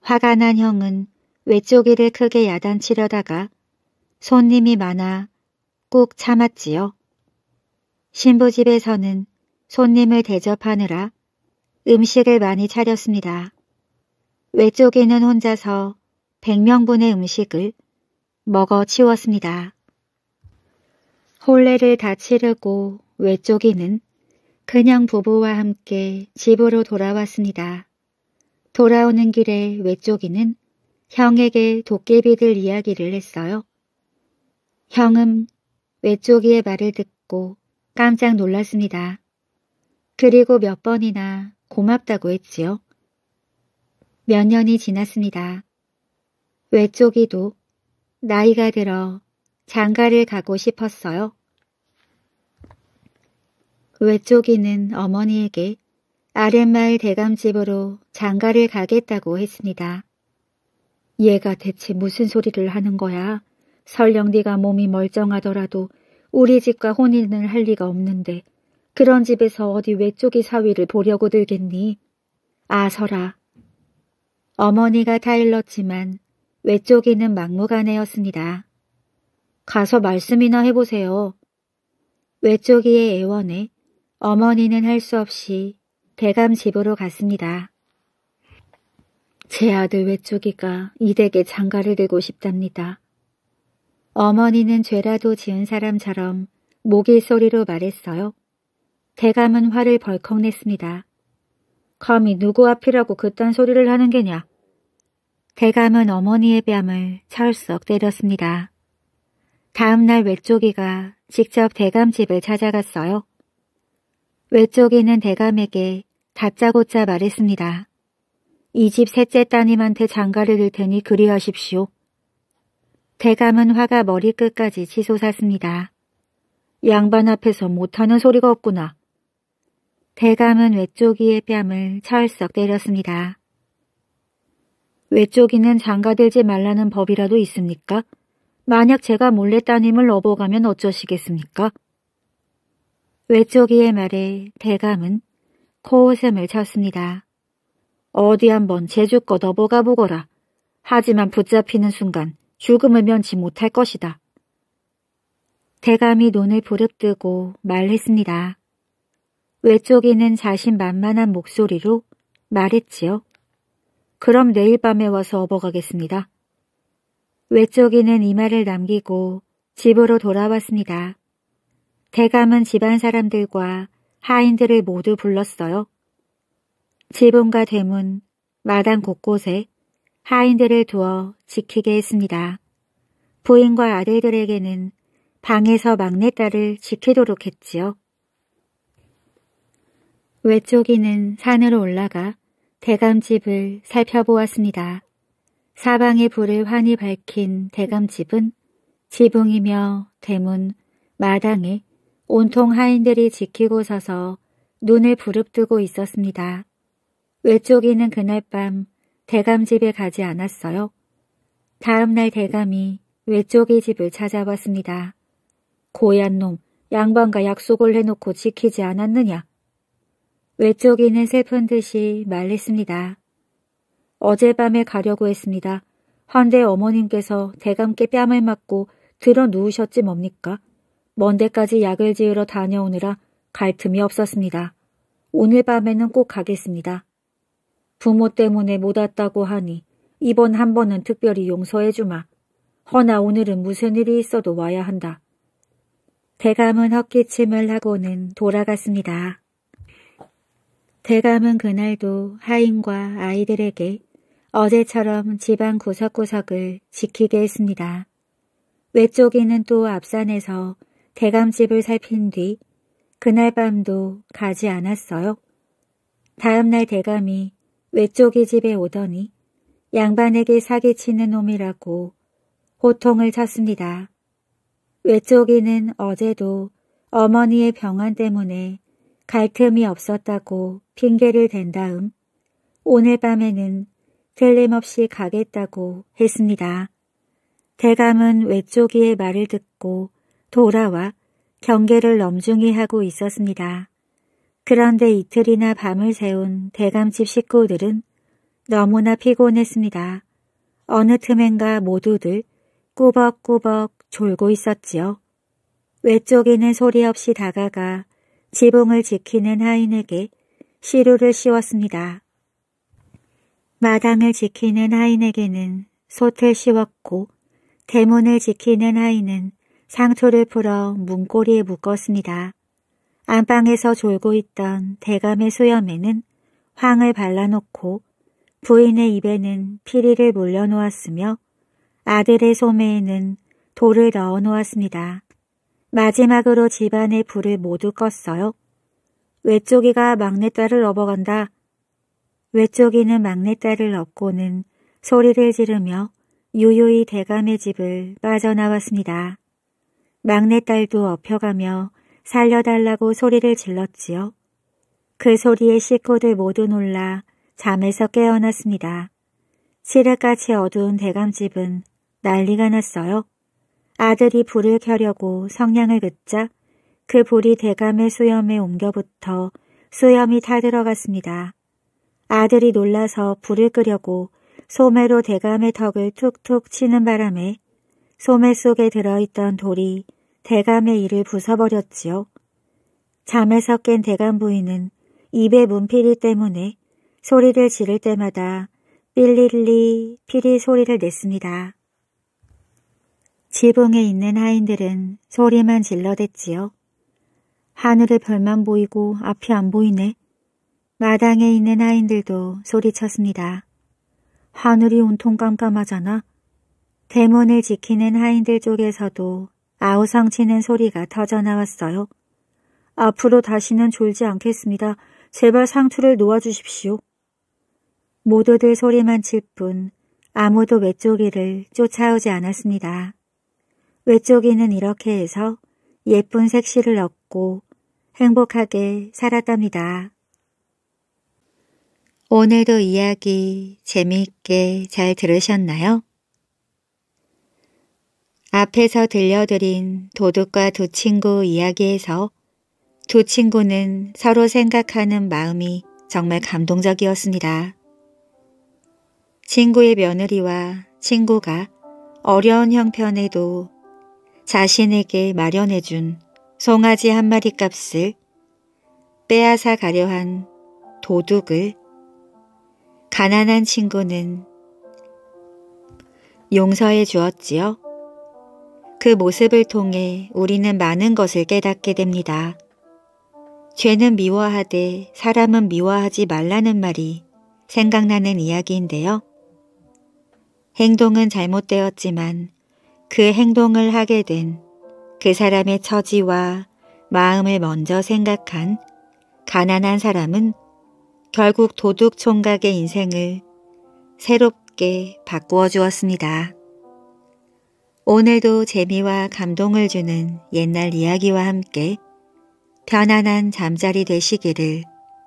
화가 난 형은 외쪽이를 크게 야단치려다가 손님이 많아 꾹 참았지요. 신부집에서는 손님을 대접하느라 음식을 많이 차렸습니다. 외쪽에는 혼자서 100명분의 음식을 먹어 치웠습니다. 홀례를다 치르고 외쪽이는 그냥 부부와 함께 집으로 돌아왔습니다. 돌아오는 길에 외쪽이는 형에게 도깨비들 이야기를 했어요. 형은 외쪽이의 말을 듣고 깜짝 놀랐습니다. 그리고 몇 번이나 고맙다고 했지요. 몇 년이 지났습니다. 외쪽이도 나이가 들어 장가를 가고 싶었어요. 외쪽이는 어머니에게 아랫마을 대감집으로 장가를 가겠다고 했습니다. 얘가 대체 무슨 소리를 하는 거야? 설령 네가 몸이 멀쩡하더라도 우리 집과 혼인을 할 리가 없는데 그런 집에서 어디 외쪽의 사위를 보려고 들겠니? 아서라. 어머니가 타일렀지만 외쪽이는 막무가내였습니다. 가서 말씀이나 해보세요. 외쪽이의 애원에 어머니는 할 수 없이 대감 집으로 갔습니다. 제 아들 외쪽이가 이댁에 장가를 들고 싶답니다. 어머니는 죄라도 지은 사람처럼 모기 소리로 말했어요. 대감은 화를 벌컥 냈습니다. 감히 누구 앞이라고 그딴 소리를 하는 게냐? 대감은 어머니의 뺨을 철썩 때렸습니다. 다음날 외쪽이가 직접 대감 집을 찾아갔어요. 외쪽이는 대감에게 다짜고짜 말했습니다. 이 집 셋째 따님한테 장가를 들 테니 그리하십시오. 대감은 화가 머리끝까지 치솟았습니다. 양반 앞에서 못하는 소리가 없구나. 대감은 외쪽이의 뺨을 철썩 때렸습니다. 외쪽이는 장가들지 말라는 법이라도 있습니까? 만약 제가 몰래 따님을 업어가면 어쩌시겠습니까? 외쪽이의 말에 대감은 코웃음을 쳤습니다. 어디 한번 제주껏 업어가 보거라. 하지만 붙잡히는 순간 죽음을 면치 못할 것이다. 대감이 눈을 부릅뜨고 말했습니다. 외쪽이는 자신 만만한 목소리로 말했지요. 그럼 내일 밤에 와서 업어가겠습니다. 외쪽이는 이 말을 남기고 집으로 돌아왔습니다. 대감은 집안 사람들과 하인들을 모두 불렀어요. 지붕과 대문, 마당 곳곳에 하인들을 두어 지키게 했습니다. 부인과 아들들에게는 방에서 막내딸을 지키도록 했지요. 외쪽이는 산으로 올라가 대감집을 살펴보았습니다. 사방의 불을 환히 밝힌 대감집은 지붕이며 대문, 마당에 온통 하인들이 지키고 서서 눈을 부릅뜨고 있었습니다. 외쪽이는 그날 밤 대감집에 가지 않았어요. 다음날 대감이 외쪽이 집을 찾아왔습니다. 고얀 놈, 양반과 약속을 해놓고 지키지 않았느냐? 외쪽이는 슬픈 듯이 말렸습니다. 어젯밤에 가려고 했습니다. 한데 어머님께서 대감께 뺨을 맞고 들어 누우셨지 뭡니까? 먼 데까지 약을 지으러 다녀오느라 갈 틈이 없었습니다. 오늘 밤에는 꼭 가겠습니다. 부모 때문에 못 왔다고 하니 이번 한 번은 특별히 용서해주마. 허나 오늘은 무슨 일이 있어도 와야 한다. 대감은 헛기침을 하고는 돌아갔습니다. 대감은 그날도 하인과 아이들에게 어제처럼 집안 구석구석을 지키게 했습니다. 외쪽이는 또 앞산에서 대감집을 살핀 뒤 그날 밤도 가지 않았어요. 다음날 대감이 외쪽이 집에 오더니 양반에게 사기치는 놈이라고 호통을 쳤습니다. 외쪽이는 어제도 어머니의 병환 때문에 갈틈이 없었다고 핑계를 댄 다음 오늘 밤에는 틀림없이 가겠다고 했습니다. 대감은 외쪽이의 말을 듣고 돌아와 경계를 넘중히 하고 있었습니다. 그런데 이틀이나 밤을 새운 대감집 식구들은 너무나 피곤했습니다. 어느 틈엔가 모두들 꾸벅꾸벅 졸고 있었지요. 외쪽에는 소리 없이 다가가 지붕을 지키는 하인에게 시루를 씌웠습니다. 마당을 지키는 하인에게는 솥을 씌웠고 대문을 지키는 하인은 상초를 풀어 문고리에 묶었습니다. 안방에서 졸고 있던 대감의 수염에는 황을 발라놓고 부인의 입에는 피리를 물려놓았으며 아들의 소매에는 돌을 넣어놓았습니다. 마지막으로 집안의 불을 모두 껐어요. 외쪽이가 막내딸을 업어간다. 외쪽이는 막내딸을 업고는 소리를 지르며 유유히 대감의 집을 빠져나왔습니다. 막내딸도 업혀가며 살려달라고 소리를 질렀지요. 그 소리에 식구들 모두 놀라 잠에서 깨어났습니다. 시래같이 어두운 대감집은 난리가 났어요. 아들이 불을 켜려고 성냥을 긋자 그 불이 대감의 수염에 옮겨붙어 수염이 타들어갔습니다. 아들이 놀라서 불을 끄려고 소매로 대감의 턱을 툭툭 치는 바람에 소매 속에 들어있던 돌이 대감의 이를 부숴버렸지요. 잠에서 깬 대감 부인은 입에 문피이 때문에 소리를 지를 때마다 삘릴리 피리 소리를 냈습니다. 지붕에 있는 하인들은 소리만 질러댔지요. 하늘을 별만 보이고 앞이 안 보이네. 마당에 있는 하인들도 소리쳤습니다. 하늘이 온통 깜깜하잖아. 대문을 지키는 하인들 쪽에서도 아우성치는 소리가 터져나왔어요. 앞으로 다시는 졸지 않겠습니다. 제발 상투를 놓아주십시오. 모두들 소리만 칠 뿐 아무도 외쪽 일을 쫓아오지 않았습니다. 외쪽이는 이렇게 해서 예쁜 색시를 얻고 행복하게 살았답니다. 오늘도 이야기 재미있게 잘 들으셨나요? 앞에서 들려드린 도둑과 두 친구 이야기에서 두 친구는 서로 생각하는 마음이 정말 감동적이었습니다. 친구의 며느리와 친구가 어려운 형편에도 자신에게 마련해준 송아지 한 마리 값을 빼앗아 가려한 도둑을 가난한 친구는 용서해 주었지요. 그 모습을 통해 우리는 많은 것을 깨닫게 됩니다. 죄는 미워하되 사람은 미워하지 말라는 말이 생각나는 이야기인데요. 행동은 잘못되었지만 그 행동을 하게 된 그 사람의 처지와 마음을 먼저 생각한 가난한 사람은 결국 도둑 총각의 인생을 새롭게 바꾸어 주었습니다. 오늘도 재미와 감동을 주는 옛날 이야기와 함께 편안한 잠자리 되시기를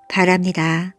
바랍니다.